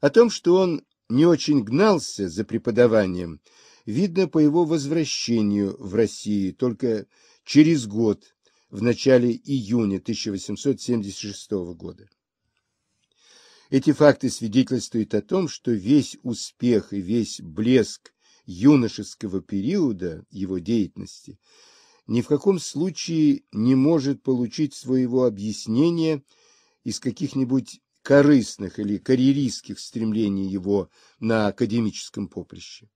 О том, что он не очень гнался за преподаванием, видно по его возвращению в Россию только через год в начале июня 1876 года. Эти факты свидетельствуют о том, что весь успех и весь блеск юношеского периода его деятельности ни в каком случае не может получить своего объяснения из каких-нибудь корыстных или карьеристских стремлений его на академическом поприще.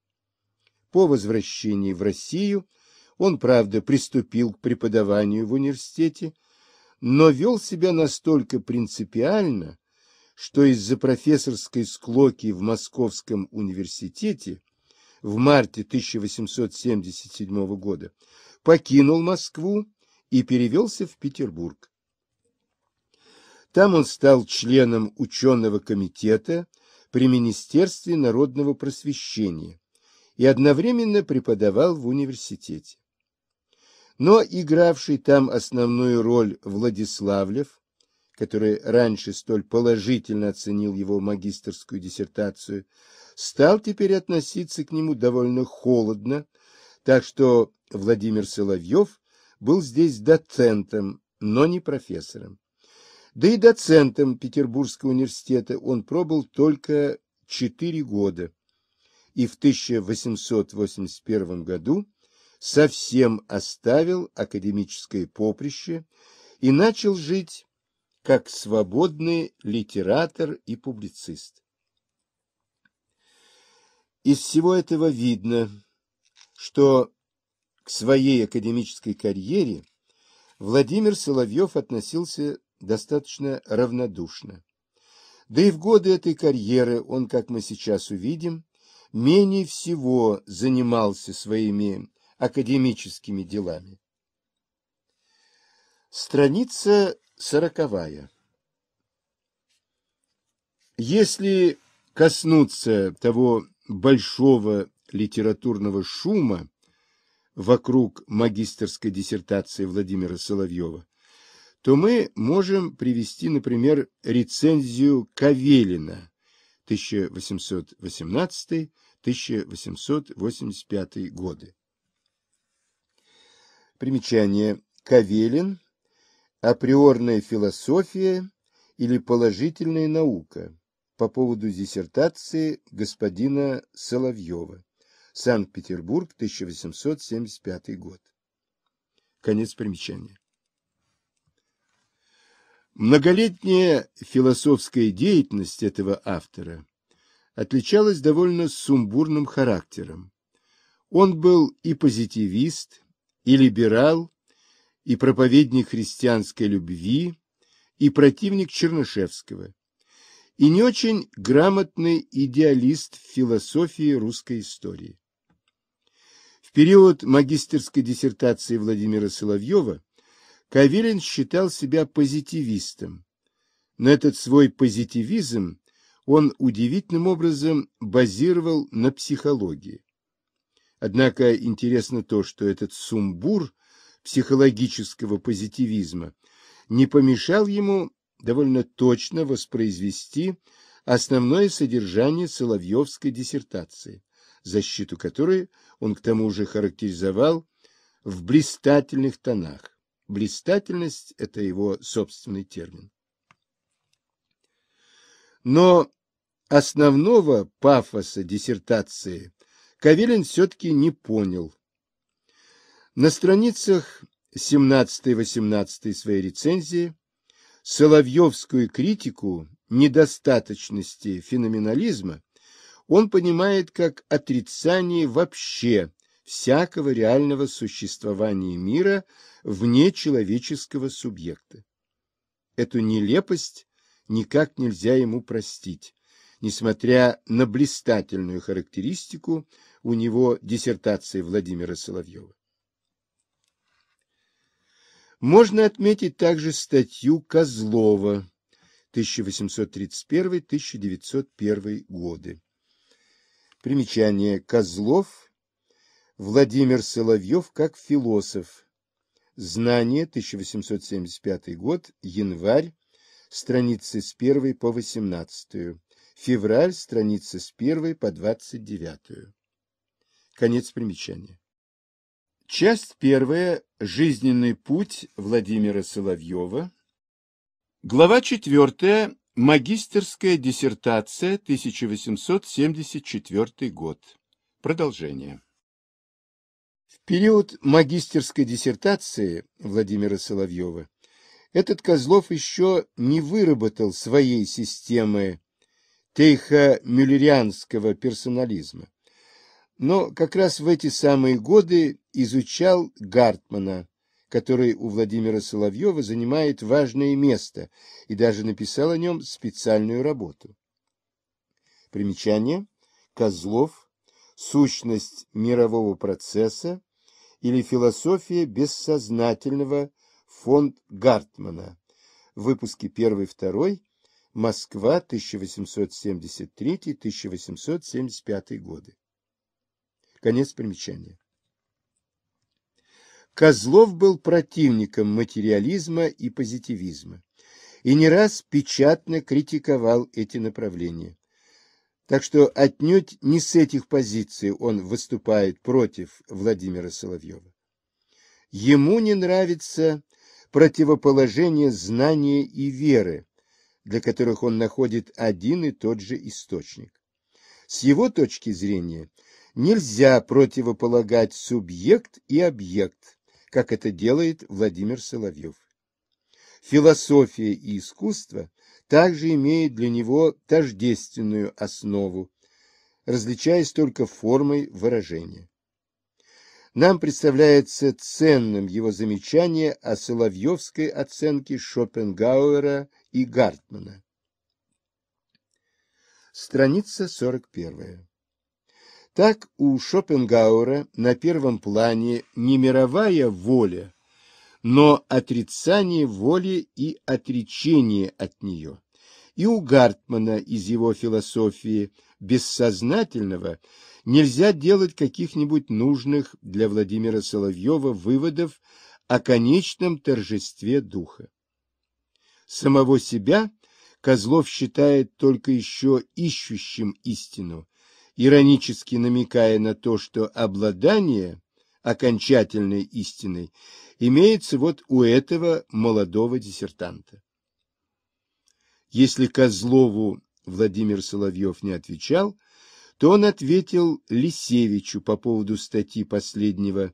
По возвращении в Россию – он, правда, приступил к преподаванию в университете, но вел себя настолько принципиально, что из-за профессорской склоки в Московском университете в марте 1877 года покинул Москву и перевелся в Петербург. Там он стал членом ученого комитета при Министерстве народного просвещения и одновременно преподавал в университете но игравший там основную роль Владиславлев, который раньше столь положительно оценил его магистерскую диссертацию, стал теперь относиться к нему довольно холодно, так что Владимир Соловьев был здесь доцентом, но не профессором. Да и доцентом Петербургского университета он пробыл только четыре года, и в 1881 году совсем оставил академическое поприще и начал жить как свободный литератор и публицист. Из всего этого видно, что к своей академической карьере Владимир Соловьев относился достаточно равнодушно. Да и в годы этой карьеры он, как мы сейчас увидим, менее всего занимался своими академическими делами. Страница сороковая. Если коснуться того большого литературного шума вокруг магистерской диссертации Владимира Соловьева, то мы можем привести, например, рецензию Кавелина 1818-1885 годы. Примечание. Кавелин. Априорная философия или положительная наука по поводу диссертации господина Соловьева. Санкт-Петербург, 1875 год. Конец примечания. Многолетняя философская деятельность этого автора отличалась довольно сумбурным характером. Он был и позитивист, и либерал, и проповедник христианской любви, и противник Чернышевского, и не очень грамотный идеалист в философии русской истории. В период магистерской диссертации Владимира Соловьева Кавелин считал себя позитивистом, но этот свой позитивизм он удивительным образом базировал на психологии. Однако интересно то, что этот сумбур психологического позитивизма не помешал ему довольно точно воспроизвести основное содержание Соловьевской диссертации, защиту которой он к тому же характеризовал в блистательных тонах. Блистательность – это его собственный термин. Но основного пафоса диссертации Кавелин все-таки не понял. На страницах 17-18 своей рецензии Соловьевскую критику недостаточности феноменализма он понимает как отрицание вообще всякого реального существования мира вне человеческого субъекта. Эту нелепость никак нельзя ему простить, несмотря на блистательную характеристику у него диссертации Владимира Соловьева. Можно отметить также статью Козлова 1831-1901 годы. Примечание. Козлов. Владимир Соловьев как философ. Знание. 1875 год. Январь. Страницы с 1 по 18. Февраль. Страницы с 1 по 29. Конец примечания. Часть первая. Жизненный путь Владимира Соловьева. Глава четвертая. Магистерская диссертация, 1874 год. Продолжение. В период магистерской диссертации Владимира Соловьева этот Козлов еще не выработал своей системы тейхо-мюллерианского персонализма но как раз в эти самые годы изучал Гартмана, который у Владимира Соловьева занимает важное место и даже написал о нем специальную работу. Примечание. Козлов. Сущность мирового процесса или философия бессознательного фонд Гартмана. Выпуски 1-2. Москва, 1873-1875 годы. Конец примечания. Козлов был противником материализма и позитивизма и не раз печатно критиковал эти направления. Так что отнюдь не с этих позиций он выступает против Владимира Соловьева. Ему не нравится противоположение знания и веры, для которых он находит один и тот же источник. С его точки зрения – нельзя противополагать субъект и объект, как это делает Владимир Соловьев. Философия и искусство также имеют для него тождественную основу, различаясь только формой выражения. Нам представляется ценным его замечание о Соловьевской оценке Шопенгауэра и Гартмана. Страница 41. Так у Шопенгауэра на первом плане не мировая воля, но отрицание воли и отречение от нее. И у Гартмана из его философии бессознательного нельзя делать каких-нибудь нужных для Владимира Соловьева выводов о конечном торжестве духа. Самого себя Козлов считает только еще ищущим истину, иронически намекая на то, что обладание окончательной истиной имеется вот у этого молодого диссертанта. Если Козлову Владимир Соловьев не отвечал, то он ответил Лисевичу по поводу статьи последнего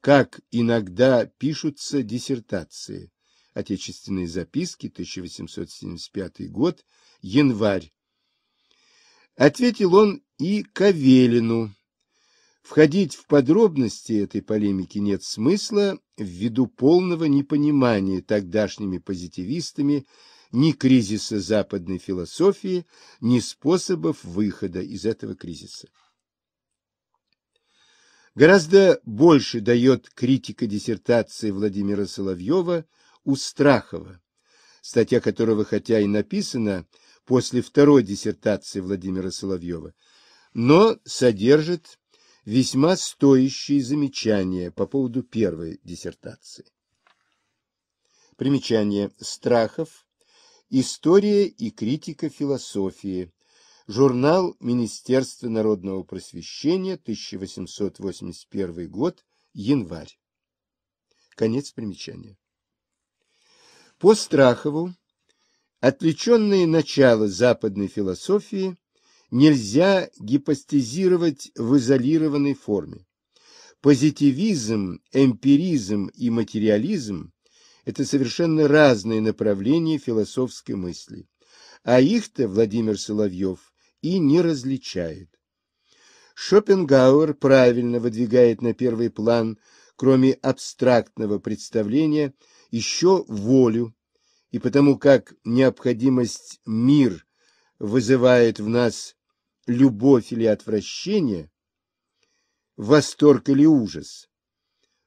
«Как иногда пишутся диссертации» Отечественные записки, 1875 год, январь. Ответил он и Кавелину. Входить в подробности этой полемики нет смысла ввиду полного непонимания тогдашними позитивистами ни кризиса западной философии, ни способов выхода из этого кризиса. Гораздо больше дает критика диссертации Владимира Соловьева у Страхова, статья которого, хотя и написана после второй диссертации Владимира Соловьева, но содержит весьма стоящие замечания по поводу первой диссертации. Примечание Страхов. История и критика философии. Журнал Министерства народного просвещения, 1881 год, январь. Конец примечания. По Страхову отвлеченные начала западной философии нельзя гипостезировать в изолированной форме. Позитивизм, эмпиризм и материализм – это совершенно разные направления философской мысли, а их-то Владимир Соловьев и не различает. Шопенгауэр правильно выдвигает на первый план, кроме абстрактного представления, еще волю, и потому как необходимость мир вызывает в нас любовь или отвращение, восторг или ужас.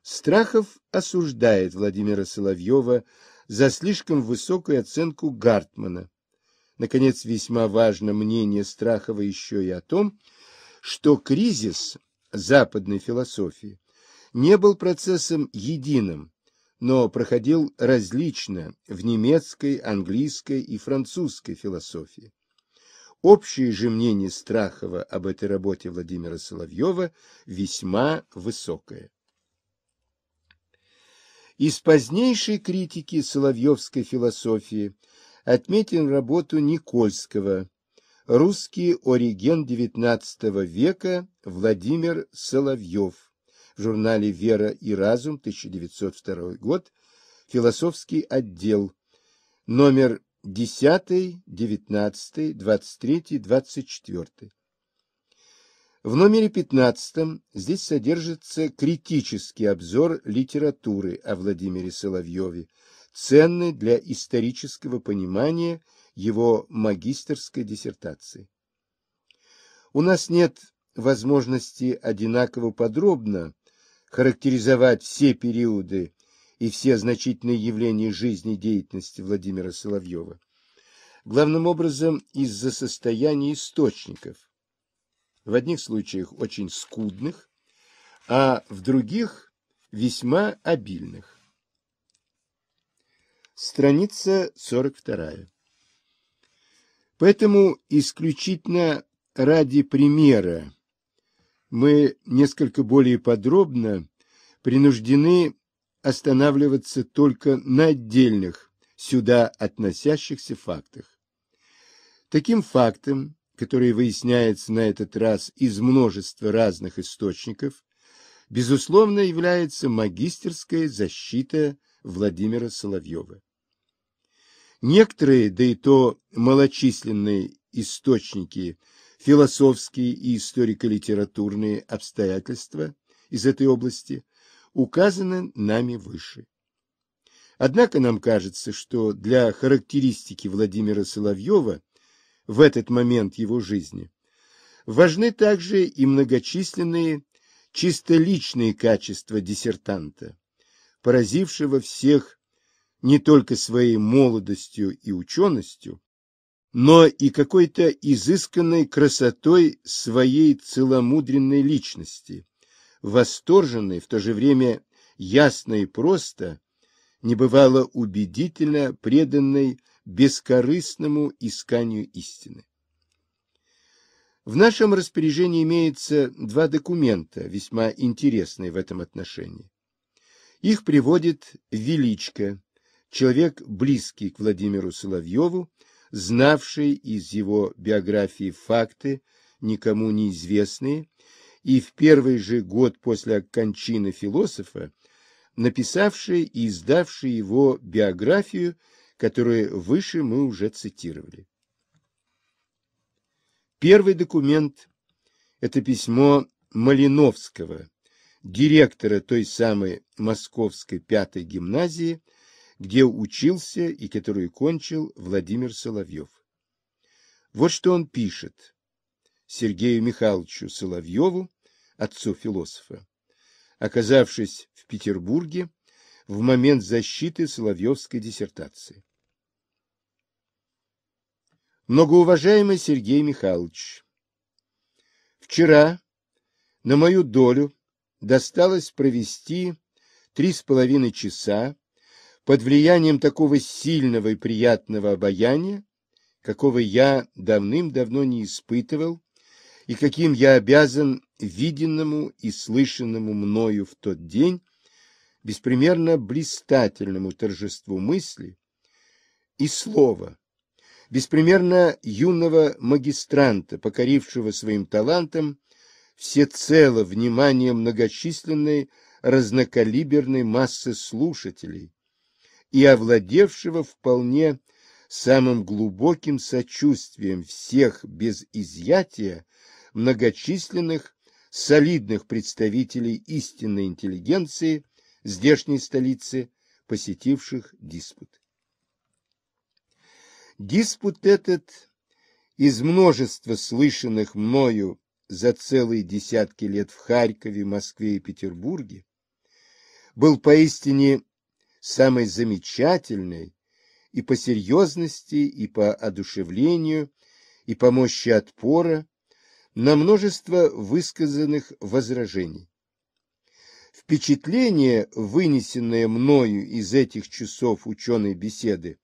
Страхов осуждает Владимира Соловьева за слишком высокую оценку Гартмана. Наконец, весьма важно мнение Страхова еще и о том, что кризис западной философии не был процессом единым, но проходил различно в немецкой, английской и французской философии. Общее же мнение Страхова об этой работе Владимира Соловьева весьма высокое. Из позднейшей критики соловьевской философии отметим работу Никольского «Русский ориген XIX века Владимир Соловьев» в журнале «Вера и разум» 1902 год, философский отдел, номер 10, 19, 23, 24. В номере 15 здесь содержится критический обзор литературы о Владимире Соловьеве, ценный для исторического понимания его магистерской диссертации. У нас нет возможности одинаково подробно характеризовать все периоды и все значительные явления жизни и деятельности Владимира Соловьева. Главным образом из-за состояния источников. В одних случаях очень скудных, а в других весьма обильных. Страница 42. Поэтому исключительно ради примера мы несколько более подробно принуждены останавливаться только на отдельных, сюда относящихся фактах. Таким фактом, который выясняется на этот раз из множества разных источников, безусловно является магистерская защита Владимира Соловьева. Некоторые, да и то малочисленные источники, философские и историко-литературные обстоятельства из этой области указано нами выше. Однако нам кажется, что для характеристики Владимира Соловьева в этот момент его жизни важны также и многочисленные чисто личные качества диссертанта, поразившего всех не только своей молодостью и ученостью, но и какой-то изысканной красотой своей целомудренной личности – восторженно и в то же время ясно и просто, небывало убедительно преданной бескорыстному исканию истины. В нашем распоряжении имеется два документа, весьма интересные в этом отношении. Их приводит Величко, человек, близкий к Владимиру Соловьеву, знавший из его биографии факты, никому неизвестные, и в первый же год после кончины философа, написавший и издавший его биографию, которую выше мы уже цитировали. Первый документ – это письмо Малиновского, директора той самой Московской пятой гимназии, где учился и которую кончил Владимир Соловьев. Вот что он пишет Сергею Михайловичу Соловьеву отцу философа. Оказавшись в Петербурге в момент защиты Соловьевской диссертации. Многоуважаемый Сергей Михайлович, вчера на мою долю досталось провести три с половиной часа под влиянием такого сильного и приятного обаяния, какого я давным-давно не испытывал и каким я обязан виденному и слышанному мною в тот день беспримерно блистательному торжеству мысли и слова, беспримерно юного магистранта, покорившего своим талантом всецело внимание многочисленной разнокалиберной массы слушателей и овладевшего вполне самым глубоким сочувствием всех без изъятия многочисленных солидных представителей истинной интеллигенции здешней столицы, посетивших диспут. Диспут этот из множества слышанных мною за целые десятки лет в Харькове, Москве и Петербурге был поистине самой замечательной и по серьезности, и по одушевлению, и по мощи отпора, на множество высказанных возражений. Впечатление, вынесенное мною из этих часов ученой беседы,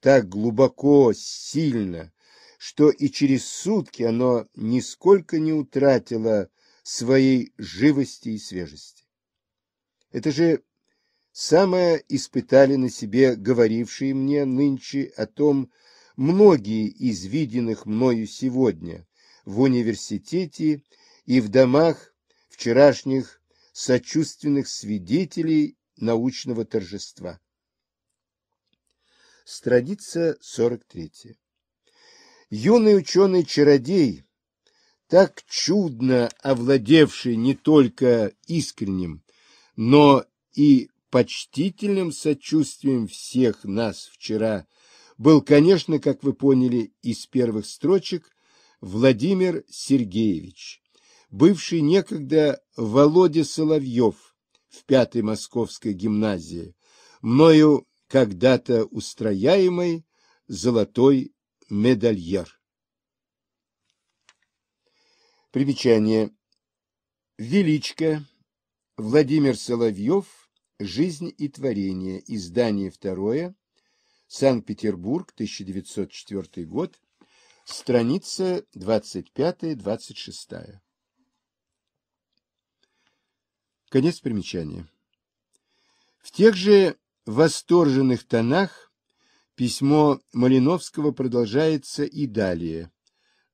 так глубоко, сильно, что и через сутки оно нисколько не утратило своей живости и свежести. Это же самое испытали на себе говорившие мне нынче о том многие из виденных мною сегодня, в университете и в домах вчерашних сочувственных свидетелей научного торжества. Страница 43. Юный ученый-чародей, так чудно овладевший не только искренним, но и почтительным сочувствием всех нас вчера, был, конечно, как вы поняли из первых строчек, Владимир Сергеевич, бывший некогда Володя Соловьев в Пятой Московской гимназии, мною когда-то устрояемый золотой медальер. Примечание. Величко. Владимир Соловьев. Жизнь и творение. Издание второе. Санкт-Петербург, 1904 год. Страница 25-26. Конец примечания. В тех же восторженных тонах письмо Малиновского продолжается и далее,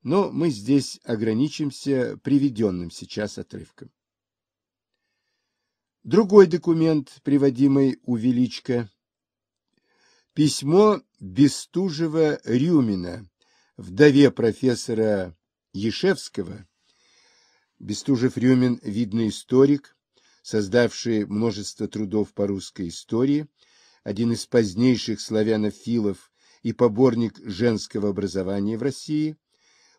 но мы здесь ограничимся приведенным сейчас отрывком. Другой документ, приводимый у Величко, письмо Бестужева-Рюмина вдове профессора Ешевского, Бестужев-Рюмин – видный историк, создавший множество трудов по русской истории, один из позднейших славянофилов и поборник женского образования в России,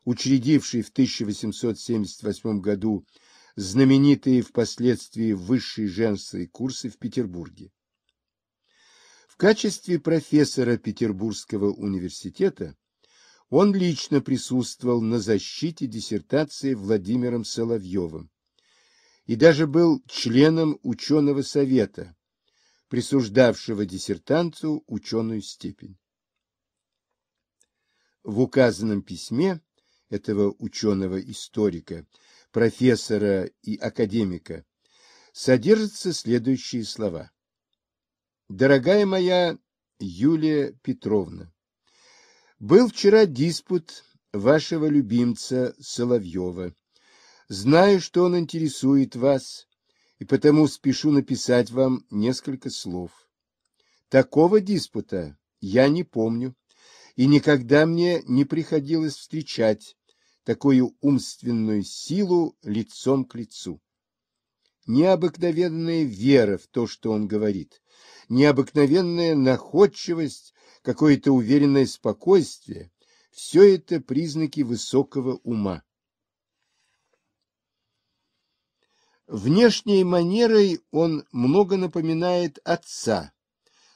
учредивший в 1878 году знаменитые впоследствии высшие женские курсы в Петербурге. В качестве профессора Петербургского университета он лично присутствовал на защите диссертации Владимиром Соловьевым и даже был членом ученого совета, присуждавшего диссертанту ученую степень. В указанном письме этого ученого-историка, профессора и академика содержатся следующие слова. «Дорогая моя Юлия Петровна, был вчера диспут вашего любимца Соловьева. Знаю, что он интересует вас, и потому спешу написать вам несколько слов. Такого диспута я не помню, и никогда мне не приходилось встречать такую умственную силу лицом к лицу. Необыкновенная вера в то, что он говорит, необыкновенная находчивость какое-то уверенное спокойствие — все это признаки высокого ума. Внешней манерой он много напоминает отца.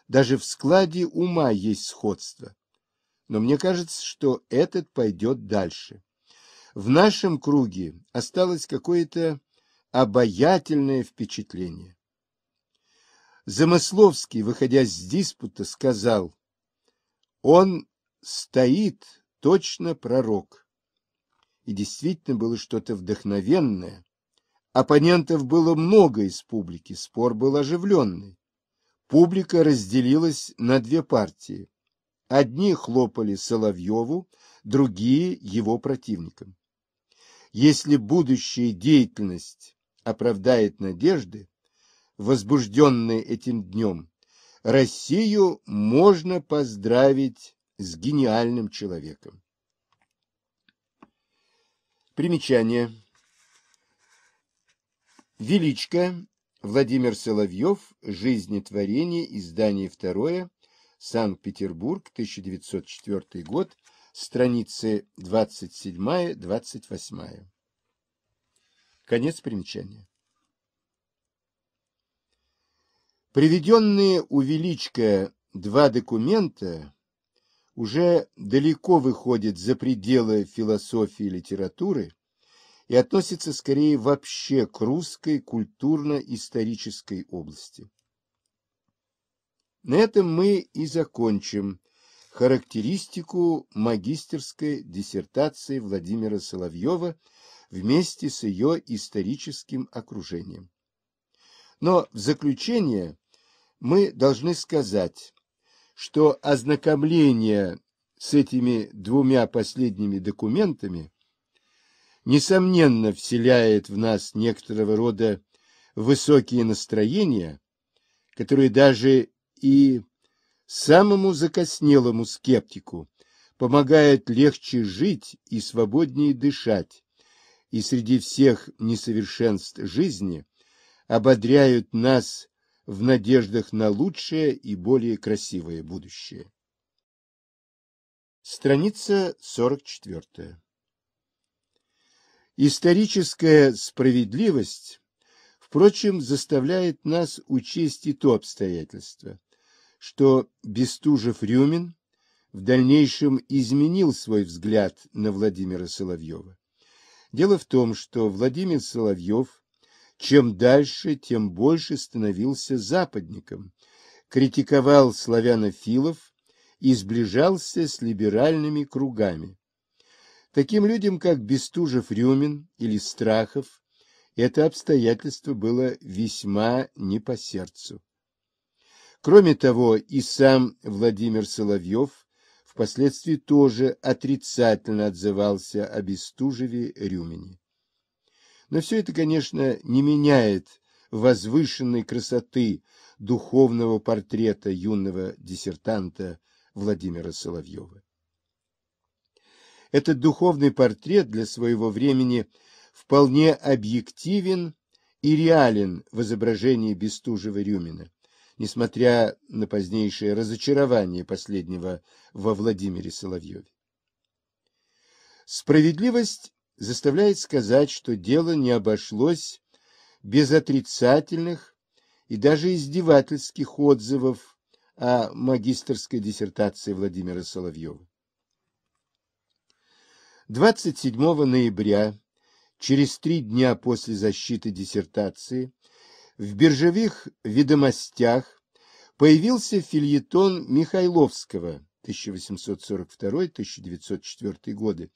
Даже в складе ума есть сходство. Но мне кажется, что этот пойдет дальше. В нашем круге осталось какое-то обаятельное впечатление. Замысловский, выходя с диспута, сказал, он стоит, точно пророк. И действительно было что-то вдохновенное. Оппонентов было много из публики, спор был оживленный. Публика разделилась на две партии. Одни хлопали Соловьеву, другие — его противникам. Если будущая деятельность оправдает надежды, возбужденные этим днем, Россию можно поздравить с гениальным человеком. Примечание. Величко. Владимир Соловьев. Жизнетворение. Издание второе. Санкт-Петербург. 1904 год. Страницы 27-28. Конец примечания. Приведенные у Величко два документа уже далеко выходят за пределы философии и литературы и относятся скорее вообще к русской культурно-исторической области. На этом мы и закончим характеристику магистерской диссертации Владимира Соловьева вместе с ее историческим окружением. Но в заключение мы должны сказать, что ознакомление с этими двумя последними документами несомненно вселяет в нас некоторого рода высокие настроения, которые даже и самому закоснелому скептику помогают легче жить и свободнее дышать, и среди всех несовершенств жизни ободряют нас в надеждах на лучшее и более красивое будущее. Страница 44. Историческая справедливость, впрочем, заставляет нас учесть и то обстоятельство, что Бестужев-Рюмин в дальнейшем изменил свой взгляд на Владимира Соловьева. Дело в том, что Владимир Соловьев чем дальше, тем больше становился западником, критиковал славянофилов и сближался с либеральными кругами. Таким людям, как Бестужев-Рюмин или Страхов, это обстоятельство было весьма не по сердцу. Кроме того, и сам Владимир Соловьев впоследствии тоже отрицательно отзывался о Бестужеве Рюмине. Но все это, конечно, не меняет возвышенной красоты духовного портрета юного диссертанта Владимира Соловьева. Этот духовный портрет для своего времени вполне объективен и реален в изображении Бестужева-Рюмина, несмотря на позднейшее разочарование последнего во Владимире Соловьеве. Справедливость заставляет сказать, что дело не обошлось без отрицательных и даже издевательских отзывов о магистрской диссертации Владимира Соловьева. 27 ноября, через три дня после защиты диссертации, в биржевых ведомостях появился фильетон Михайловского 1842-1904 годы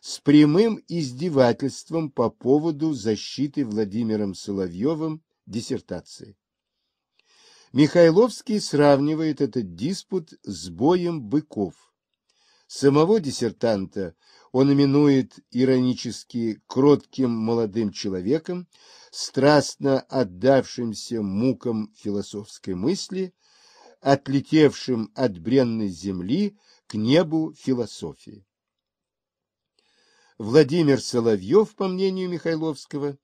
с прямым издевательством по поводу защиты Владимиром Соловьевым диссертации. Михайловский сравнивает этот диспут с боем быков. Самого диссертанта он именует иронически кротким молодым человеком, страстно отдавшимся мукам философской мысли, отлетевшим от бренной земли к небу философии. Владимир Соловьев, по мнению Михайловского,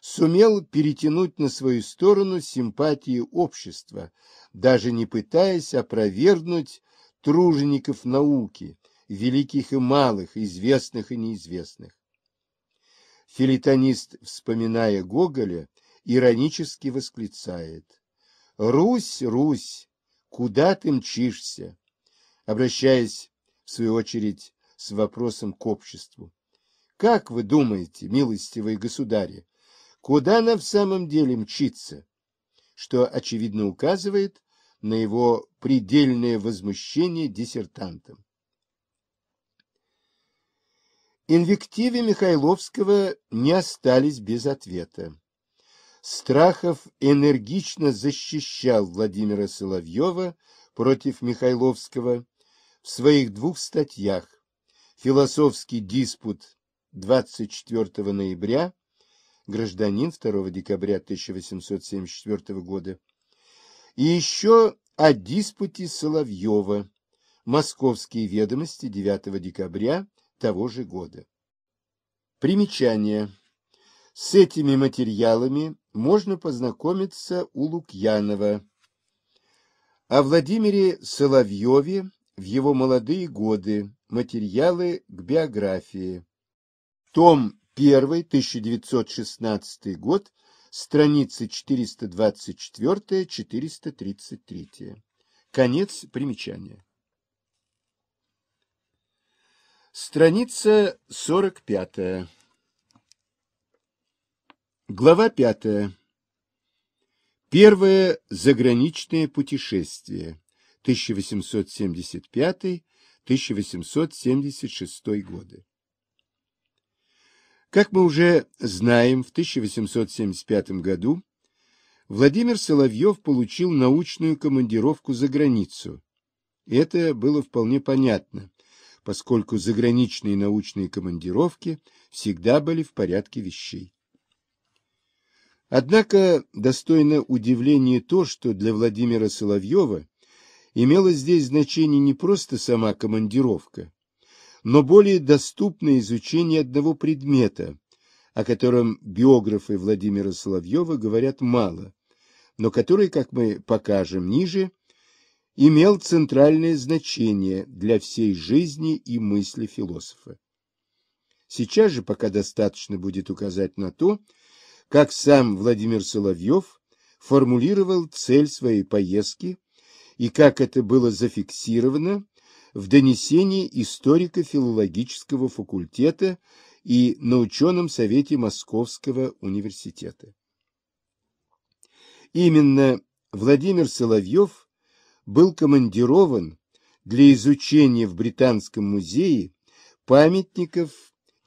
сумел перетянуть на свою сторону симпатии общества, даже не пытаясь опровергнуть тружеников науки, великих и малых, известных и неизвестных. Филитонист, вспоминая Гоголя, иронически восклицает «Русь, Русь, Куда ты мчишься? Обращаясь, в свою очередь, с вопросом к обществу. Как вы думаете, милостивые государи, куда она в самом деле мчится? Что, очевидно, указывает на его предельное возмущение диссертантом. Инвективы Михайловского не остались без ответа. Страхов энергично защищал Владимира Соловьева против Михайловского в своих двух статьях «Философский диспут» 24 ноября, гражданин 2 декабря 1874 года, и еще о диспуте Соловьева, Московские ведомости 9 декабря того же года. Примечание. С этими материалами можно познакомиться у Лукьянова. О Владимире Соловьеве в его молодые годы. Материалы к биографии. Том 1, 1916 год, страницы 424-433. Конец примечания. Страница 45. Глава пятая. Первое заграничное путешествие 1875-1876 годы. Как мы уже знаем, в 1875 году Владимир Соловьев получил научную командировку за границу. это было вполне понятно, поскольку заграничные научные командировки всегда были в порядке вещей. Однако достойно удивления то, что для Владимира Соловьева имела здесь значение не просто сама командировка, но более доступное изучение одного предмета, о котором биографы Владимира Соловьева говорят мало, но который, как мы покажем ниже, имел центральное значение для всей жизни и мысли философа. Сейчас же пока достаточно будет указать на то, что, как сам Владимир Соловьев формулировал цель своей поездки и как это было зафиксировано в донесении историко-филологического факультета и на ученом совете Московского университета. Именно Владимир Соловьев был командирован для изучения в Британском музее памятников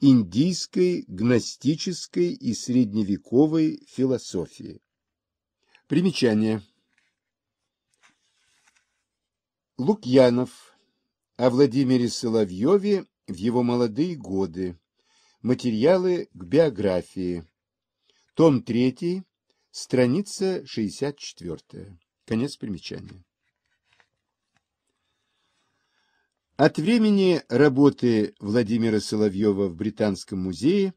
индийской гностической и средневековой философии. Примечание. Лукьянов о Владимире Соловьеве в его молодые годы. Материалы к биографии. Том 3, страница 64. Конец примечания. От времени работы Владимира Соловьева в Британском музее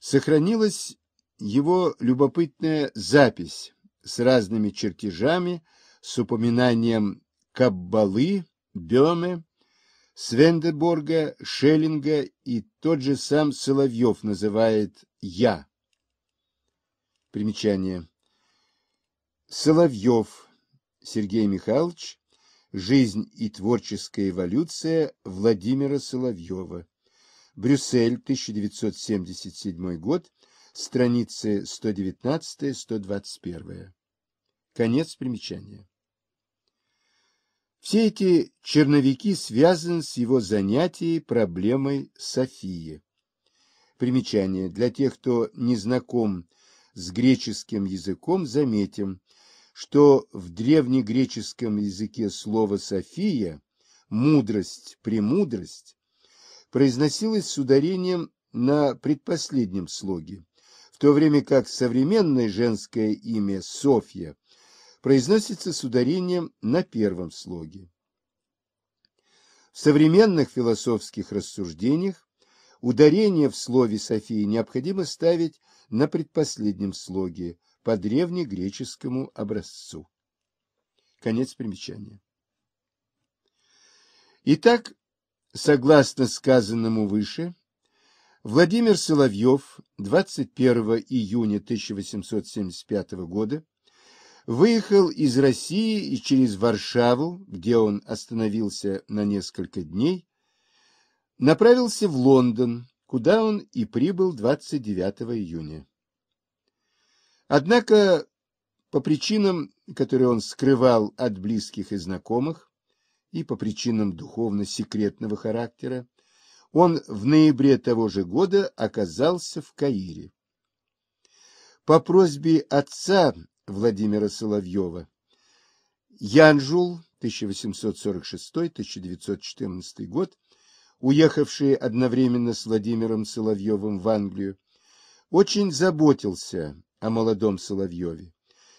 сохранилась его любопытная запись с разными чертежами, с упоминанием Каббалы, Беме, Свендеборга, Шеллинга и тот же сам Соловьев называет «Я». Примечание. Соловьев Сергей Михайлович, Жизнь и творческая эволюция Владимира Соловьева. Брюссель, 1977 год, страницы 119-121. Конец примечания. Все эти черновики связаны с его занятием проблемой Софии. Примечание. Для тех, кто не знаком с греческим языком, заметим, что в древнегреческом языке слово «софия» – «мудрость», «премудрость» произносилось с ударением на предпоследнем слоге, в то время как современное женское имя «Софья» произносится с ударением на первом слоге. В современных философских рассуждениях ударение в слове «София» необходимо ставить на предпоследнем слоге – по древнегреческому образцу. Конец примечания. Итак, согласно сказанному выше, Владимир Соловьев 21 июня 1875 года выехал из России и через Варшаву, где он остановился на несколько дней, направился в Лондон, куда он и прибыл 29 июня. Однако, по причинам, которые он скрывал от близких и знакомых, и по причинам духовно-секретного характера, он в ноябре того же года оказался в Каире. По просьбе отца Владимира Соловьева Янжул, 1846-1914 год, уехавший одновременно с Владимиром Соловьевым в Англию, очень заботился о молодом Соловьеве,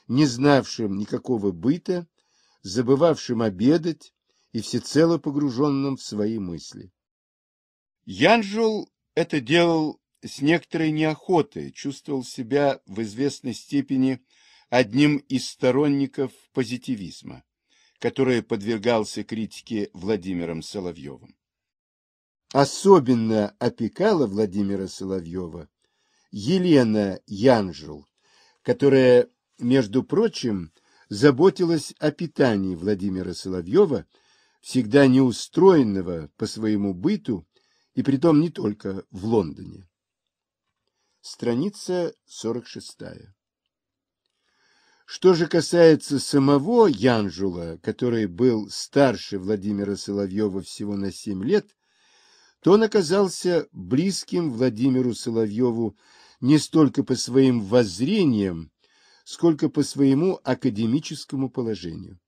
не знавшем никакого быта, забывавшим обедать и всецело погруженным в свои мысли. Янжул это делал с некоторой неохотой, чувствовал себя в известной степени одним из сторонников позитивизма, который подвергался критике Владимиром Соловьевым. Особенно опекала Владимира Соловьева Елена Янжул, которая, между прочим, заботилась о питании Владимира Соловьева, всегда неустроенного по своему быту, и притом не только в Лондоне. Страница 46. Что же касается самого Янжула, который был старше Владимира Соловьева всего на семь лет, то он оказался близким Владимиру Соловьеву не столько по своим воззрениям, сколько по своему академическому положению.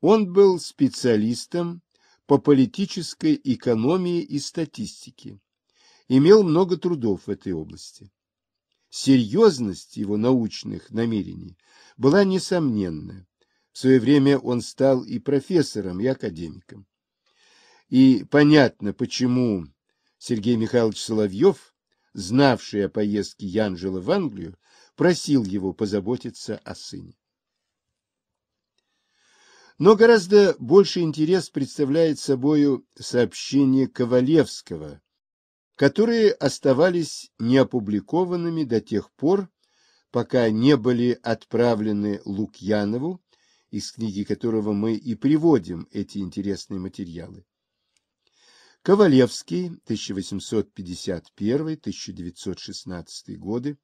Он был специалистом по политической экономии и статистике, имел много трудов в этой области. Серьезность его научных намерений была несомненна. В свое время он стал и профессором, и академиком. И понятно, почему Сергей Михайлович Соловьев знавший о поездке Янжела в Англию, просил его позаботиться о сыне. Но гораздо больше интерес представляет собою сообщение Ковалевского, которые оставались неопубликованными до тех пор, пока не были отправлены Лукьянову, из книги которого мы и приводим эти интересные материалы. Ковалевский, 1851-1916 годы,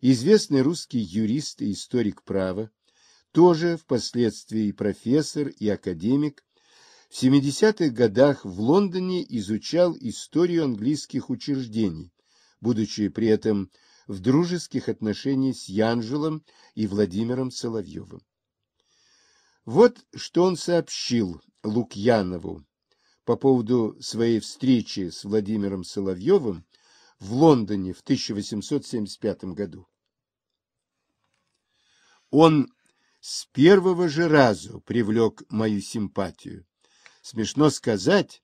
известный русский юрист и историк права, тоже впоследствии профессор и академик, в 70-х годах в Лондоне изучал историю английских учреждений, будучи при этом в дружеских отношениях с Янжелом и Владимиром Соловьевым. Вот что он сообщил Лукьянову по поводу своей встречи с Владимиром Соловьевым в Лондоне в 1875 году. Он с первого же разу привлек мою симпатию. Смешно сказать,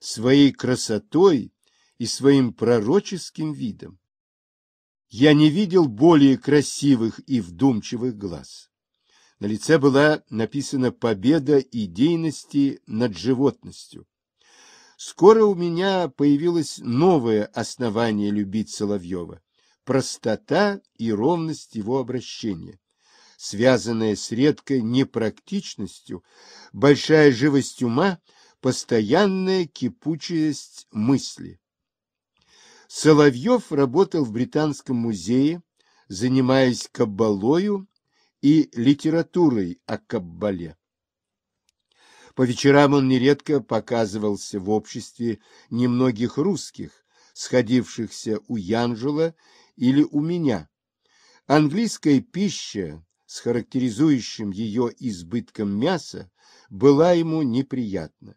своей красотой и своим пророческим видом. Я не видел более красивых и вдумчивых глаз. На лице была написана победа идейности над животностью. Скоро у меня появилось новое основание любить Соловьева – простота и ровность его обращения. Связанная с редкой непрактичностью, большая живость ума, постоянная кипучесть мысли. Соловьев работал в Британском музее, занимаясь каббалою и литературой о каббале. По вечерам он нередко показывался в обществе немногих русских, сходившихся у Янжела или у меня. Английская пища с характеризующим ее избытком мяса была ему неприятна.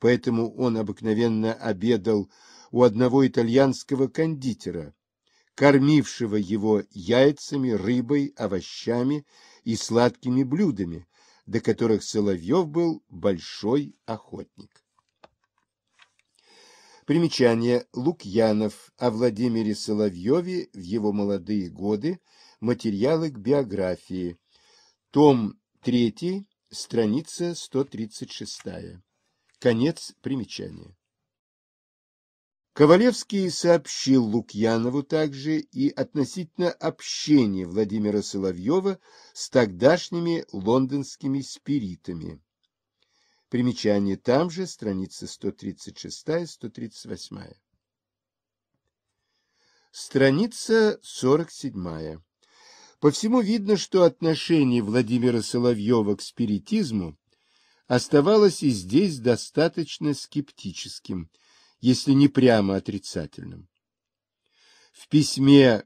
Поэтому он обыкновенно обедал у одного итальянского кондитера, кормившего его яйцами, рыбой, овощами и сладкими блюдами, до которых Соловьев был большой охотник. Примечание Лукьянов о Владимире Соловьеве в его молодые годы, материалы к биографии, том 3, страница 136. Конец примечания. Ковалевский сообщил Лукьянову также и относительно общения Владимира Соловьева с тогдашними лондонскими спиритами. Примечание там же, страница 136-138. Страница 47. По всему видно, что отношение Владимира Соловьева к спиритизму оставалось и здесь достаточно скептическим – если не прямо отрицательным. В письме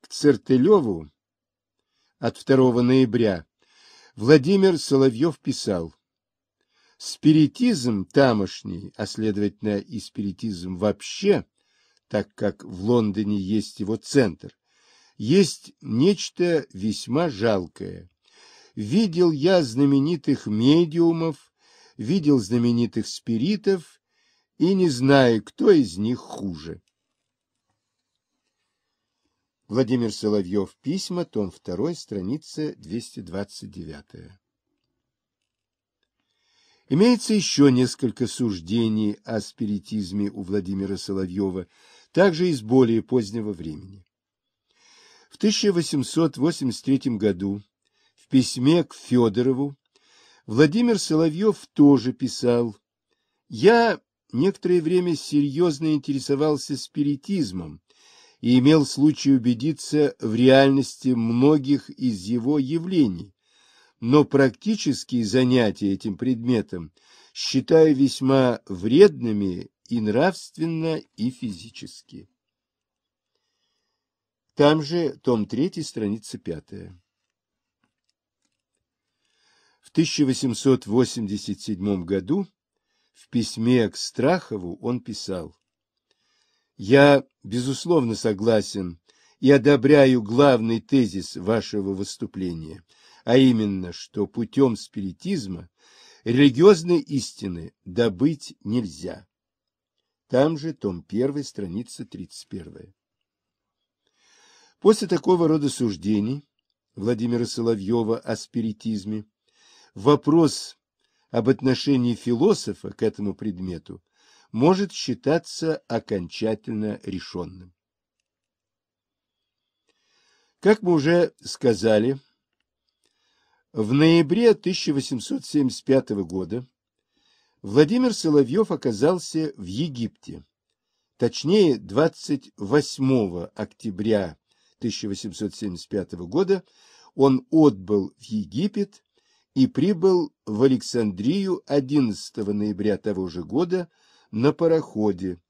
к Цертылеву от 2 ноября Владимир Соловьев писал «Спиритизм тамошний, а следовательно и спиритизм вообще, так как в Лондоне есть его центр, есть нечто весьма жалкое. Видел я знаменитых медиумов, видел знаменитых спиритов, и не зная, кто из них хуже. Владимир Соловьев. Письма. Том 2. Страница 229. Имеется еще несколько суждений о спиритизме у Владимира Соловьева, также из более позднего времени. В 1883 году в письме к Федорову Владимир Соловьев тоже писал «Я некоторое время серьезно интересовался спиритизмом и имел случай убедиться в реальности многих из его явлений, но практические занятия этим предметом считаю весьма вредными и нравственно, и физически. Там же, том 3, страница 5. В 1887 году в письме к Страхову он писал «Я, безусловно, согласен и одобряю главный тезис вашего выступления, а именно, что путем спиритизма религиозной истины добыть нельзя». Там же том 1, страница 31. После такого рода суждений Владимира Соловьева о спиритизме вопрос об отношении философа к этому предмету может считаться окончательно решенным. Как мы уже сказали, в ноябре 1875 года Владимир Соловьев оказался в Египте, точнее 28 октября 1875 года он отбыл в Египет и прибыл в Александрию 11 ноября того же года на пароходе,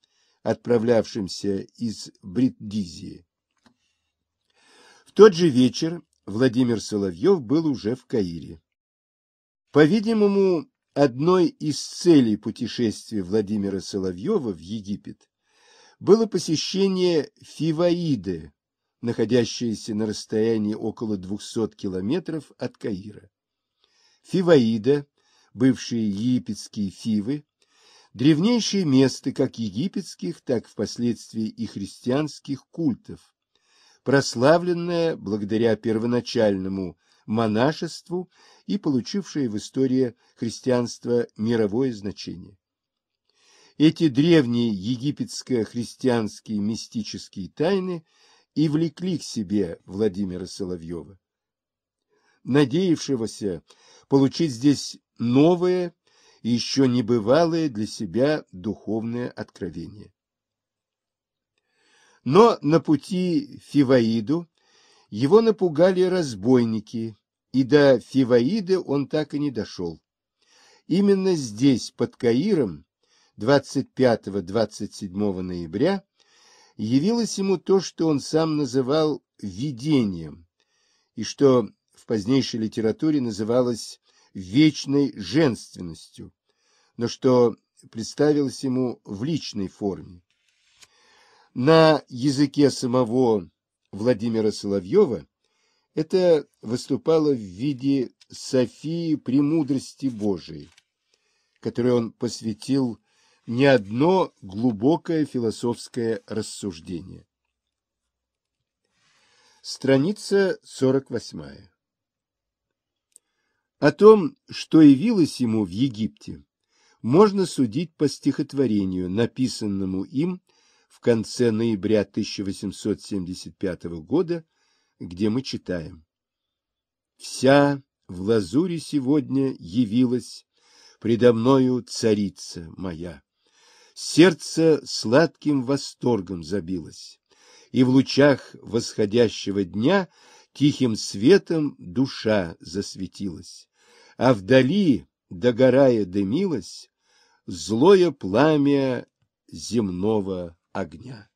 отправлявшемся из Бритдизии. В тот же вечер Владимир Соловьев был уже в Каире. По-видимому, одной из целей путешествия Владимира Соловьева в Египет было посещение Фиваиды, находящееся на расстоянии около 200 километров от Каира. Фиваида, бывшие египетские Фивы, древнейшие места как египетских, так впоследствии и христианских культов, прославленное благодаря первоначальному монашеству и получившее в истории христианства мировое значение. Эти древние египетско-христианские мистические тайны и влекли к себе Владимира Соловьева надеявшегося получить здесь новое и еще небывалое для себя духовное откровение. Но на пути Фиваиду его напугали разбойники, и до Фиваиды он так и не дошел. Именно здесь, под Каиром, 25-27 ноября, явилось ему то, что он сам называл видением, и что позднейшей литературе называлось «вечной женственностью», но что представилось ему в личной форме. На языке самого Владимира Соловьева это выступало в виде Софии премудрости Божией, которой он посвятил не одно глубокое философское рассуждение. Страница 48. О том, что явилось ему в Египте, можно судить по стихотворению, написанному им в конце ноября 1875 года, где мы читаем «Вся в лазуре сегодня явилась предо мною царица моя. Сердце сладким восторгом забилось, и в лучах восходящего дня тихим светом душа засветилась» а вдали, догорая, дымилось злое пламя земного огня.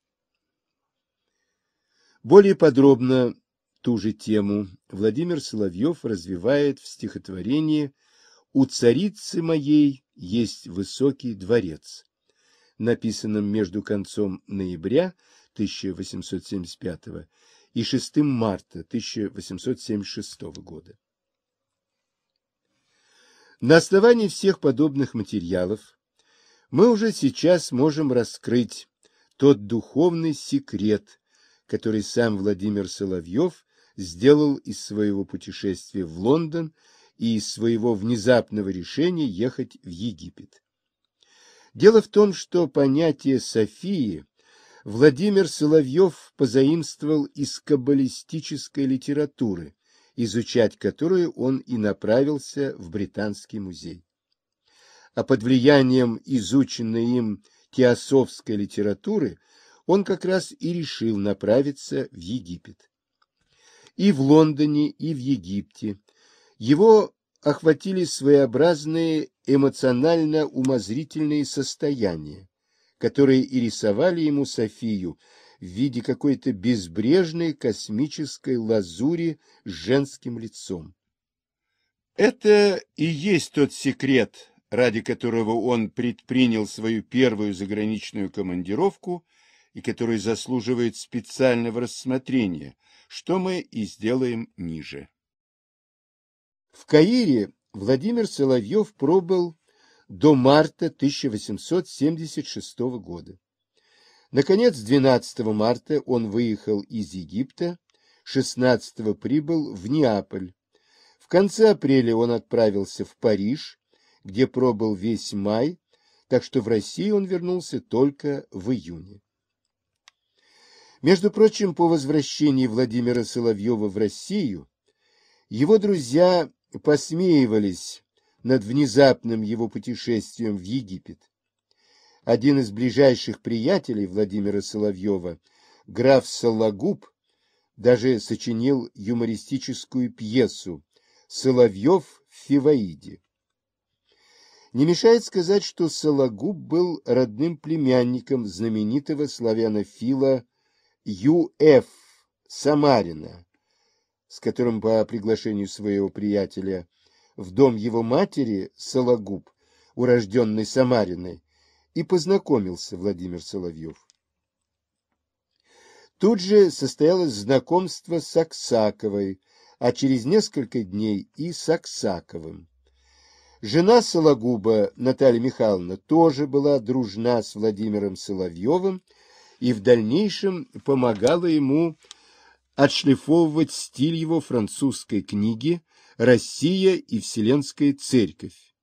Более подробно ту же тему Владимир Соловьев развивает в стихотворении «У царицы моей есть высокий дворец», написанном между концом ноября 1875 и 6 марта 1876 года. На основании всех подобных материалов мы уже сейчас можем раскрыть тот духовный секрет, который сам Владимир Соловьев сделал из своего путешествия в Лондон и из своего внезапного решения ехать в Египет. Дело в том, что понятие Софии Владимир Соловьев позаимствовал из каббалистической литературы, изучать которую он и направился в Британский музей. А под влиянием изученной им теософской литературы он как раз и решил направиться в Египет. И в Лондоне, и в Египте его охватили своеобразные эмоционально-умозрительные состояния, которые и рисовали ему Софию – в виде какой-то безбрежной космической лазури с женским лицом. Это и есть тот секрет, ради которого он предпринял свою первую заграничную командировку и который заслуживает специального рассмотрения, что мы и сделаем ниже. В Каире Владимир Соловьев пробыл до марта 1876 года. Наконец, 12 марта он выехал из Египта, 16 прибыл в Неаполь. В конце апреля он отправился в Париж, где пробыл весь май, так что в России он вернулся только в июне. Между прочим, по возвращении Владимира Соловьева в Россию его друзья посмеивались над внезапным его путешествием в Египет один из ближайших приятелей Владимира Соловьева, граф Сологуб, даже сочинил юмористическую пьесу «Соловьев в Фиваиде». Не мешает сказать, что Сологуб был родным племянником знаменитого славянофила Ю.Ф. Самарина, с которым по приглашению своего приятеля в дом его матери Сологуб, урожденный Самариной, и познакомился Владимир Соловьев. Тут же состоялось знакомство с Аксаковой, а через несколько дней и с Аксаковым. Жена Сологуба, Наталья Михайловна, тоже была дружна с Владимиром Соловьевым и в дальнейшем помогала ему отшлифовывать стиль его французской книги «Россия и Вселенская Церковь»,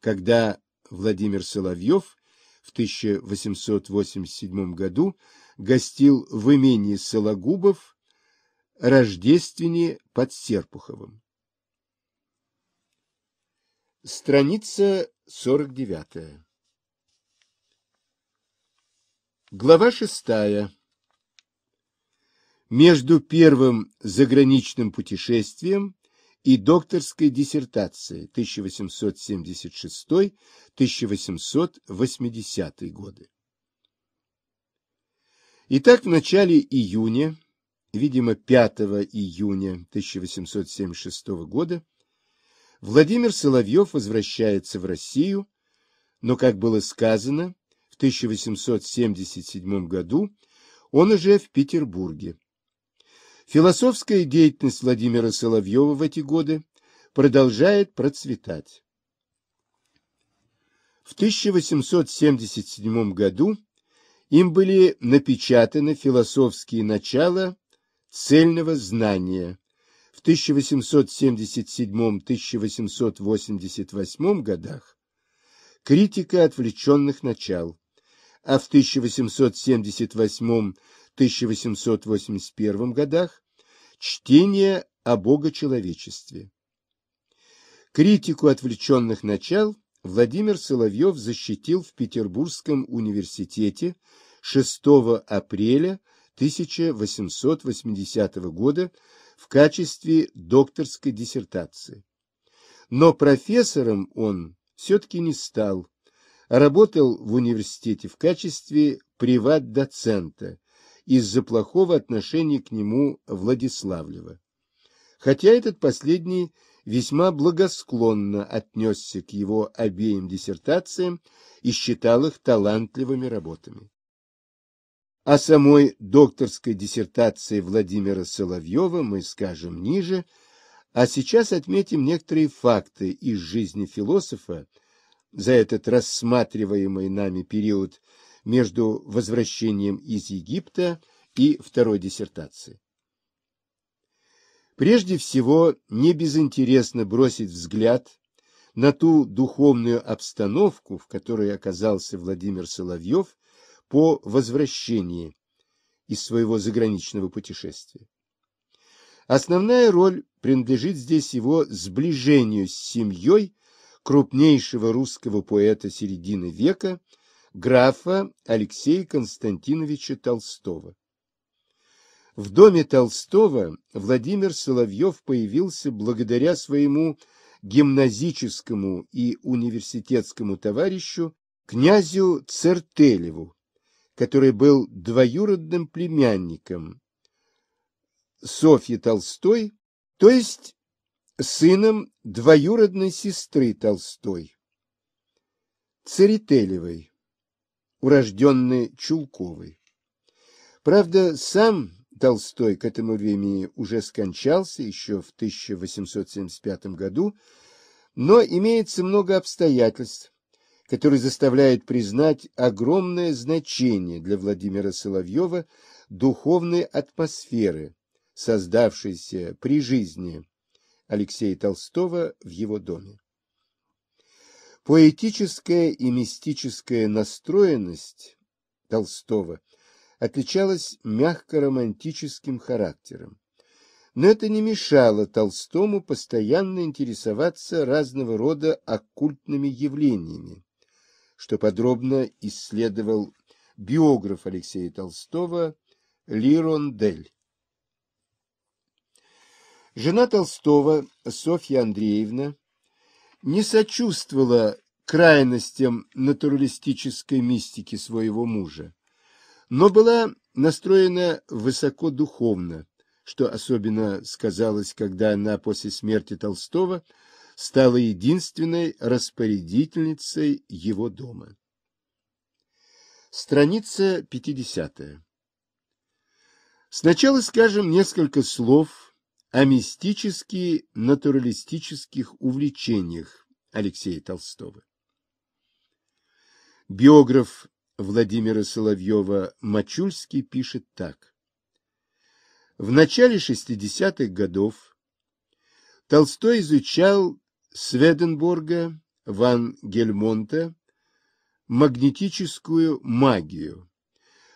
когда Владимир Соловьев в 1887 году гостил в имении Сологубов Рождествене под Серпуховым. Страница 49. Глава 6. Между первым заграничным путешествием и докторской диссертации 1876-1880 годы. Итак, в начале июня, видимо, 5 июня 1876 года, Владимир Соловьев возвращается в Россию, но, как было сказано, в 1877 году он уже в Петербурге. Философская деятельность Владимира Соловьева в эти годы продолжает процветать. В 1877 году им были напечатаны философские начала цельного знания. В 1877-1888 годах критика отвлеченных начал, а в 1878 1881 годах «Чтение о богочеловечестве». Критику отвлеченных начал Владимир Соловьев защитил в Петербургском университете 6 апреля 1880 года в качестве докторской диссертации. Но профессором он все-таки не стал, работал в университете в качестве приват-доцента из-за плохого отношения к нему Владиславлева. Хотя этот последний весьма благосклонно отнесся к его обеим диссертациям и считал их талантливыми работами. О самой докторской диссертации Владимира Соловьева мы скажем ниже, а сейчас отметим некоторые факты из жизни философа за этот рассматриваемый нами период между возвращением из Египта и второй диссертацией. Прежде всего, не безинтересно бросить взгляд на ту духовную обстановку, в которой оказался Владимир Соловьев по возвращении из своего заграничного путешествия. Основная роль принадлежит здесь его сближению с семьей крупнейшего русского поэта середины века – графа Алексея Константиновича Толстого. В доме Толстого Владимир Соловьев появился благодаря своему гимназическому и университетскому товарищу князю Цертелеву, который был двоюродным племянником Софьи Толстой, то есть сыном двоюродной сестры Толстой, Церетелевой урожденный Чулковой. Правда, сам Толстой к этому времени уже скончался, еще в 1875 году, но имеется много обстоятельств, которые заставляют признать огромное значение для Владимира Соловьева духовной атмосферы, создавшейся при жизни Алексея Толстого в его доме. Поэтическая и мистическая настроенность Толстого отличалась мягко-романтическим характером. Но это не мешало Толстому постоянно интересоваться разного рода оккультными явлениями, что подробно исследовал биограф Алексея Толстого Лирон Дель. Жена Толстого, Софья Андреевна, не сочувствовала крайностям натуралистической мистики своего мужа, но была настроена высоко духовно, что особенно сказалось, когда она после смерти Толстого стала единственной распорядительницей его дома. Страница 50. Сначала скажем несколько слов о мистически натуралистических увлечениях Алексея Толстого. Биограф Владимира Соловьева Мачульский пишет так. В начале 60-х годов Толстой изучал Сведенборга, Ван Гельмонта, магнетическую магию,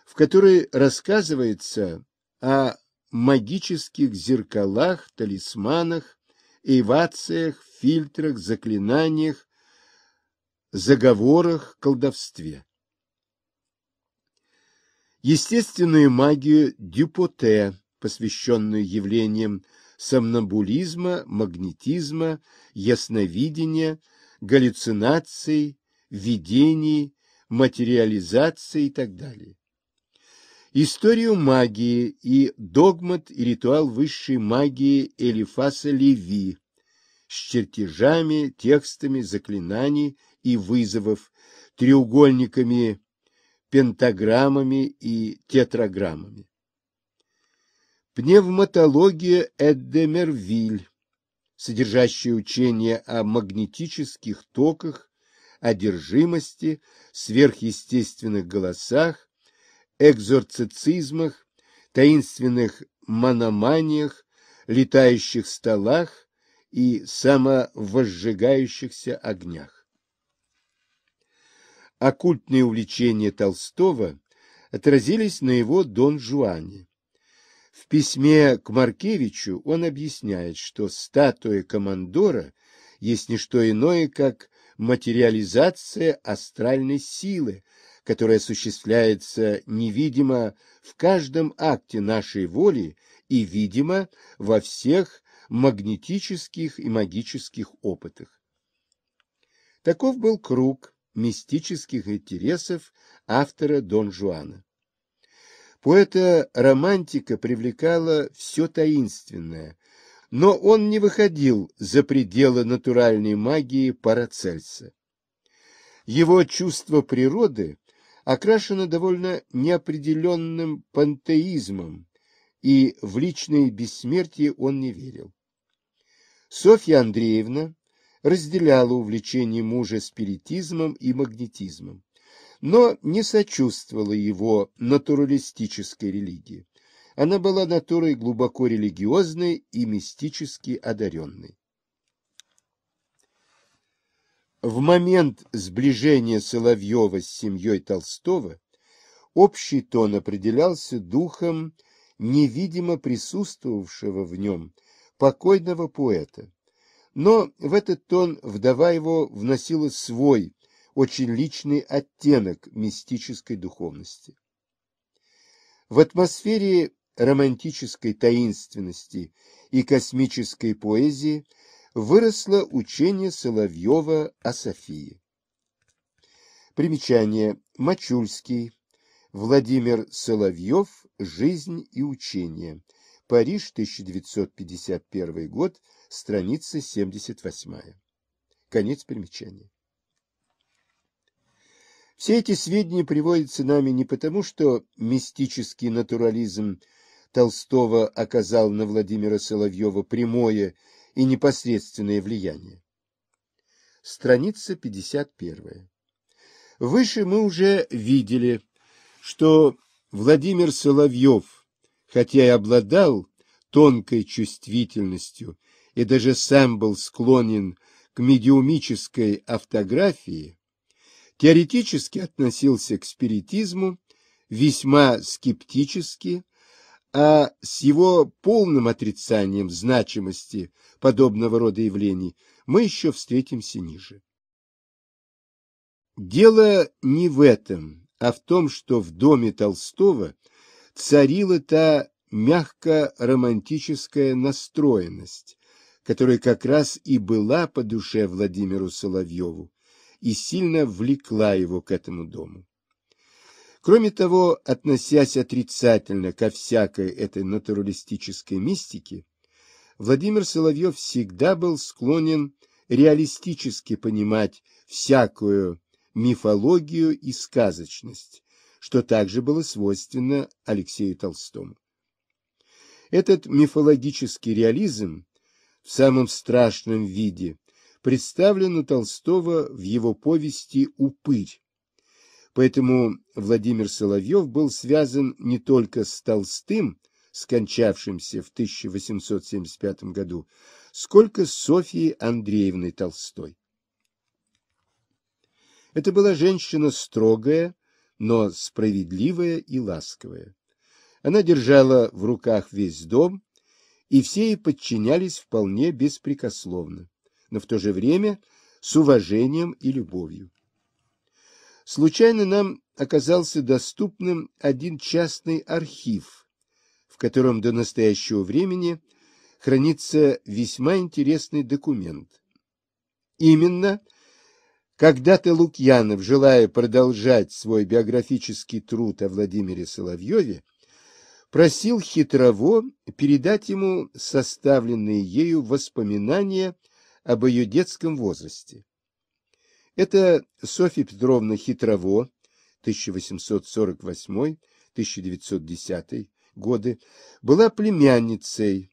в которой рассказывается о магических зеркалах, талисманах, эйвациях, фильтрах, заклинаниях, заговорах, колдовстве. Естественную магию Дюпоте, посвященную явлениям сомнамбулизма, магнетизма, ясновидения, галлюцинаций, видений, материализации и так далее. Историю магии и догмат и ритуал высшей магии Элифаса Леви с чертежами, текстами заклинаний и вызовов, треугольниками, пентаграммами и тетраграммами. Пневматология Эддемервиль, содержащая учение о магнетических токах, одержимости, сверхъестественных голосах, экзорцизмах, таинственных мономаниях, летающих столах и самовозжигающихся огнях. Оккультные увлечения Толстого отразились на его Дон Жуане. В письме к Маркевичу он объясняет, что статуя командора есть не что иное, как материализация астральной силы, которое осуществляется невидимо в каждом акте нашей воли и видимо во всех магнетических и магических опытах. Таков был круг мистических интересов автора Дон Жуана. Поэта-романтика привлекала все таинственное, но он не выходил за пределы натуральной магии Парацельса. Его чувство природы окрашена довольно неопределенным пантеизмом, и в личное бессмертие он не верил. Софья Андреевна разделяла увлечение мужа спиритизмом и магнетизмом, но не сочувствовала его натуралистической религии. Она была натурой глубоко религиозной и мистически одаренной. В момент сближения Соловьева с семьей Толстого общий тон определялся духом невидимо присутствовавшего в нем покойного поэта. Но в этот тон вдова его вносила свой, очень личный оттенок мистической духовности. В атмосфере романтической таинственности и космической поэзии выросло учение Соловьева о Софии. Примечание. Мачульский. Владимир Соловьев. Жизнь и учение. Париж, 1951 год. Страница 78. Конец примечания. Все эти сведения приводятся нами не потому, что мистический натурализм Толстого оказал на Владимира Соловьева прямое и непосредственное влияние. Страница 51. Выше мы уже видели, что Владимир Соловьев, хотя и обладал тонкой чувствительностью и даже сам был склонен к медиумической автографии, теоретически относился к спиритизму весьма скептически а с его полным отрицанием значимости подобного рода явлений мы еще встретимся ниже. Дело не в этом, а в том, что в доме Толстого царила та мягко-романтическая настроенность, которая как раз и была по душе Владимиру Соловьеву и сильно влекла его к этому дому. Кроме того, относясь отрицательно ко всякой этой натуралистической мистике, Владимир Соловьев всегда был склонен реалистически понимать всякую мифологию и сказочность, что также было свойственно Алексею Толстому. Этот мифологический реализм в самом страшном виде представлен у Толстого в его повести «Упырь», Поэтому Владимир Соловьев был связан не только с Толстым, скончавшимся в 1875 году, сколько с Софьей Андреевной Толстой. Это была женщина строгая, но справедливая и ласковая. Она держала в руках весь дом, и все ей подчинялись вполне беспрекословно, но в то же время с уважением и любовью. Случайно нам оказался доступным один частный архив, в котором до настоящего времени хранится весьма интересный документ. Именно когда-то Лукьянов, желая продолжать свой биографический труд о Владимире Соловьеве, просил Хитрово передать ему составленные ею воспоминания об ее детском возрасте. Это Софья Петровна Хитрово, 1848-1910 годы, была племянницей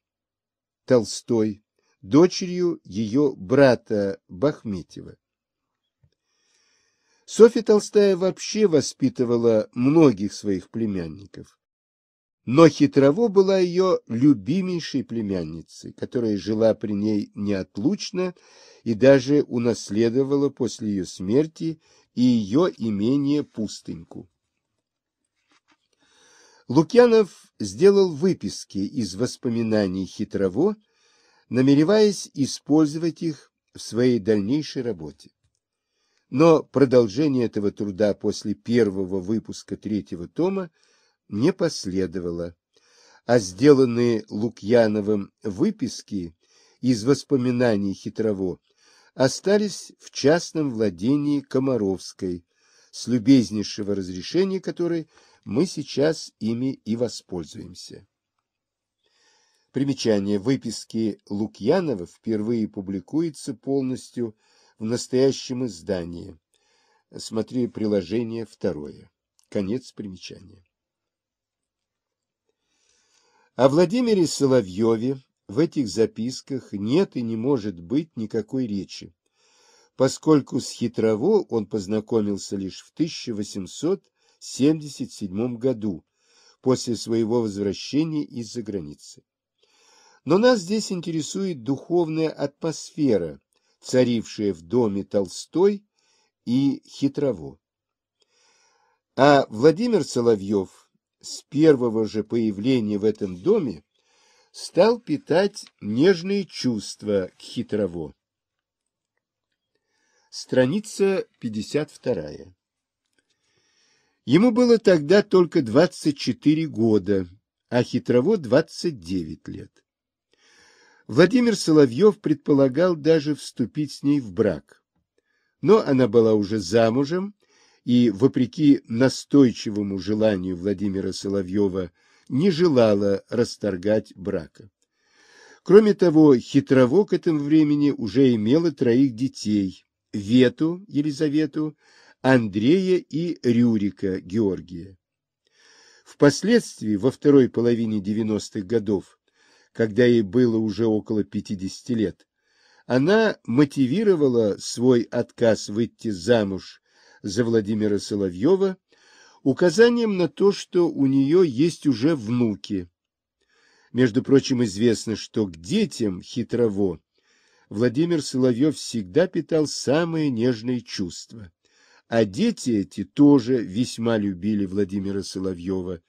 Толстой, дочерью ее брата Бахметьева. Софья Толстая вообще воспитывала многих своих племянников. Но хитрово была ее любимейшей племянницей, которая жила при ней неотлучно и даже унаследовала после ее смерти и ее имение Пустыньку. Лукьянов сделал выписки из воспоминаний Хитрово, намереваясь использовать их в своей дальнейшей работе. Но продолжение этого труда после первого выпуска третьего тома не последовало, а сделанные Лукьяновым выписки из воспоминаний Хитрово остались в частном владении Комаровской, с любезнейшего разрешения которой мы сейчас ими и воспользуемся. Примечание. Выписки Лукьянова впервые публикуется полностью в настоящем издании. Смотри приложение второе. Конец примечания. О Владимире Соловьеве в этих записках нет и не может быть никакой речи, поскольку с Хитрово он познакомился лишь в 1877 году, после своего возвращения из-за границы. Но нас здесь интересует духовная атмосфера, царившая в доме Толстой и Хитрово. А Владимир Соловьев – с первого же появления в этом доме стал питать нежные чувства к хитрово. Страница 52. Ему было тогда только 24 года, а хитрово 29 лет. Владимир Соловьев предполагал даже вступить с ней в брак. Но она была уже замужем и, вопреки настойчивому желанию Владимира Соловьева, не желала расторгать брака. Кроме того, хитрово к этому времени уже имела троих детей – Вету Елизавету, Андрея и Рюрика Георгия. Впоследствии, во второй половине 90-х годов, когда ей было уже около 50 лет, она мотивировала свой отказ выйти замуж за Владимира Соловьева указанием на то, что у нее есть уже внуки. Между прочим, известно, что к детям хитрово Владимир Соловьев всегда питал самые нежные чувства. А дети эти тоже весьма любили Владимира Соловьева,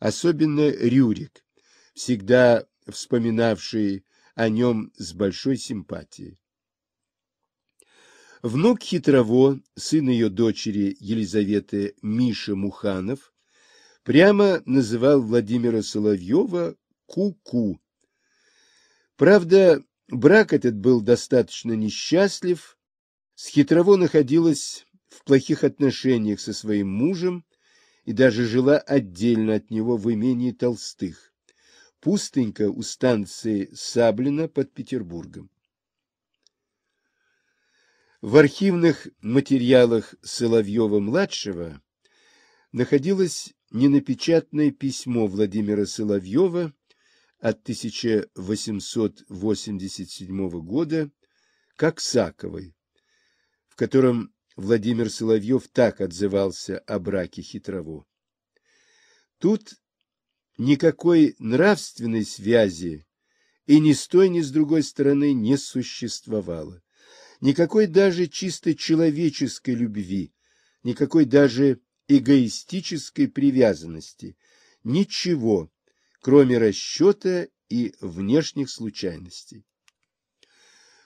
особенно Рюрик, всегда вспоминавший о нем с большой симпатией. Внук Хитрово, сын ее дочери Елизаветы Миша Муханов, прямо называл Владимира Соловьева «ку-ку». Правда, брак этот был достаточно несчастлив, с Хитрово находилась в плохих отношениях со своим мужем и даже жила отдельно от него в имении Толстых, пустынька у станции Саблина под Петербургом. В архивных материалах Соловьева-младшего находилось ненапечатное письмо Владимира Соловьева от 1887 года к Аксаковой, в котором Владимир Соловьев так отзывался о браке Хитрово. Тут никакой нравственной связи и ни с той, ни с другой стороны не существовало никакой даже чисто человеческой любви, никакой даже эгоистической привязанности, ничего, кроме расчета и внешних случайностей.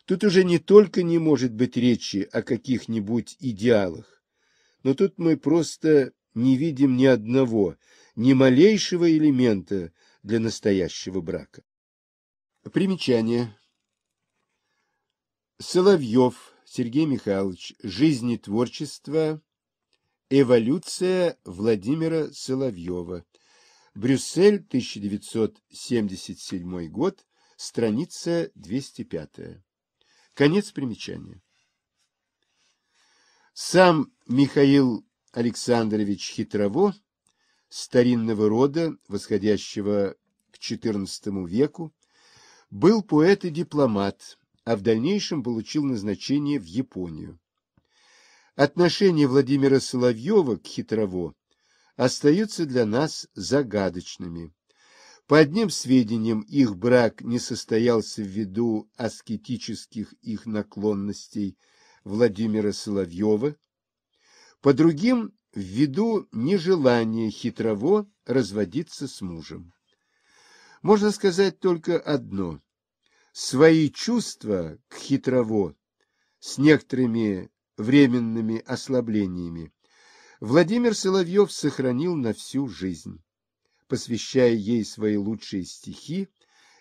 Тут уже не только не может быть речи о каких-нибудь идеалах, но тут мы просто не видим ни одного, ни малейшего элемента для настоящего брака. Примечание. Соловьев Сергей Михайлович. Жизнь и творчество. Эволюция Владимира Соловьева. Брюссель, 1977 год, страница 205. Конец примечания. Сам Михаил Александрович Хитрово, старинного рода, восходящего к XIV веку, был поэт и дипломат, а в дальнейшем получил назначение в Японию. Отношение Владимира Соловьева к Хитрово остаются для нас загадочными. По одним сведениям, их брак не состоялся ввиду аскетических их наклонностей Владимира Соловьева, по другим – ввиду нежелания хитрово разводиться с мужем. Можно сказать только одно свои чувства к хитрово с некоторыми временными ослаблениями Владимир Соловьев сохранил на всю жизнь, посвящая ей свои лучшие стихи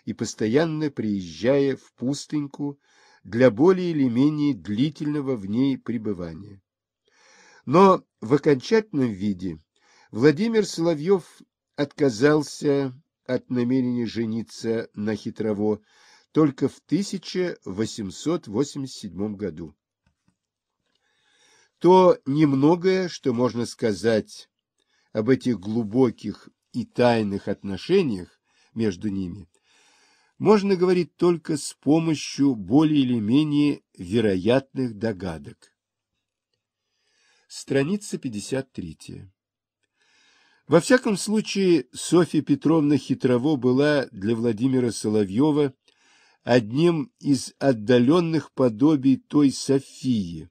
и постоянно приезжая в пустыньку для более или менее длительного в ней пребывания. Но в окончательном виде Владимир Соловьев отказался от намерения жениться на хитрово только в 1887 году. То немногое, что можно сказать об этих глубоких и тайных отношениях между ними, можно говорить только с помощью более или менее вероятных догадок. Страница 53. Во всяком случае, Софья Петровна Хитрово была для Владимира Соловьева одним из отдаленных подобий той Софии,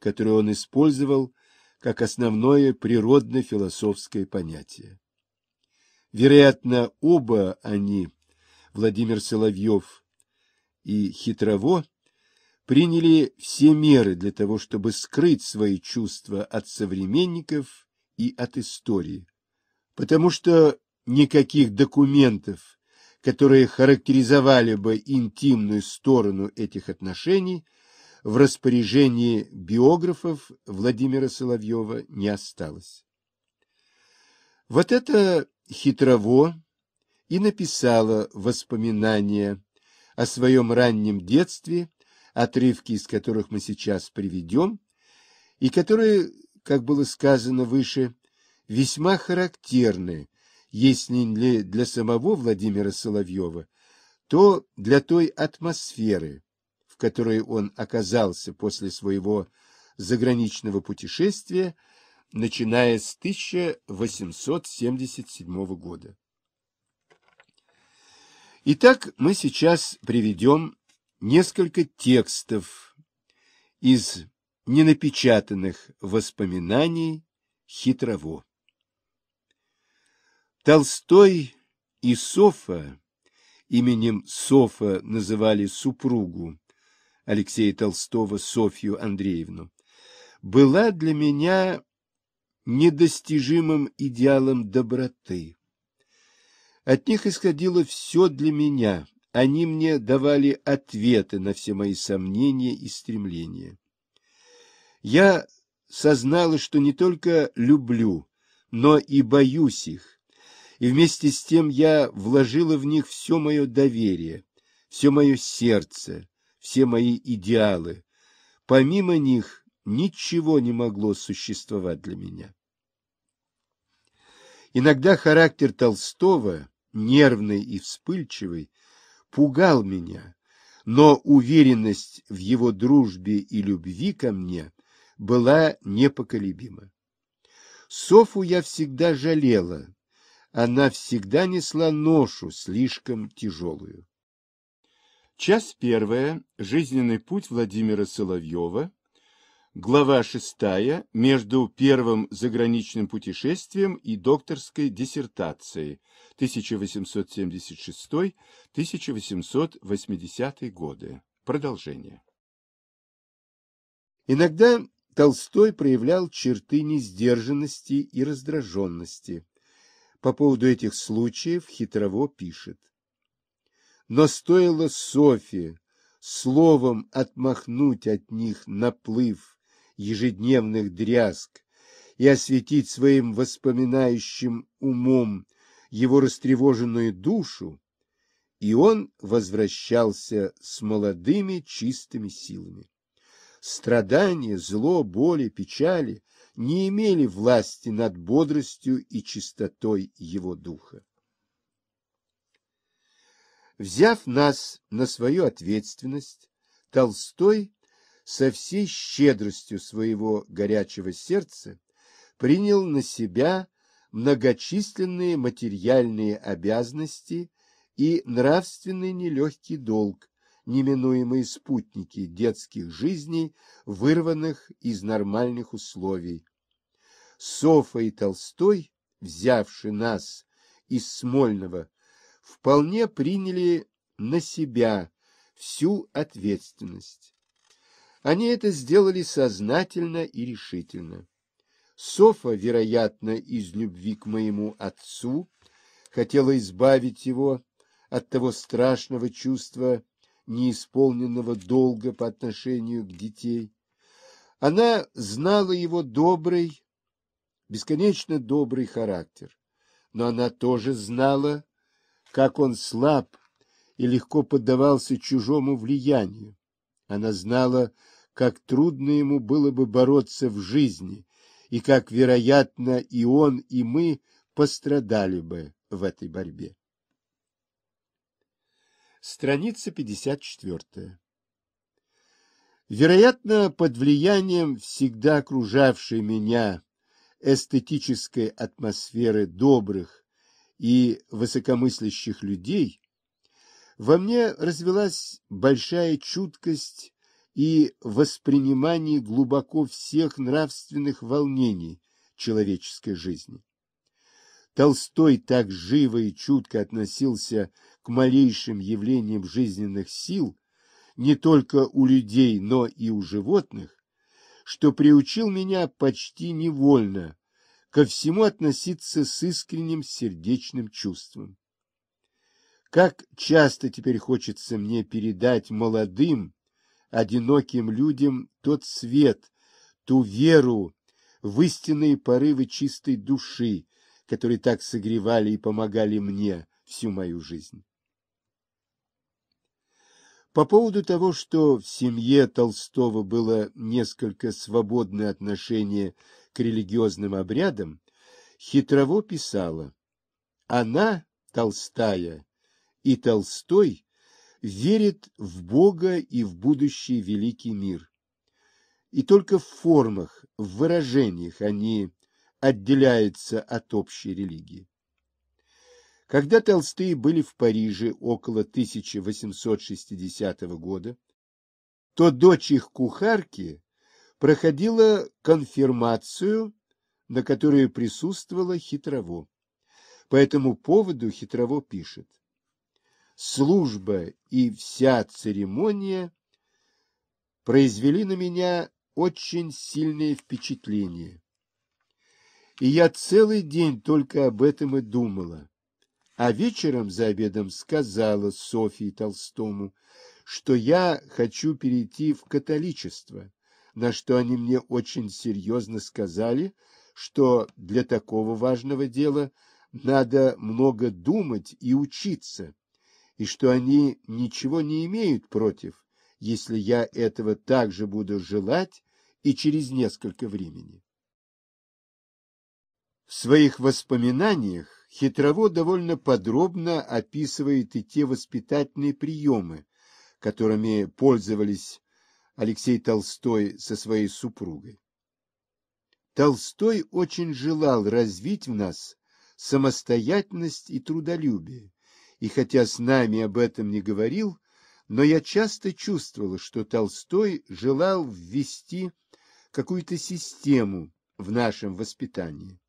которую он использовал как основное природно-философское понятие. Вероятно, оба они, Владимир Соловьев и Хитрово, приняли все меры для того, чтобы скрыть свои чувства от современников и от истории, потому что никаких документов которые характеризовали бы интимную сторону этих отношений, в распоряжении биографов Владимира Соловьева не осталось. Вот это хитрово и написала воспоминания о своем раннем детстве, отрывки из которых мы сейчас приведем, и которые, как было сказано выше, весьма характерны если не для самого Владимира Соловьева, то для той атмосферы, в которой он оказался после своего заграничного путешествия, начиная с 1877 года. Итак, мы сейчас приведем несколько текстов из ненапечатанных воспоминаний Хитрово. Толстой и Софа, именем Софа называли супругу Алексея Толстого Софью Андреевну, была для меня недостижимым идеалом доброты. От них исходило все для меня, они мне давали ответы на все мои сомнения и стремления. Я сознала, что не только люблю, но и боюсь их, и вместе с тем я вложила в них все мое доверие, все мое сердце, все мои идеалы. Помимо них ничего не могло существовать для меня. Иногда характер Толстого, нервный и вспыльчивый, пугал меня, но уверенность в его дружбе и любви ко мне была непоколебима. Софу я всегда жалела, она всегда несла ношу слишком тяжелую. Часть первая. Жизненный путь Владимира Соловьева. Глава шестая. Между первым заграничным путешествием и докторской диссертацией 1876-1880 годы. Продолжение. Иногда Толстой проявлял черты несдержанности и раздраженности, по поводу этих случаев Хитрово пишет. Но стоило Софье словом отмахнуть от них наплыв ежедневных дрязг и осветить своим воспоминающим умом его растревоженную душу, и он возвращался с молодыми чистыми силами. Страдания, зло, боли, печали не имели власти над бодростью и чистотой его духа. Взяв нас на свою ответственность, Толстой со всей щедростью своего горячего сердца принял на себя многочисленные материальные обязанности и нравственный нелегкий долг, неминуемые спутники детских жизней, вырванных из нормальных условий. Софа и Толстой, взявшие нас из Смольного, вполне приняли на себя всю ответственность. Они это сделали сознательно и решительно. Софа, вероятно, из любви к моему отцу, хотела избавить его от того страшного чувства неисполненного долга по отношению к детей. Она знала его добрый, бесконечно добрый характер, но она тоже знала, как он слаб и легко поддавался чужому влиянию. Она знала, как трудно ему было бы бороться в жизни, и как, вероятно, и он, и мы пострадали бы в этой борьбе. Страница 54. Вероятно, под влиянием всегда окружавшей меня эстетической атмосферы добрых и высокомыслящих людей, во мне развелась большая чуткость и воспринимание глубоко всех нравственных волнений человеческой жизни. Толстой так живо и чутко относился к к малейшим явлениям жизненных сил не только у людей, но и у животных, что приучил меня почти невольно ко всему относиться с искренним сердечным чувством. Как часто теперь хочется мне передать молодым, одиноким людям тот свет, ту веру в истинные порывы чистой души, которые так согревали и помогали мне всю мою жизнь. По поводу того, что в семье Толстого было несколько свободное отношение к религиозным обрядам, Хитрово писала «Она, Толстая, и Толстой верит в Бога и в будущий великий мир. И только в формах, в выражениях они отделяются от общей религии. Когда Толстые были в Париже около 1860 года, то дочь их кухарки проходила конфирмацию, на которую присутствовала Хитрово. По этому поводу Хитрово пишет. Служба и вся церемония произвели на меня очень сильное впечатление. И я целый день только об этом и думала а вечером за обедом сказала Софье Толстому, что я хочу перейти в католичество, на что они мне очень серьезно сказали, что для такого важного дела надо много думать и учиться, и что они ничего не имеют против, если я этого также буду желать и через несколько времени. В своих воспоминаниях Хитрово довольно подробно описывает и те воспитательные приемы, которыми пользовались Алексей Толстой со своей супругой. Толстой очень желал развить в нас самостоятельность и трудолюбие, и хотя с нами об этом не говорил, но я часто чувствовала, что Толстой желал ввести какую-то систему в нашем воспитании.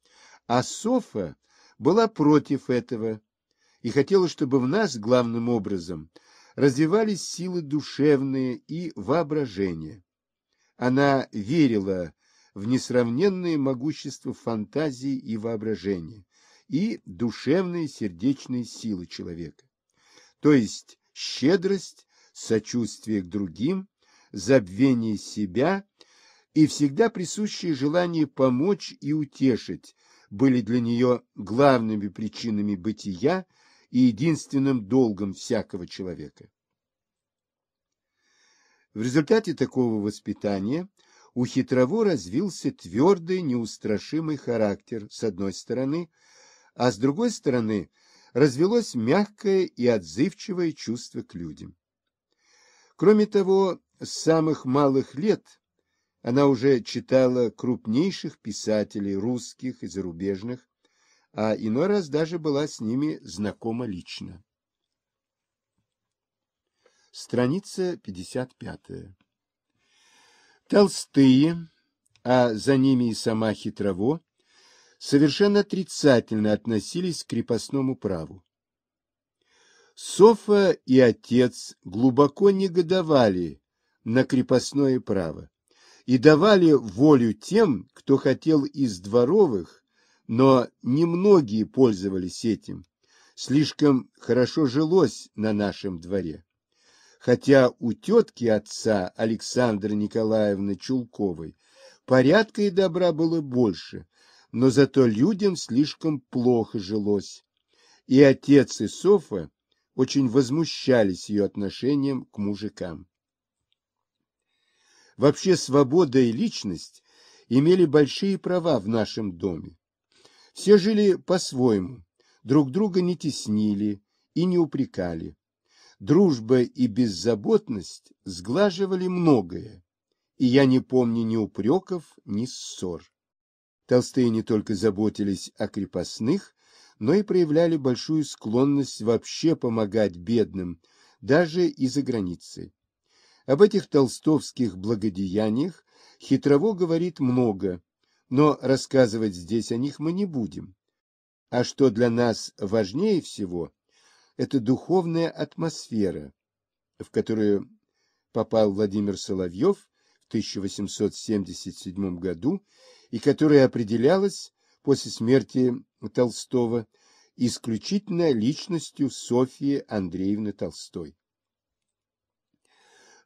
А Софа была против этого и хотела, чтобы в нас главным образом развивались силы душевные и воображение. Она верила в несравненное могущество фантазии и воображения и душевные сердечные силы человека, то есть щедрость, сочувствие к другим, забвение себя и всегда присущее желание помочь и утешить, были для нее главными причинами бытия и единственным долгом всякого человека. В результате такого воспитания у хитрово развился твердый, неустрашимый характер, с одной стороны, а с другой стороны развелось мягкое и отзывчивое чувство к людям. Кроме того, с самых малых лет она уже читала крупнейших писателей, русских и зарубежных, а иной раз даже была с ними знакома лично. Страница 55. Толстые, а за ними и сама Хитрово, совершенно отрицательно относились к крепостному праву. Софа и отец глубоко негодовали на крепостное право и давали волю тем, кто хотел из дворовых, но немногие пользовались этим. Слишком хорошо жилось на нашем дворе. Хотя у тетки отца Александра Николаевны Чулковой порядка и добра было больше, но зато людям слишком плохо жилось. И отец и Софа очень возмущались ее отношением к мужикам вообще свобода и личность имели большие права в нашем доме. Все жили по-своему, друг друга не теснили и не упрекали. Дружба и беззаботность сглаживали многое, и я не помню ни упреков, ни ссор. Толстые не только заботились о крепостных, но и проявляли большую склонность вообще помогать бедным, даже и за границей. Об этих толстовских благодеяниях Хитрово говорит много, но рассказывать здесь о них мы не будем. А что для нас важнее всего, это духовная атмосфера, в которую попал Владимир Соловьев в 1877 году и которая определялась после смерти Толстого исключительно личностью Софьи Андреевны Толстой.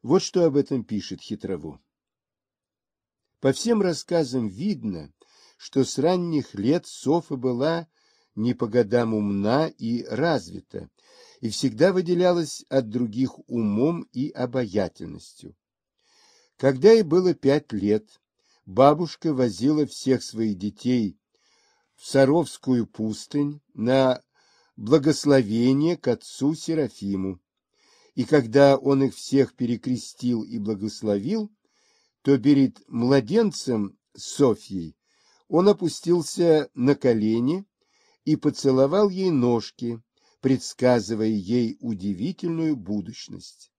Вот что об этом пишет Хитрово. По всем рассказам видно, что с ранних лет Софа была не по годам умна и развита, и всегда выделялась от других умом и обаятельностью. Когда ей было пять лет, бабушка возила всех своих детей в Саровскую пустынь на благословение к отцу Серафиму и когда он их всех перекрестил и благословил, то перед младенцем Софьей он опустился на колени и поцеловал ей ножки, предсказывая ей удивительную будущность.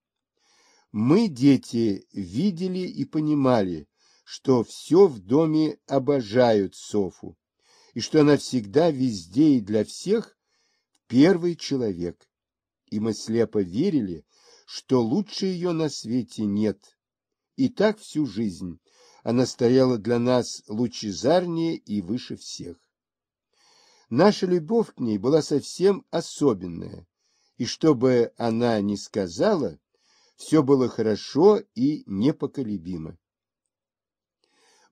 Мы, дети, видели и понимали, что все в доме обожают Софу, и что она всегда везде и для всех первый человек и мы слепо верили, что лучше ее на свете нет. И так всю жизнь она стояла для нас лучезарнее и выше всех. Наша любовь к ней была совсем особенная, и чтобы она ни сказала, все было хорошо и непоколебимо.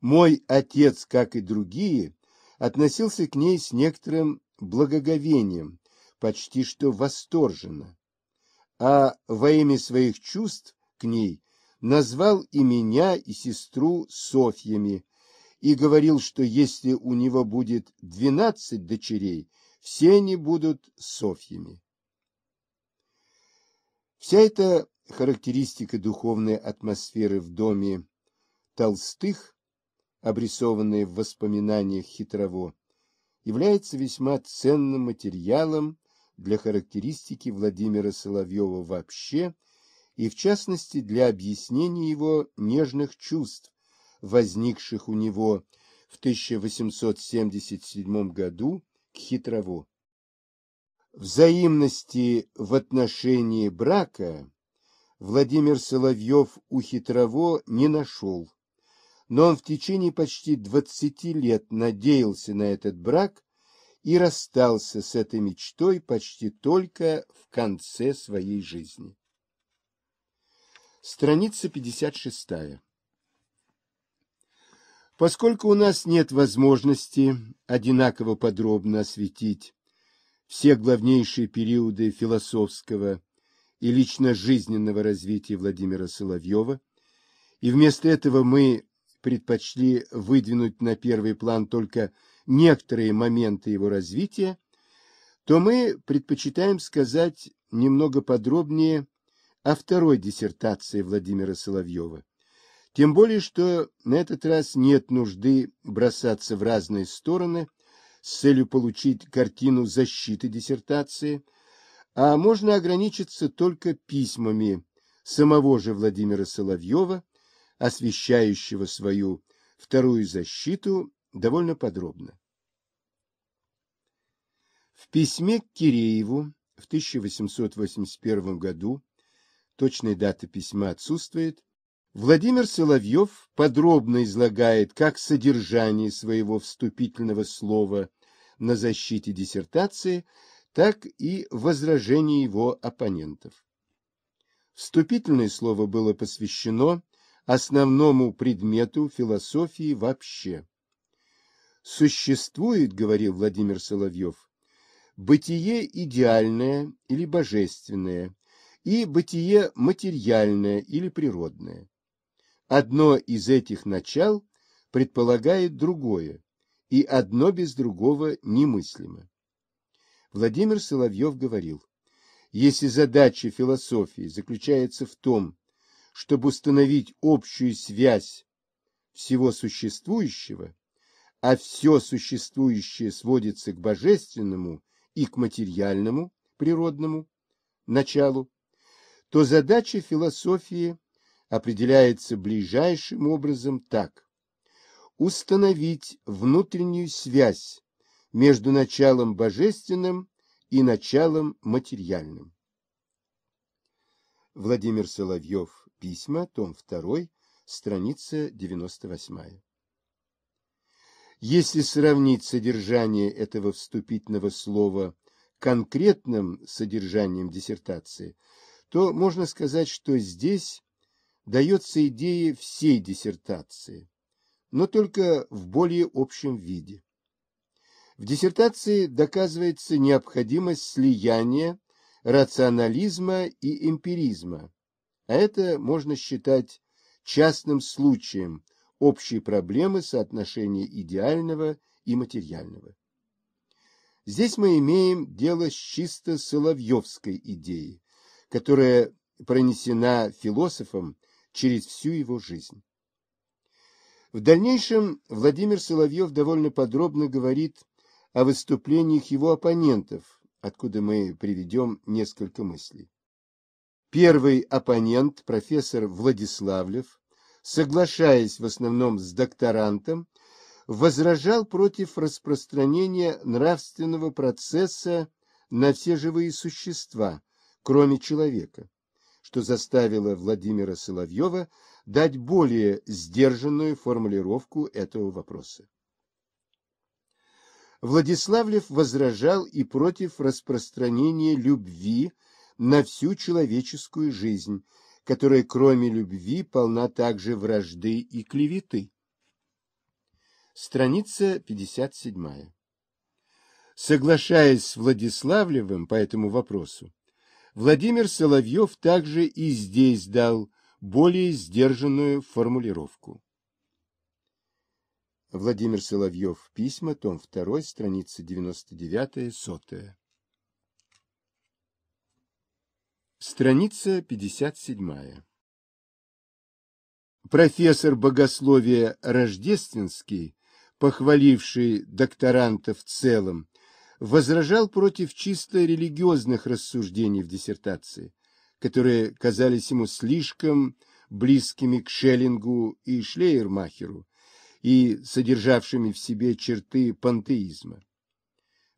Мой отец, как и другие, относился к ней с некоторым благоговением, почти что восторженно, а во имя своих чувств к ней назвал и меня, и сестру Софьями, и говорил, что если у него будет двенадцать дочерей, все они будут Софьями. Вся эта характеристика духовной атмосферы в доме Толстых, обрисованная в воспоминаниях Хитрово, является весьма ценным материалом для характеристики Владимира Соловьева вообще и, в частности, для объяснения его нежных чувств, возникших у него в 1877 году к Хитрову. Взаимности в отношении брака Владимир Соловьев у Хитрово не нашел, но он в течение почти 20 лет надеялся на этот брак и расстался с этой мечтой почти только в конце своей жизни. Страница 56. Поскольку у нас нет возможности одинаково подробно осветить все главнейшие периоды философского и лично-жизненного развития Владимира Соловьева, и вместо этого мы предпочли выдвинуть на первый план только некоторые моменты его развития, то мы предпочитаем сказать немного подробнее о второй диссертации Владимира Соловьева. Тем более, что на этот раз нет нужды бросаться в разные стороны с целью получить картину защиты диссертации, а можно ограничиться только письмами самого же Владимира Соловьева, освещающего свою вторую защиту довольно подробно. В письме к Кирееву в 1881 году, точной даты письма отсутствует, Владимир Соловьев подробно излагает как содержание своего вступительного слова на защите диссертации, так и возражение его оппонентов. Вступительное слово было посвящено основному предмету философии вообще Существует, говорил Владимир Соловьев, бытие идеальное или божественное и бытие материальное или природное. Одно из этих начал предполагает другое, и одно без другого немыслимо. Владимир Соловьев говорил, если задача философии заключается в том, чтобы установить общую связь всего существующего, а все существующее сводится к божественному и к материальному, природному, началу, то задача философии определяется ближайшим образом так. Установить внутреннюю связь между началом божественным и началом материальным. Владимир Соловьев. Письма. Том 2. Страница 98. Если сравнить содержание этого вступительного слова конкретным содержанием диссертации, то можно сказать, что здесь дается идея всей диссертации, но только в более общем виде. В диссертации доказывается необходимость слияния рационализма и эмпиризма, а это можно считать частным случаем – общие проблемы соотношения идеального и материального. Здесь мы имеем дело с чисто соловьевской идеей, которая пронесена философом через всю его жизнь. В дальнейшем Владимир Соловьев довольно подробно говорит о выступлениях его оппонентов, откуда мы приведем несколько мыслей. Первый оппонент, профессор Владиславлев, соглашаясь в основном с докторантом, возражал против распространения нравственного процесса на все живые существа, кроме человека, что заставило Владимира Соловьева дать более сдержанную формулировку этого вопроса. Владиславлев возражал и против распространения любви на всю человеческую жизнь, которая кроме любви полна также вражды и клеветы. Страница 57. Соглашаясь с Владиславлевым по этому вопросу, Владимир Соловьев также и здесь дал более сдержанную формулировку. Владимир Соловьев. Письма. Том 2. Страница 99. Сотая. Страница 57. Профессор богословия Рождественский, похваливший докторанта в целом, возражал против чисто религиозных рассуждений в диссертации, которые казались ему слишком близкими к Шеллингу и Шлейермахеру и содержавшими в себе черты пантеизма.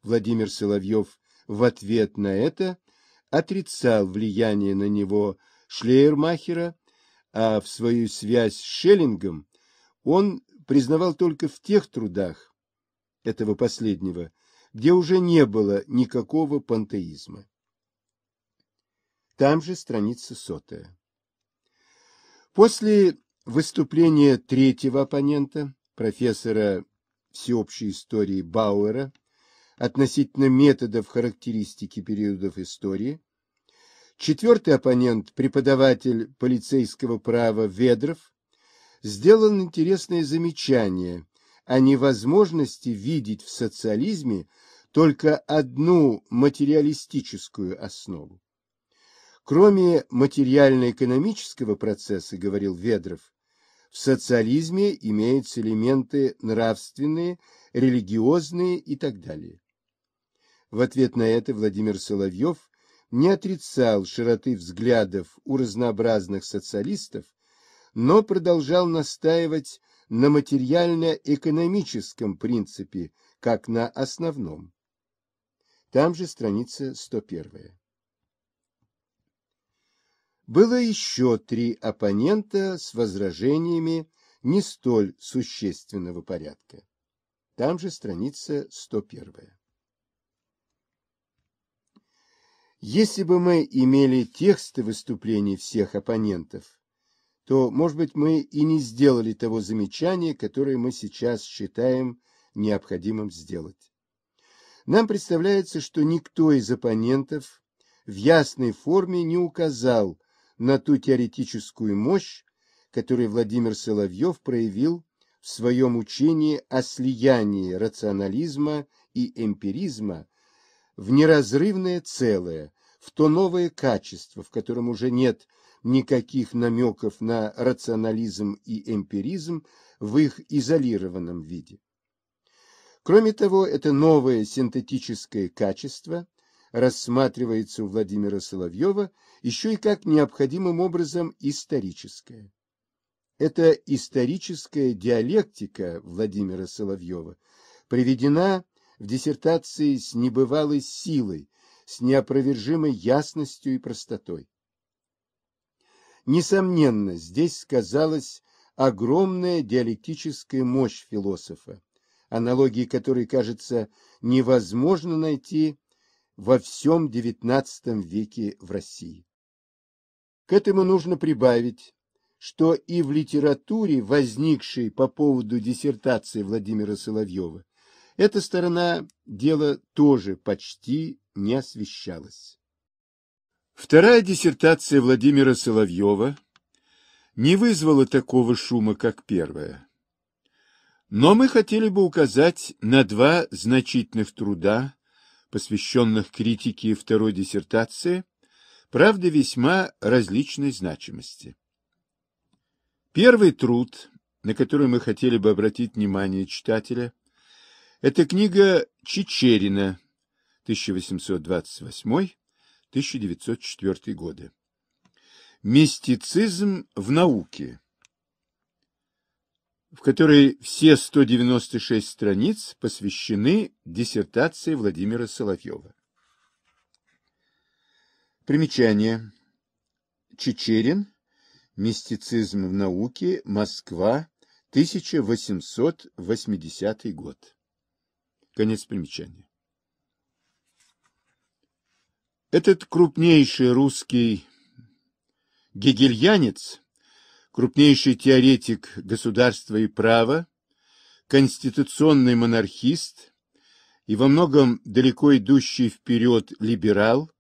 Владимир Соловьев в ответ на это – отрицал влияние на него Шлейермахера, а в свою связь с Шеллингом он признавал только в тех трудах этого последнего, где уже не было никакого пантеизма. Там же страница сотая. После выступления третьего оппонента, профессора всеобщей истории Бауэра, относительно методов характеристики периодов истории. Четвертый оппонент, преподаватель полицейского права Ведров, сделал интересное замечание о невозможности видеть в социализме только одну материалистическую основу. Кроме материально-экономического процесса, говорил Ведров, в социализме имеются элементы нравственные, религиозные и так далее. В ответ на это Владимир Соловьев не отрицал широты взглядов у разнообразных социалистов, но продолжал настаивать на материально-экономическом принципе, как на основном. Там же страница 101. Было еще три оппонента с возражениями не столь существенного порядка. Там же страница 101. Если бы мы имели тексты выступлений всех оппонентов, то, может быть, мы и не сделали того замечания, которое мы сейчас считаем необходимым сделать. Нам представляется, что никто из оппонентов в ясной форме не указал на ту теоретическую мощь, которую Владимир Соловьев проявил в своем учении о слиянии рационализма и эмпиризма в неразрывное целое, в то новое качество, в котором уже нет никаких намеков на рационализм и эмпиризм в их изолированном виде. Кроме того, это новое синтетическое качество рассматривается у Владимира Соловьева еще и как необходимым образом историческое. Эта историческая диалектика Владимира Соловьева приведена в диссертации с небывалой силой, с неопровержимой ясностью и простотой. Несомненно, здесь сказалась огромная диалектическая мощь философа, аналогии которой, кажется, невозможно найти во всем XIX веке в России. К этому нужно прибавить, что и в литературе, возникшей по поводу диссертации Владимира Соловьева, эта сторона дела тоже почти не освещалась. Вторая диссертация Владимира Соловьева не вызвала такого шума, как первая. Но мы хотели бы указать на два значительных труда, посвященных критике второй диссертации, правда весьма различной значимости. Первый труд, на который мы хотели бы обратить внимание читателя – это книга Чечерина, 1828-1904 годы. Мистицизм в науке, в которой все 196 страниц посвящены диссертации Владимира Соловьева. Примечание. Чечерин. Мистицизм в науке. Москва. 1880 год. Конец примечания. Этот крупнейший русский гегельянец, крупнейший теоретик государства и права, конституционный монархист и во многом далеко идущий вперед либерал,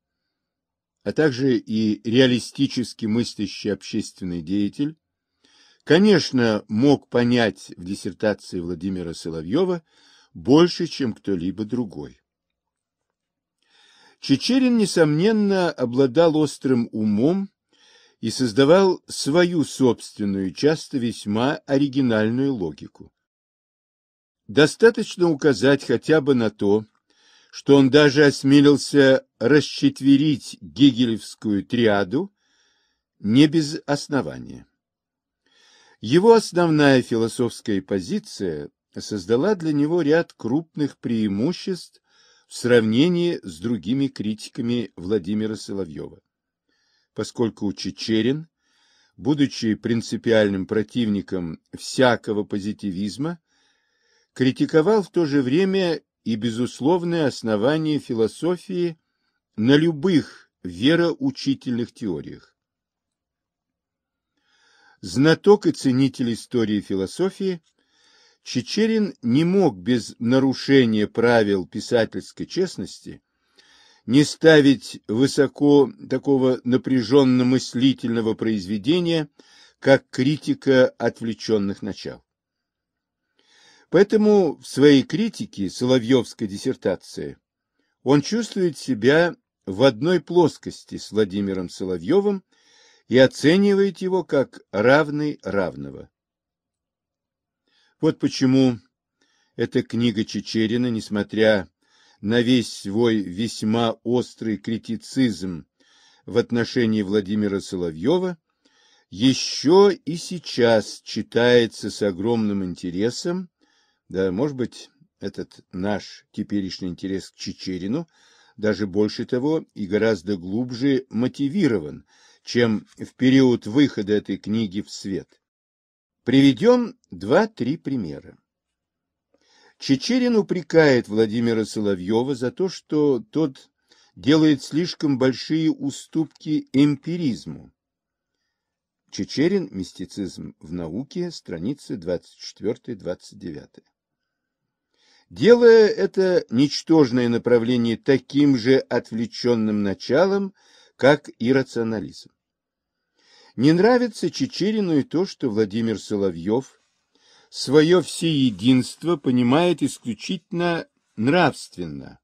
а также и реалистически мыслящий общественный деятель, конечно, мог понять в диссертации Владимира Соловьева – больше, чем кто-либо другой. Чечерин, несомненно, обладал острым умом и создавал свою собственную, часто весьма оригинальную логику. Достаточно указать хотя бы на то, что он даже осмелился расчетверить гегелевскую триаду не без основания. Его основная философская позиция создала для него ряд крупных преимуществ в сравнении с другими критиками Владимира Соловьева. Поскольку Чечерин, будучи принципиальным противником всякого позитивизма, критиковал в то же время и безусловное основание философии на любых вероучительных теориях. Знаток и ценитель истории философии – Чечерин не мог без нарушения правил писательской честности не ставить высоко такого напряженно-мыслительного произведения, как критика отвлеченных начал. Поэтому в своей критике Соловьевской диссертации он чувствует себя в одной плоскости с Владимиром Соловьевым и оценивает его как равный равного. Вот почему эта книга Чечерина, несмотря на весь свой весьма острый критицизм в отношении Владимира Соловьева, еще и сейчас читается с огромным интересом, да, может быть, этот наш теперешний интерес к Чечерину, даже больше того и гораздо глубже мотивирован, чем в период выхода этой книги в свет. Приведем два-три примера. Чечерин упрекает Владимира Соловьева за то, что тот делает слишком большие уступки эмпиризму. Чечерин «Мистицизм в науке», страницы 24-29. Делая это ничтожное направление таким же отвлеченным началом, как и рационализм. Не нравится Чечерину и то, что Владимир Соловьев свое всеединство понимает исключительно нравственно.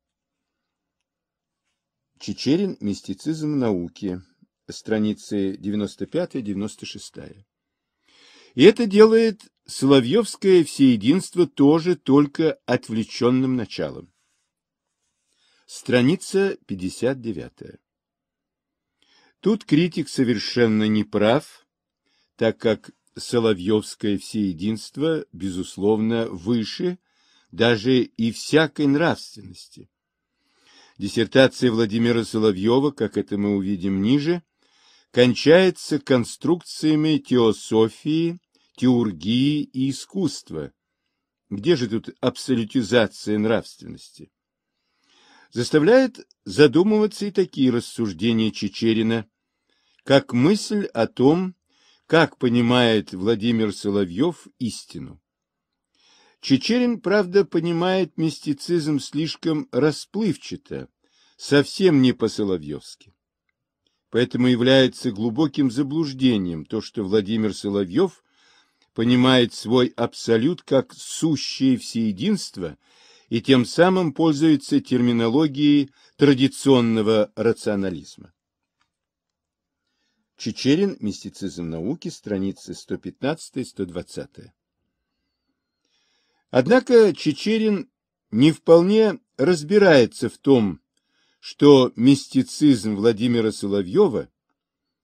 Чечерин «Мистицизм науки», страницы 95-96. И это делает Соловьевское всеединство тоже только отвлеченным началом. Страница 59. Тут критик совершенно не прав, так как Соловьевское всеединство, безусловно, выше даже и всякой нравственности. Диссертация Владимира Соловьева, как это мы увидим ниже, кончается конструкциями теософии, теургии и искусства. Где же тут абсолютизация нравственности? Заставляет задумываться и такие рассуждения Чечерина – как мысль о том, как понимает Владимир Соловьев истину. Чечерин, правда, понимает мистицизм слишком расплывчато, совсем не по-соловьевски. Поэтому является глубоким заблуждением то, что Владимир Соловьев понимает свой абсолют как сущее всеединство и тем самым пользуется терминологией традиционного рационализма. Чечерин. Мистицизм науки. Страницы 115-120. Однако Чечерин не вполне разбирается в том, что мистицизм Владимира Соловьева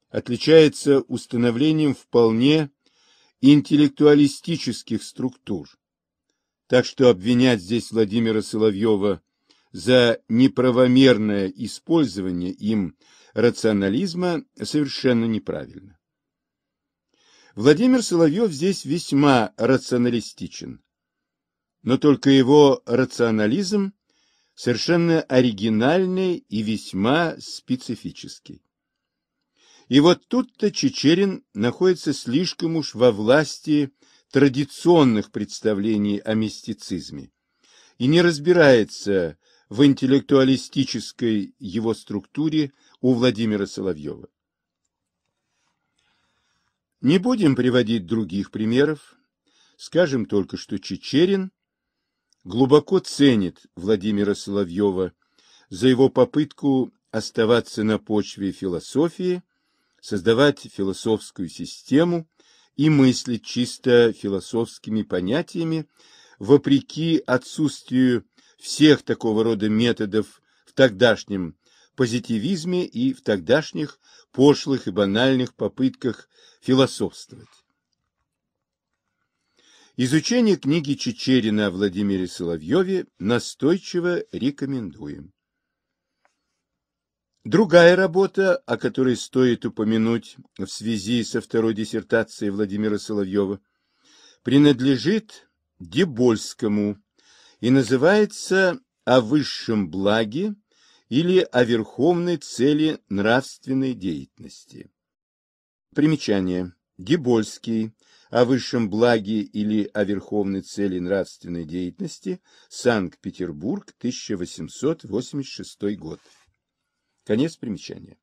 отличается установлением вполне интеллектуалистических структур. Так что обвинять здесь Владимира Соловьева за неправомерное использование им рационализма совершенно неправильно. Владимир Соловьев здесь весьма рационалистичен, но только его рационализм совершенно оригинальный и весьма специфический. И вот тут-то Чечерин находится слишком уж во власти традиционных представлений о мистицизме и не разбирается в интеллектуалистической его структуре у Владимира Соловьева. Не будем приводить других примеров. Скажем только, что Чечерин глубоко ценит Владимира Соловьева за его попытку оставаться на почве философии, создавать философскую систему и мыслить чисто философскими понятиями, вопреки отсутствию всех такого рода методов в тогдашнем позитивизме и в тогдашних пошлых и банальных попытках философствовать. Изучение книги Чечерина о Владимире Соловьеве настойчиво рекомендуем. Другая работа, о которой стоит упомянуть в связи со второй диссертацией Владимира Соловьева, принадлежит Дебольскому и называется «О высшем благе или о верховной цели нравственной деятельности. Примечание. Гебольский о высшем благе или о верховной цели нравственной деятельности. Санкт-Петербург, 1886 год. Конец примечания.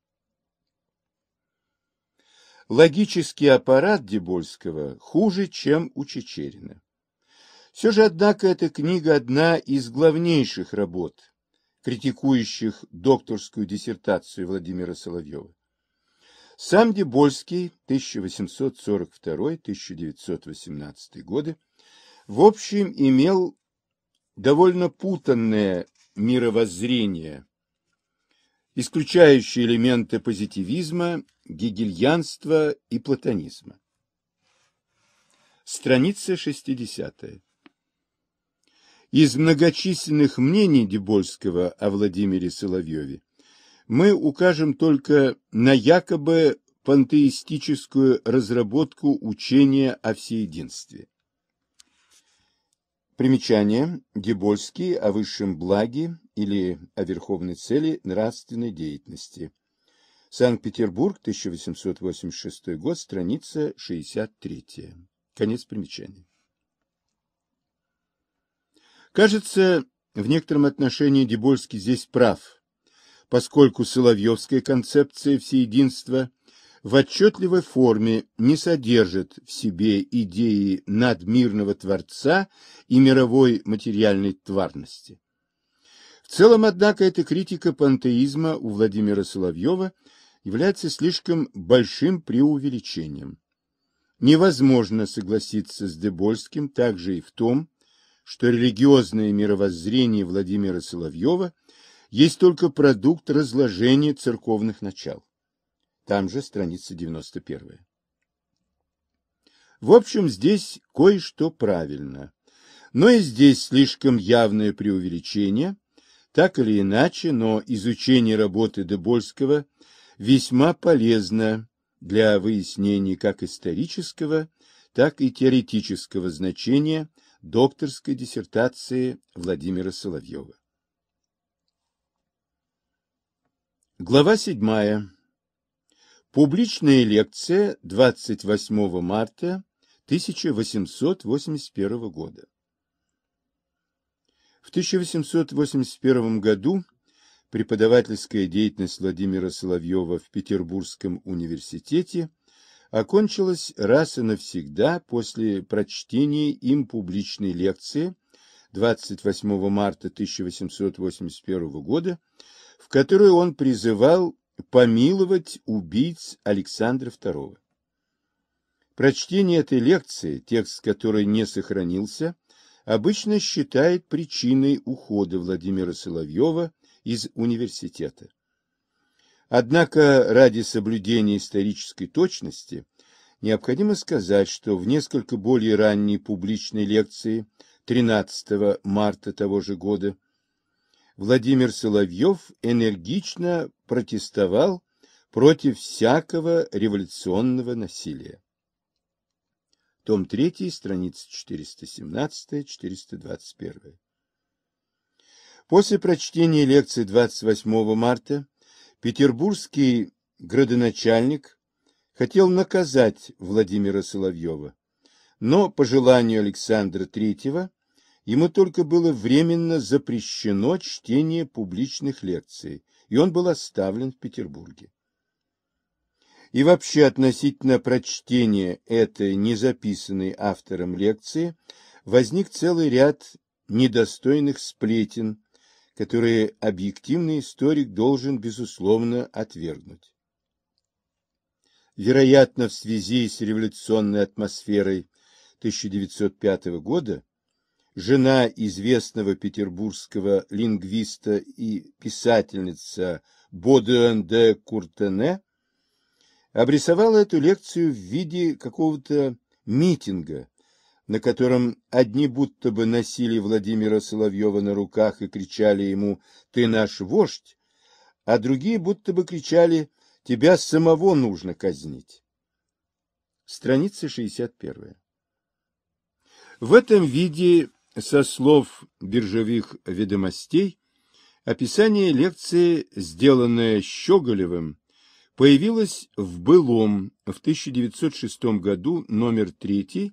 Логический аппарат Дебольского хуже, чем у Чечерина. Все же, однако, эта книга одна из главнейших работ критикующих докторскую диссертацию Владимира Соловьева. Сам Дебольский 1842-1918 годы в общем имел довольно путанное мировоззрение, исключающее элементы позитивизма, гегельянства и платонизма. Страница 60. Из многочисленных мнений Дебольского о Владимире Соловьеве мы укажем только на якобы пантеистическую разработку учения о всеединстве. Примечание. Дебольский о высшем благе или о верховной цели нравственной деятельности. Санкт-Петербург, 1886 год, страница 63. Конец примечания. Кажется, в некотором отношении Дебольский здесь прав, поскольку Соловьевская концепция всеединства в отчетливой форме не содержит в себе идеи надмирного Творца и мировой материальной тварности. В целом, однако, эта критика пантеизма у Владимира Соловьева является слишком большим преувеличением. Невозможно согласиться с Дебольским также и в том, что религиозное мировоззрение Владимира Соловьева есть только продукт разложения церковных начал. Там же страница 91. В общем, здесь кое-что правильно. Но и здесь слишком явное преувеличение. Так или иначе, но изучение работы Дебольского весьма полезно для выяснения как исторического, так и теоретического значения – докторской диссертации Владимира Соловьева. Глава 7. Публичная лекция 28 марта 1881 года. В 1881 году преподавательская деятельность Владимира Соловьева в Петербургском университете окончилась раз и навсегда после прочтения им публичной лекции 28 марта 1881 года, в которой он призывал помиловать убийц Александра II. Прочтение этой лекции, текст которой не сохранился, обычно считает причиной ухода Владимира Соловьева из университета. Однако ради соблюдения исторической точности необходимо сказать, что в несколько более ранней публичной лекции 13 марта того же года Владимир Соловьев энергично протестовал против всякого революционного насилия. Том 3, страница 417-421. После прочтения лекции 28 марта Петербургский градоначальник хотел наказать Владимира Соловьева, но по желанию Александра III ему только было временно запрещено чтение публичных лекций, и он был оставлен в Петербурге. И вообще относительно прочтения этой незаписанной автором лекции возник целый ряд недостойных сплетен, которые объективный историк должен, безусловно, отвергнуть. Вероятно, в связи с революционной атмосферой 1905 года жена известного петербургского лингвиста и писательница Боден де Куртене обрисовала эту лекцию в виде какого-то митинга, на котором одни будто бы носили Владимира Соловьева на руках и кричали ему «Ты наш вождь!», а другие будто бы кричали «Тебя самого нужно казнить!». Страница 61. В этом виде, со слов биржевых ведомостей, описание лекции, сделанное Щеголевым, появилось в «Былом» в 1906 году, номер 3,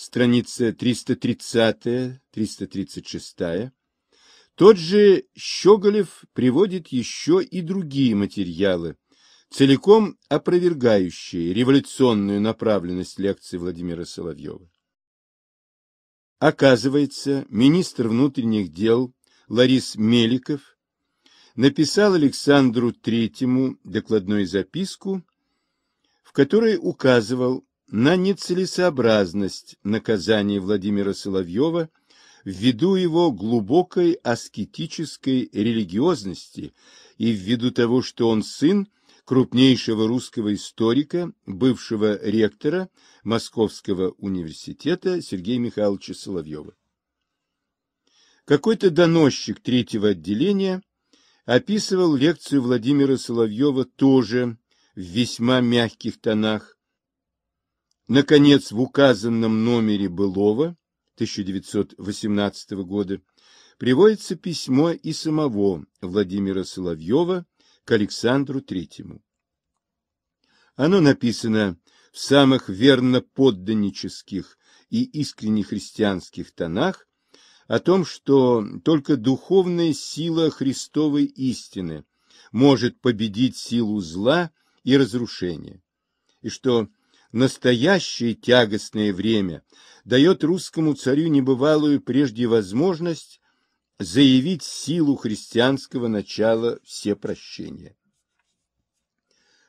страница 330-336, тот же Щеголев приводит еще и другие материалы, целиком опровергающие революционную направленность лекции Владимира Соловьева. Оказывается, министр внутренних дел Ларис Меликов написал Александру Третьему докладную записку, в которой указывал, на нецелесообразность наказания Владимира Соловьева ввиду его глубокой аскетической религиозности и ввиду того, что он сын крупнейшего русского историка, бывшего ректора Московского университета Сергея Михайловича Соловьева. Какой-то доносчик третьего отделения описывал лекцию Владимира Соловьева тоже в весьма мягких тонах, Наконец, в указанном номере былого 1918 года приводится письмо и самого Владимира Соловьева к Александру Третьему. Оно написано в самых верно подданнических и искренне христианских тонах о том, что только духовная сила Христовой истины может победить силу зла и разрушения, и что настоящее тягостное время дает русскому царю небывалую прежде возможность заявить силу христианского начала все прощения.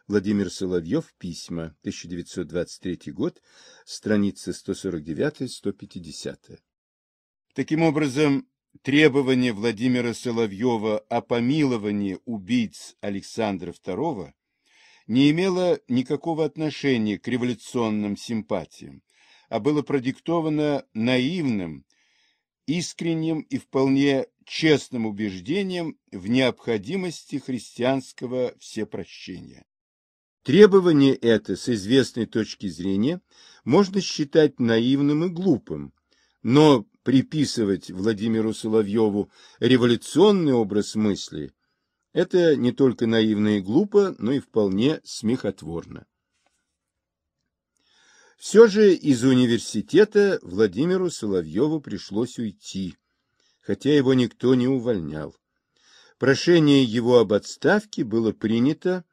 Владимир Соловьев, письма, 1923 год, страница 149-150. Таким образом, требование Владимира Соловьева о помиловании убийц Александра II не имело никакого отношения к революционным симпатиям, а было продиктовано наивным, искренним и вполне честным убеждением в необходимости христианского всепрощения. Требование это, с известной точки зрения, можно считать наивным и глупым, но приписывать Владимиру Соловьеву революционный образ мысли это не только наивно и глупо, но и вполне смехотворно. Все же из университета Владимиру Соловьеву пришлось уйти, хотя его никто не увольнял. Прошение его об отставке было принято,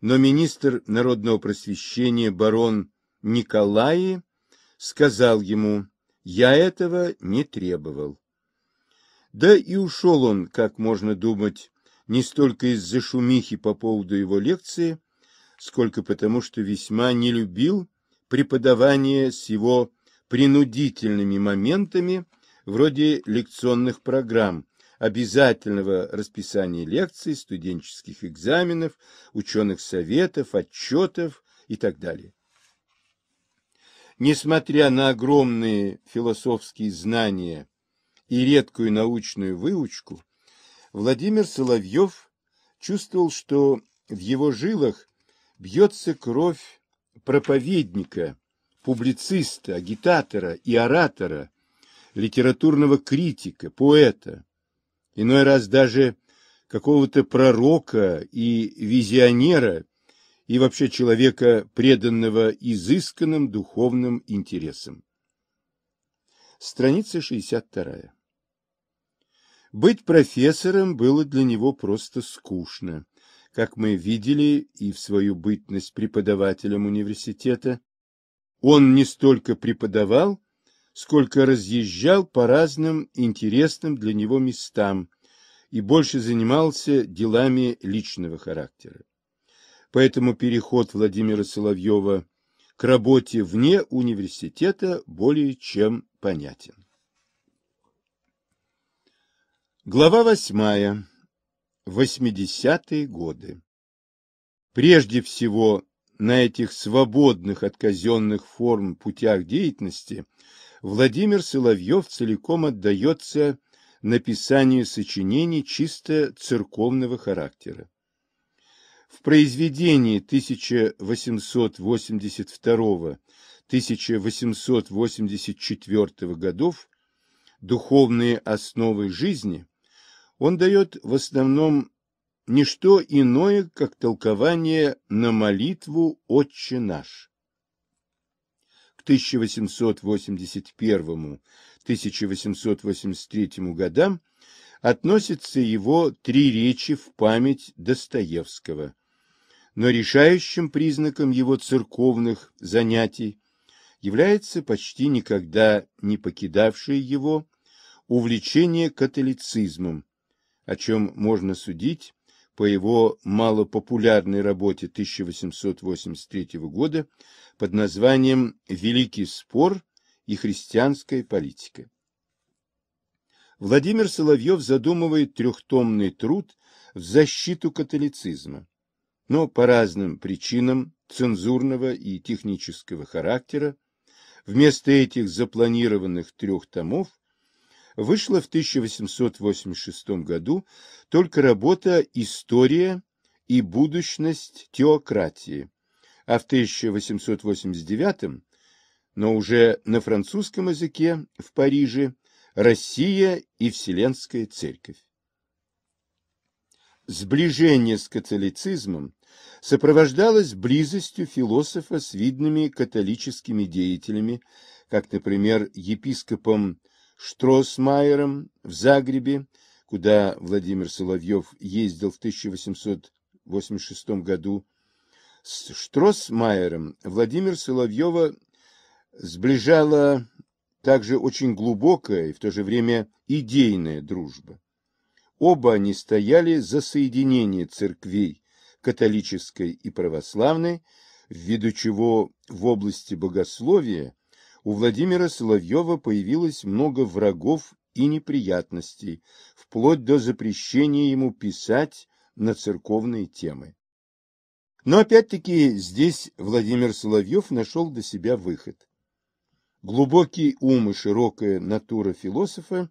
но министр народного просвещения барон Николаи сказал ему «Я этого не требовал». Да и ушел он, как можно думать, не столько из-за шумихи по поводу его лекции, сколько потому, что весьма не любил преподавание с его принудительными моментами, вроде лекционных программ, обязательного расписания лекций, студенческих экзаменов, ученых советов, отчетов и так далее. Несмотря на огромные философские знания и редкую научную выучку, Владимир Соловьев чувствовал, что в его жилах бьется кровь проповедника, публициста, агитатора и оратора, литературного критика, поэта, иной раз даже какого-то пророка и визионера, и вообще человека, преданного изысканным духовным интересам. Страница 62. Быть профессором было для него просто скучно, как мы видели и в свою бытность преподавателем университета. Он не столько преподавал, сколько разъезжал по разным интересным для него местам и больше занимался делами личного характера. Поэтому переход Владимира Соловьева к работе вне университета более чем понятен. Глава восьмая. Восьмидесятые годы. Прежде всего, на этих свободных от казенных форм путях деятельности Владимир Соловьев целиком отдается написанию сочинений чисто церковного характера. В произведении 1882-1884 годов «Духовные основы жизни» он дает в основном не что иное, как толкование на молитву «Отче наш». К 1881-1883 годам относятся его три речи в память Достоевского. Но решающим признаком его церковных занятий является почти никогда не покидавшее его увлечение католицизмом, о чем можно судить по его малопопулярной работе 1883 года под названием «Великий спор и христианская политика». Владимир Соловьев задумывает трехтомный труд в защиту католицизма, но по разным причинам цензурного и технического характера вместо этих запланированных трех томов вышла в 1886 году только работа «История и будущность теократии», а в 1889, но уже на французском языке в Париже, «Россия и Вселенская Церковь». Сближение с католицизмом сопровождалось близостью философа с видными католическими деятелями, как, например, епископом Штросмайером в Загребе, куда Владимир Соловьев ездил в 1886 году. С Штросмайером Владимир Соловьева сближала также очень глубокая и в то же время идейная дружба. Оба они стояли за соединение церквей католической и православной, ввиду чего в области богословия у Владимира Соловьева появилось много врагов и неприятностей, вплоть до запрещения ему писать на церковные темы. Но опять-таки здесь Владимир Соловьев нашел для себя выход. Глубокий ум и широкая натура философа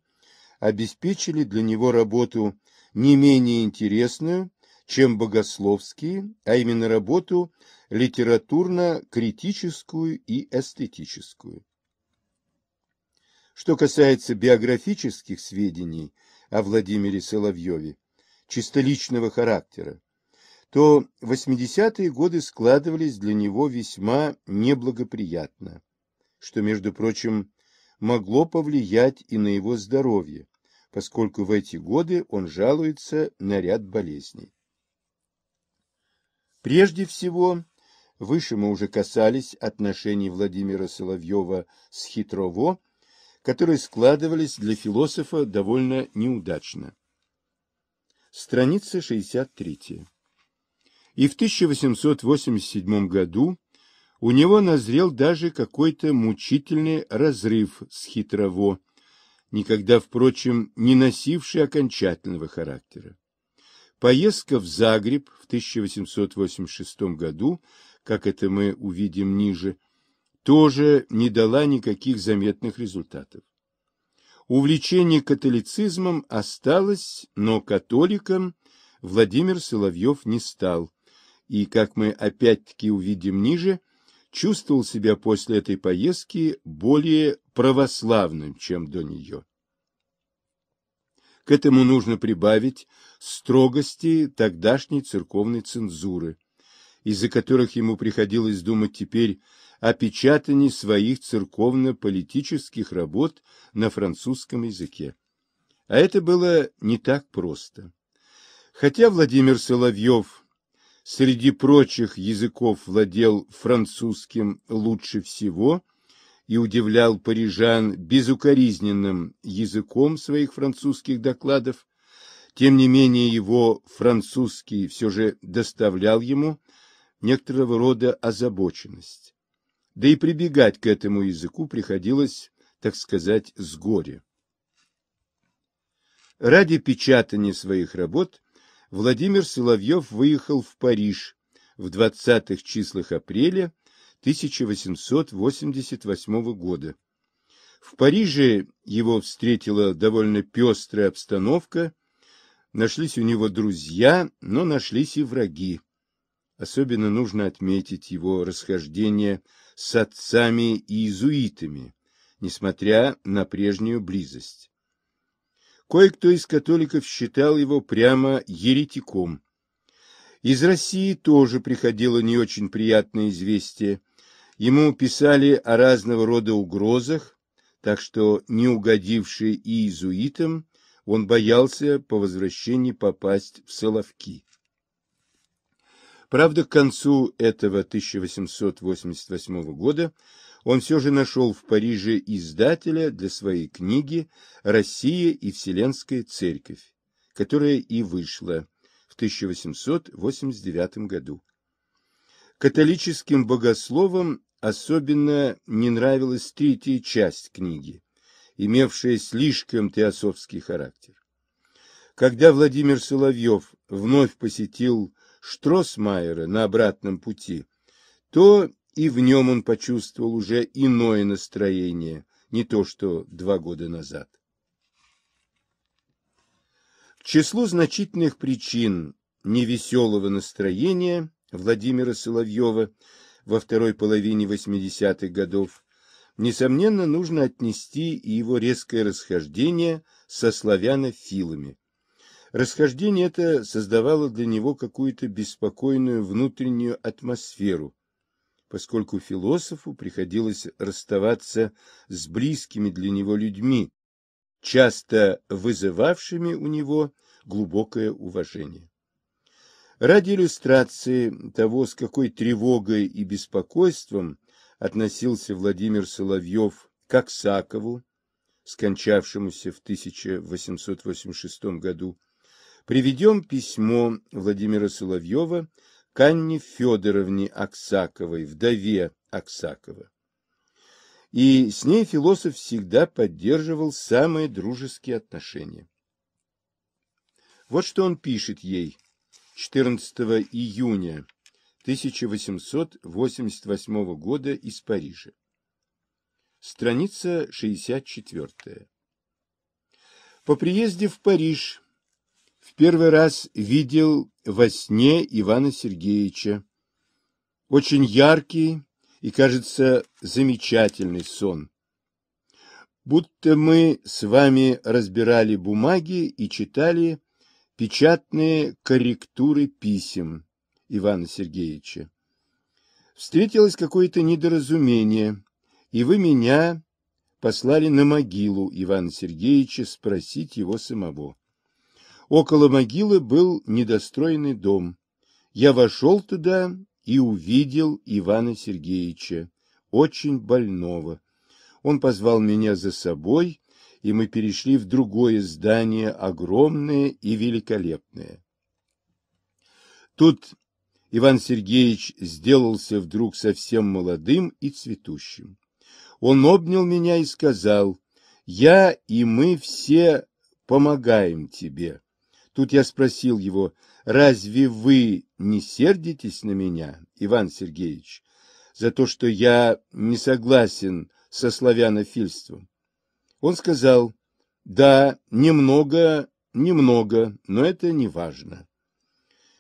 обеспечили для него работу не менее интересную, чем богословские, а именно работу литературно-критическую и эстетическую. Что касается биографических сведений о Владимире Соловьеве, чисто личного характера, то 80-е годы складывались для него весьма неблагоприятно, что, между прочим, могло повлиять и на его здоровье, поскольку в эти годы он жалуется на ряд болезней. Прежде всего, Выше мы уже касались отношений Владимира Соловьева с Хитрово, которые складывались для философа довольно неудачно. Страница 63. И в 1887 году у него назрел даже какой-то мучительный разрыв с Хитрово, никогда, впрочем, не носивший окончательного характера. Поездка в Загреб в 1886 году как это мы увидим ниже, тоже не дала никаких заметных результатов. Увлечение католицизмом осталось, но католиком Владимир Соловьев не стал, и, как мы опять-таки увидим ниже, чувствовал себя после этой поездки более православным, чем до нее. К этому нужно прибавить строгости тогдашней церковной цензуры – из-за которых ему приходилось думать теперь о печатании своих церковно-политических работ на французском языке. А это было не так просто. Хотя Владимир Соловьев среди прочих языков владел французским лучше всего и удивлял парижан безукоризненным языком своих французских докладов, тем не менее его французский все же доставлял ему некоторого рода озабоченность. Да и прибегать к этому языку приходилось, так сказать, с горя. Ради печатания своих работ Владимир Соловьев выехал в Париж в 20-х числах апреля 1888 года. В Париже его встретила довольно пестрая обстановка, нашлись у него друзья, но нашлись и враги. Особенно нужно отметить его расхождение с отцами и иезуитами, несмотря на прежнюю близость. Кое-кто из католиков считал его прямо еретиком. Из России тоже приходило не очень приятное известие. Ему писали о разного рода угрозах, так что, не угодивший иезуитам, он боялся по возвращении попасть в Соловки. Правда, к концу этого 1888 года он все же нашел в Париже издателя для своей книги «Россия и Вселенская Церковь», которая и вышла в 1889 году. Католическим богословам особенно не нравилась третья часть книги, имевшая слишком теософский характер. Когда Владимир Соловьев вновь посетил Штросмайера на обратном пути, то и в нем он почувствовал уже иное настроение, не то что два года назад. К числу значительных причин невеселого настроения Владимира Соловьева во второй половине 80-х годов несомненно нужно отнести и его резкое расхождение со славянофилами. Расхождение это создавало для него какую-то беспокойную внутреннюю атмосферу, поскольку философу приходилось расставаться с близкими для него людьми, часто вызывавшими у него глубокое уважение. Ради иллюстрации того, с какой тревогой и беспокойством относился Владимир Соловьев к Аксакову, скончавшемуся в 1886 году, приведем письмо Владимира Соловьева к Анне Федоровне Аксаковой, вдове Аксакова. И с ней философ всегда поддерживал самые дружеские отношения. Вот что он пишет ей 14 июня 1888 года из Парижа. Страница 64. По приезде в Париж в первый раз видел во сне Ивана Сергеевича. Очень яркий и, кажется, замечательный сон. Будто мы с вами разбирали бумаги и читали печатные корректуры писем Ивана Сергеевича. Встретилось какое-то недоразумение, и вы меня послали на могилу Ивана Сергеевича спросить его самого. Около могилы был недостроенный дом. Я вошел туда и увидел Ивана Сергеевича, очень больного. Он позвал меня за собой, и мы перешли в другое здание, огромное и великолепное. Тут Иван Сергеевич сделался вдруг совсем молодым и цветущим. Он обнял меня и сказал, «Я и мы все помогаем тебе». Тут я спросил его, разве вы не сердитесь на меня, Иван Сергеевич, за то, что я не согласен со славянофильством? Он сказал, да, немного, немного, но это не важно.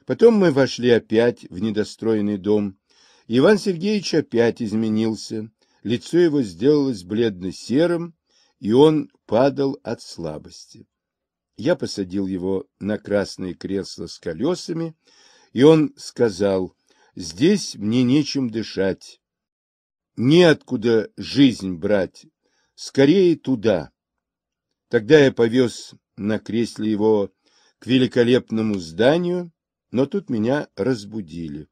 Потом мы вошли опять в недостроенный дом. Иван Сергеевич опять изменился, лицо его сделалось бледно-серым, и он падал от слабости. Я посадил его на красное кресло с колесами, и он сказал, «Здесь мне нечем дышать, неоткуда жизнь брать, скорее туда». Тогда я повез на кресле его к великолепному зданию, но тут меня разбудили.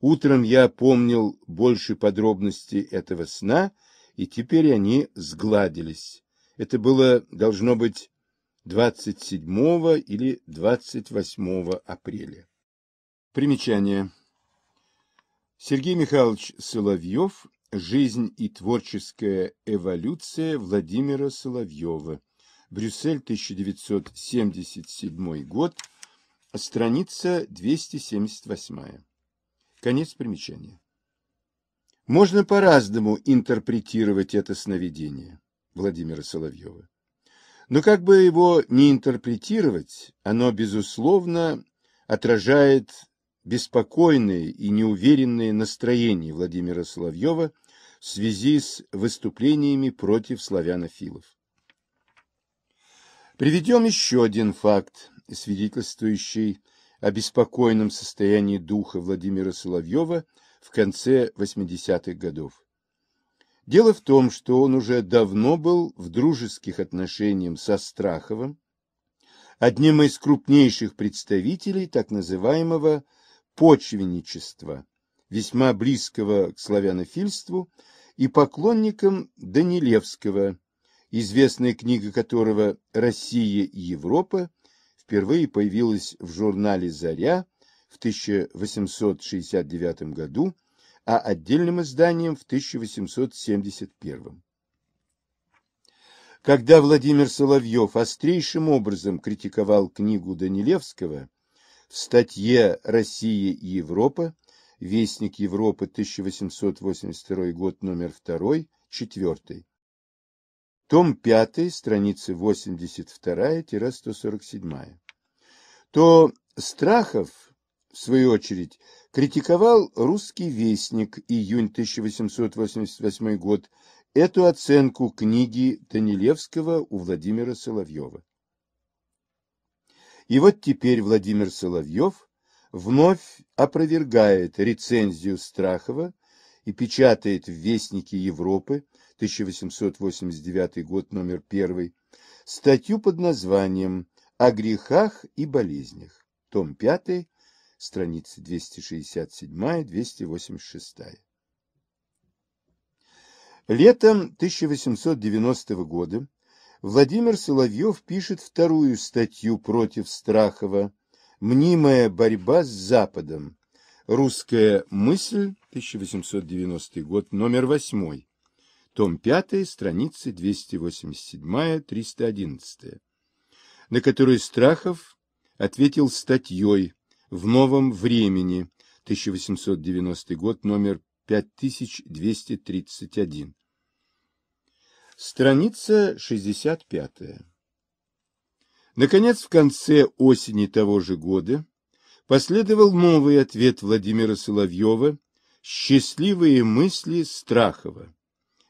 Утром я помнил больше подробностей этого сна, и теперь они сгладились. Это было, должно быть, 27 или 28 апреля. Примечание. Сергей Михайлович Соловьев «Жизнь и творческая эволюция Владимира Соловьева». Брюссель, 1977 год, страница 278. Конец примечания. Можно по-разному интерпретировать это сновидение Владимира Соловьева. Но как бы его ни интерпретировать, оно, безусловно, отражает беспокойные и неуверенные настроения Владимира Соловьева в связи с выступлениями против славянофилов. Приведем еще один факт, свидетельствующий о беспокойном состоянии духа Владимира Соловьева в конце 80-х годов. Дело в том, что он уже давно был в дружеских отношениях со Страховым, одним из крупнейших представителей так называемого почвенничества, весьма близкого к славянофильству, и поклонником Данилевского, известная книга которого «Россия и Европа» впервые появилась в журнале «Заря» в 1869 году а отдельным изданием в 1871. Когда Владимир Соловьев острейшим образом критиковал книгу Данилевского в статье «Россия и Европа», Вестник Европы, 1882 год, номер 2, 4, том 5, страницы 82-147, то Страхов, в свою очередь, критиковал русский вестник июнь 1888 год эту оценку книги Танилевского у Владимира Соловьева. И вот теперь Владимир Соловьев вновь опровергает рецензию Страхова и печатает в Вестнике Европы 1889 год, номер 1, статью под названием «О грехах и болезнях», том 5, страницы 267-286. Летом 1890 года Владимир Соловьев пишет вторую статью против Страхова «Мнимая борьба с Западом. Русская мысль. 1890 год. Номер 8. Том 5. Страницы 287-311», на которую Страхов ответил статьей в новом времени, 1890 год, номер 5231. Страница 65. Наконец, в конце осени того же года последовал новый ответ Владимира Соловьева «Счастливые мысли Страхова».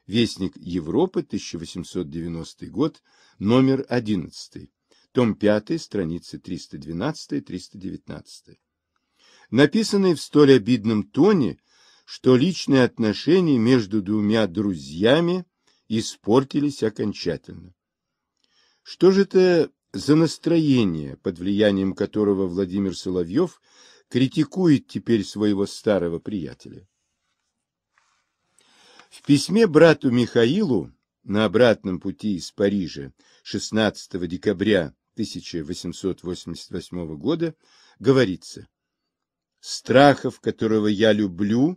Вестник Европы, 1890 год, номер 11 том 5, страницы 312-319. Написанный в столь обидном тоне, что личные отношения между двумя друзьями испортились окончательно. Что же это за настроение, под влиянием которого Владимир Соловьев критикует теперь своего старого приятеля? В письме брату Михаилу на обратном пути из Парижа 16 декабря 1888 года говорится «Страхов, которого я люблю,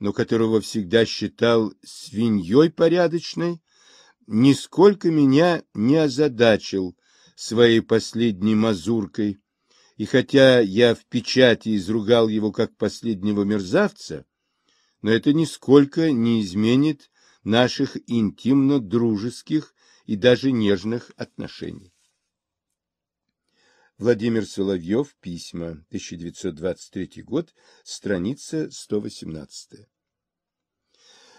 но которого всегда считал свиньей порядочной, нисколько меня не озадачил своей последней мазуркой, и хотя я в печати изругал его как последнего мерзавца, но это нисколько не изменит наших интимно-дружеских и даже нежных отношений. Владимир Соловьев, письма, 1923 год, страница 118.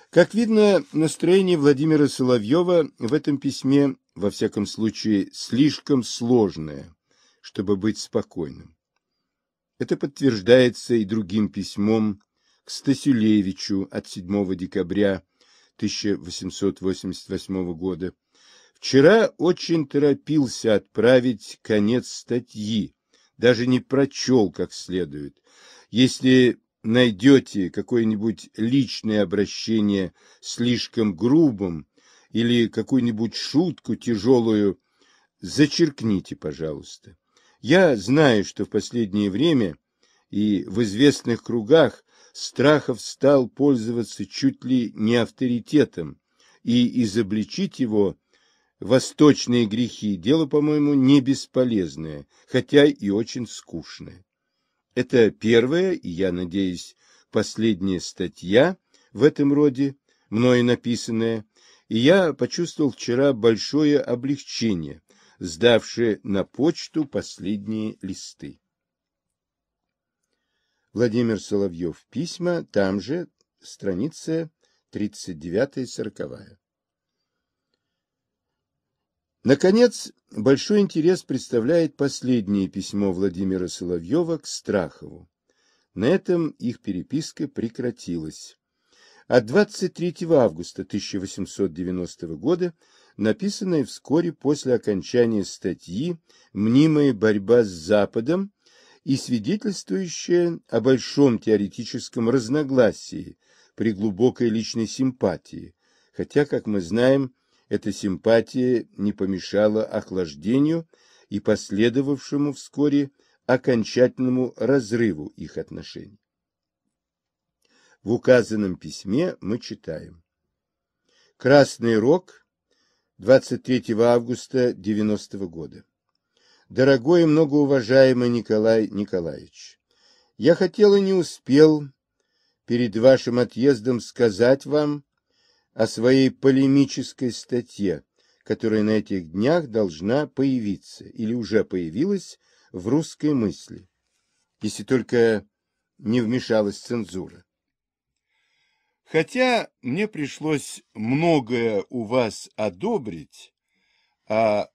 Как видно, настроение Владимира Соловьева в этом письме, во всяком случае, слишком сложное, чтобы быть спокойным. Это подтверждается и другим письмом к Стасюлевичу от 7 декабря 1888 года, Вчера очень торопился отправить конец статьи, даже не прочел как следует. Если найдете какое-нибудь личное обращение слишком грубым или какую-нибудь шутку тяжелую, зачеркните, пожалуйста. Я знаю, что в последнее время и в известных кругах Страхов стал пользоваться чуть ли не авторитетом, и изобличить его восточные грехи – дело, по-моему, не бесполезное, хотя и очень скучное. Это первая и, я надеюсь, последняя статья в этом роде, мною написанная, и я почувствовал вчера большое облегчение, сдавшее на почту последние листы. Владимир Соловьев. Письма. Там же. Страница 39-40. Наконец, большой интерес представляет последнее письмо Владимира Соловьева к Страхову. На этом их переписка прекратилась. От 23 августа 1890 года, написанное вскоре после окончания статьи «Мнимая борьба с Западом» и свидетельствующее о большом теоретическом разногласии при глубокой личной симпатии, хотя, как мы знаем, эта симпатия не помешала охлаждению и последовавшему вскоре окончательному разрыву их отношений. В указанном письме мы читаем. Красный Рог, 23 августа 90 -го года. Дорогой и многоуважаемый Николай Николаевич, я хотел и не успел перед вашим отъездом сказать вам, о своей полемической статье, которая на этих днях должна появиться или уже появилась в русской мысли, если только не вмешалась цензура. Хотя мне пришлось многое у вас одобрить, а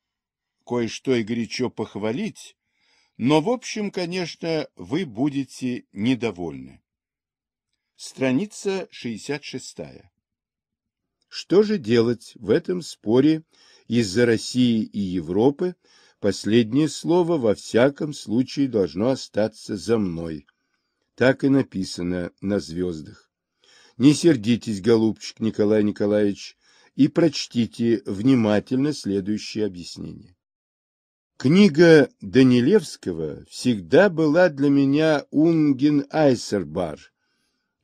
кое-что и горячо похвалить, но, в общем, конечно, вы будете недовольны. Страница 66. Что же делать в этом споре из-за России и Европы? Последнее слово во всяком случае должно остаться за мной. Так и написано на звездах. Не сердитесь, голубчик Николай Николаевич, и прочтите внимательно следующее объяснение. Книга Данилевского всегда была для меня Унген Айсербар,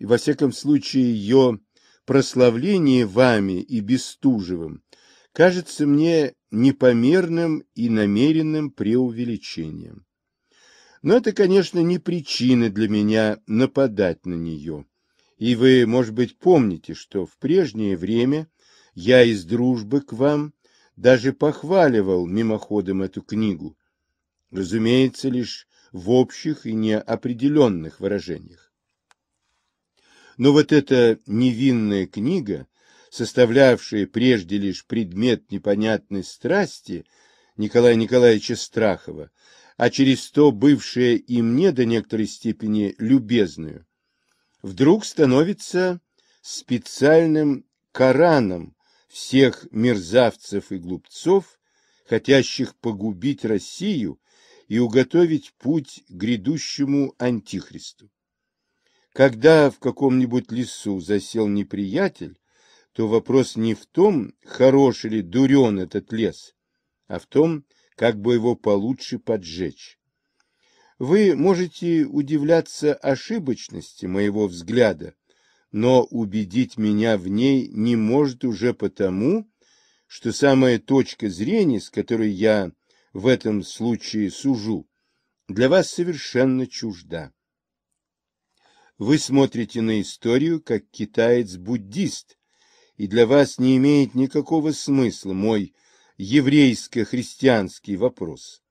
и во всяком случае ее прославление вами и Бестужевым кажется мне непомерным и намеренным преувеличением. Но это, конечно, не причина для меня нападать на нее. И вы, может быть, помните, что в прежнее время я из дружбы к вам даже похваливал мимоходом эту книгу, разумеется, лишь в общих и неопределенных выражениях. Но вот эта невинная книга, составлявшая прежде лишь предмет непонятной страсти Николая Николаевича Страхова, а через то бывшая и мне до некоторой степени любезную, вдруг становится специальным Кораном всех мерзавцев и глупцов, хотящих погубить Россию и уготовить путь грядущему Антихристу. Когда в каком-нибудь лесу засел неприятель, то вопрос не в том, хорош ли дурен этот лес, а в том, как бы его получше поджечь. Вы можете удивляться ошибочности моего взгляда, но убедить меня в ней не может уже потому, что самая точка зрения, с которой я в этом случае сужу, для вас совершенно чужда. Вы смотрите на историю, как китаец-буддист, и для вас не имеет никакого смысла мой еврейско-христианский вопрос.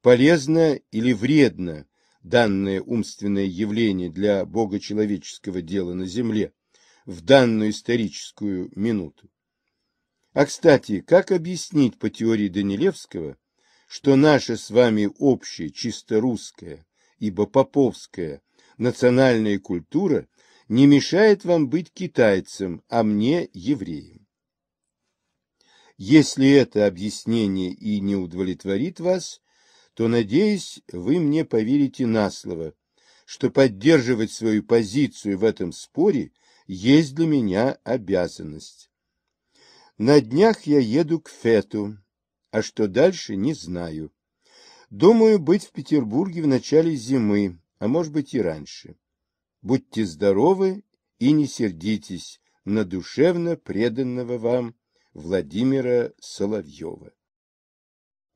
Полезно или вредно данное умственное явление для богочеловеческого дела на земле в данную историческую минуту? А, кстати, как объяснить по теории Данилевского, что наше с вами общее, чисто русское, ибо поповское, национальная культура не мешает вам быть китайцем, а мне – евреем. Если это объяснение и не удовлетворит вас, то, надеюсь, вы мне поверите на слово, что поддерживать свою позицию в этом споре есть для меня обязанность. На днях я еду к Фету, а что дальше, не знаю. Думаю быть в Петербурге в начале зимы, а может быть и раньше. Будьте здоровы и не сердитесь на душевно преданного вам Владимира Соловьева.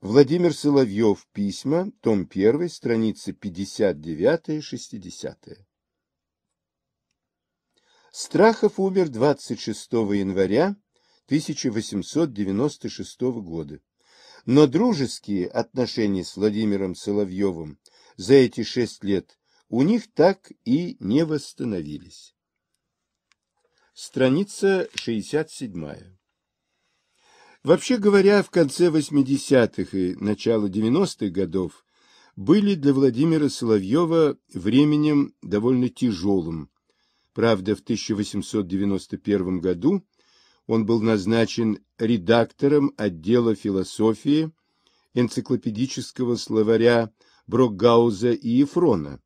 Владимир Соловьев. Письма. Том 1. Страница 59-60. Страхов умер 26 января 1896 года. Но дружеские отношения с Владимиром Соловьевым за эти шесть лет у них так и не восстановились. Страница 67. Вообще говоря, в конце 80-х и начало 90-х годов были для Владимира Соловьева временем довольно тяжелым. Правда, в 1891 году он был назначен редактором отдела философии энциклопедического словаря Брокгауза и Ефрона.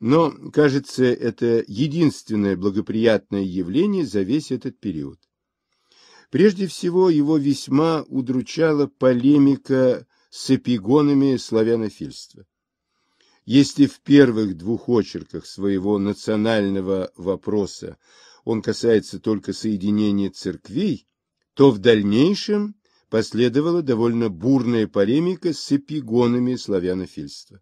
Но, кажется, это единственное благоприятное явление за весь этот период. Прежде всего, его весьма удручала полемика с эпигонами славянофильства. Если в первых двух очерках своего национального вопроса он касается только соединения церквей, то в дальнейшем последовала довольно бурная полемика с эпигонами славянофильства.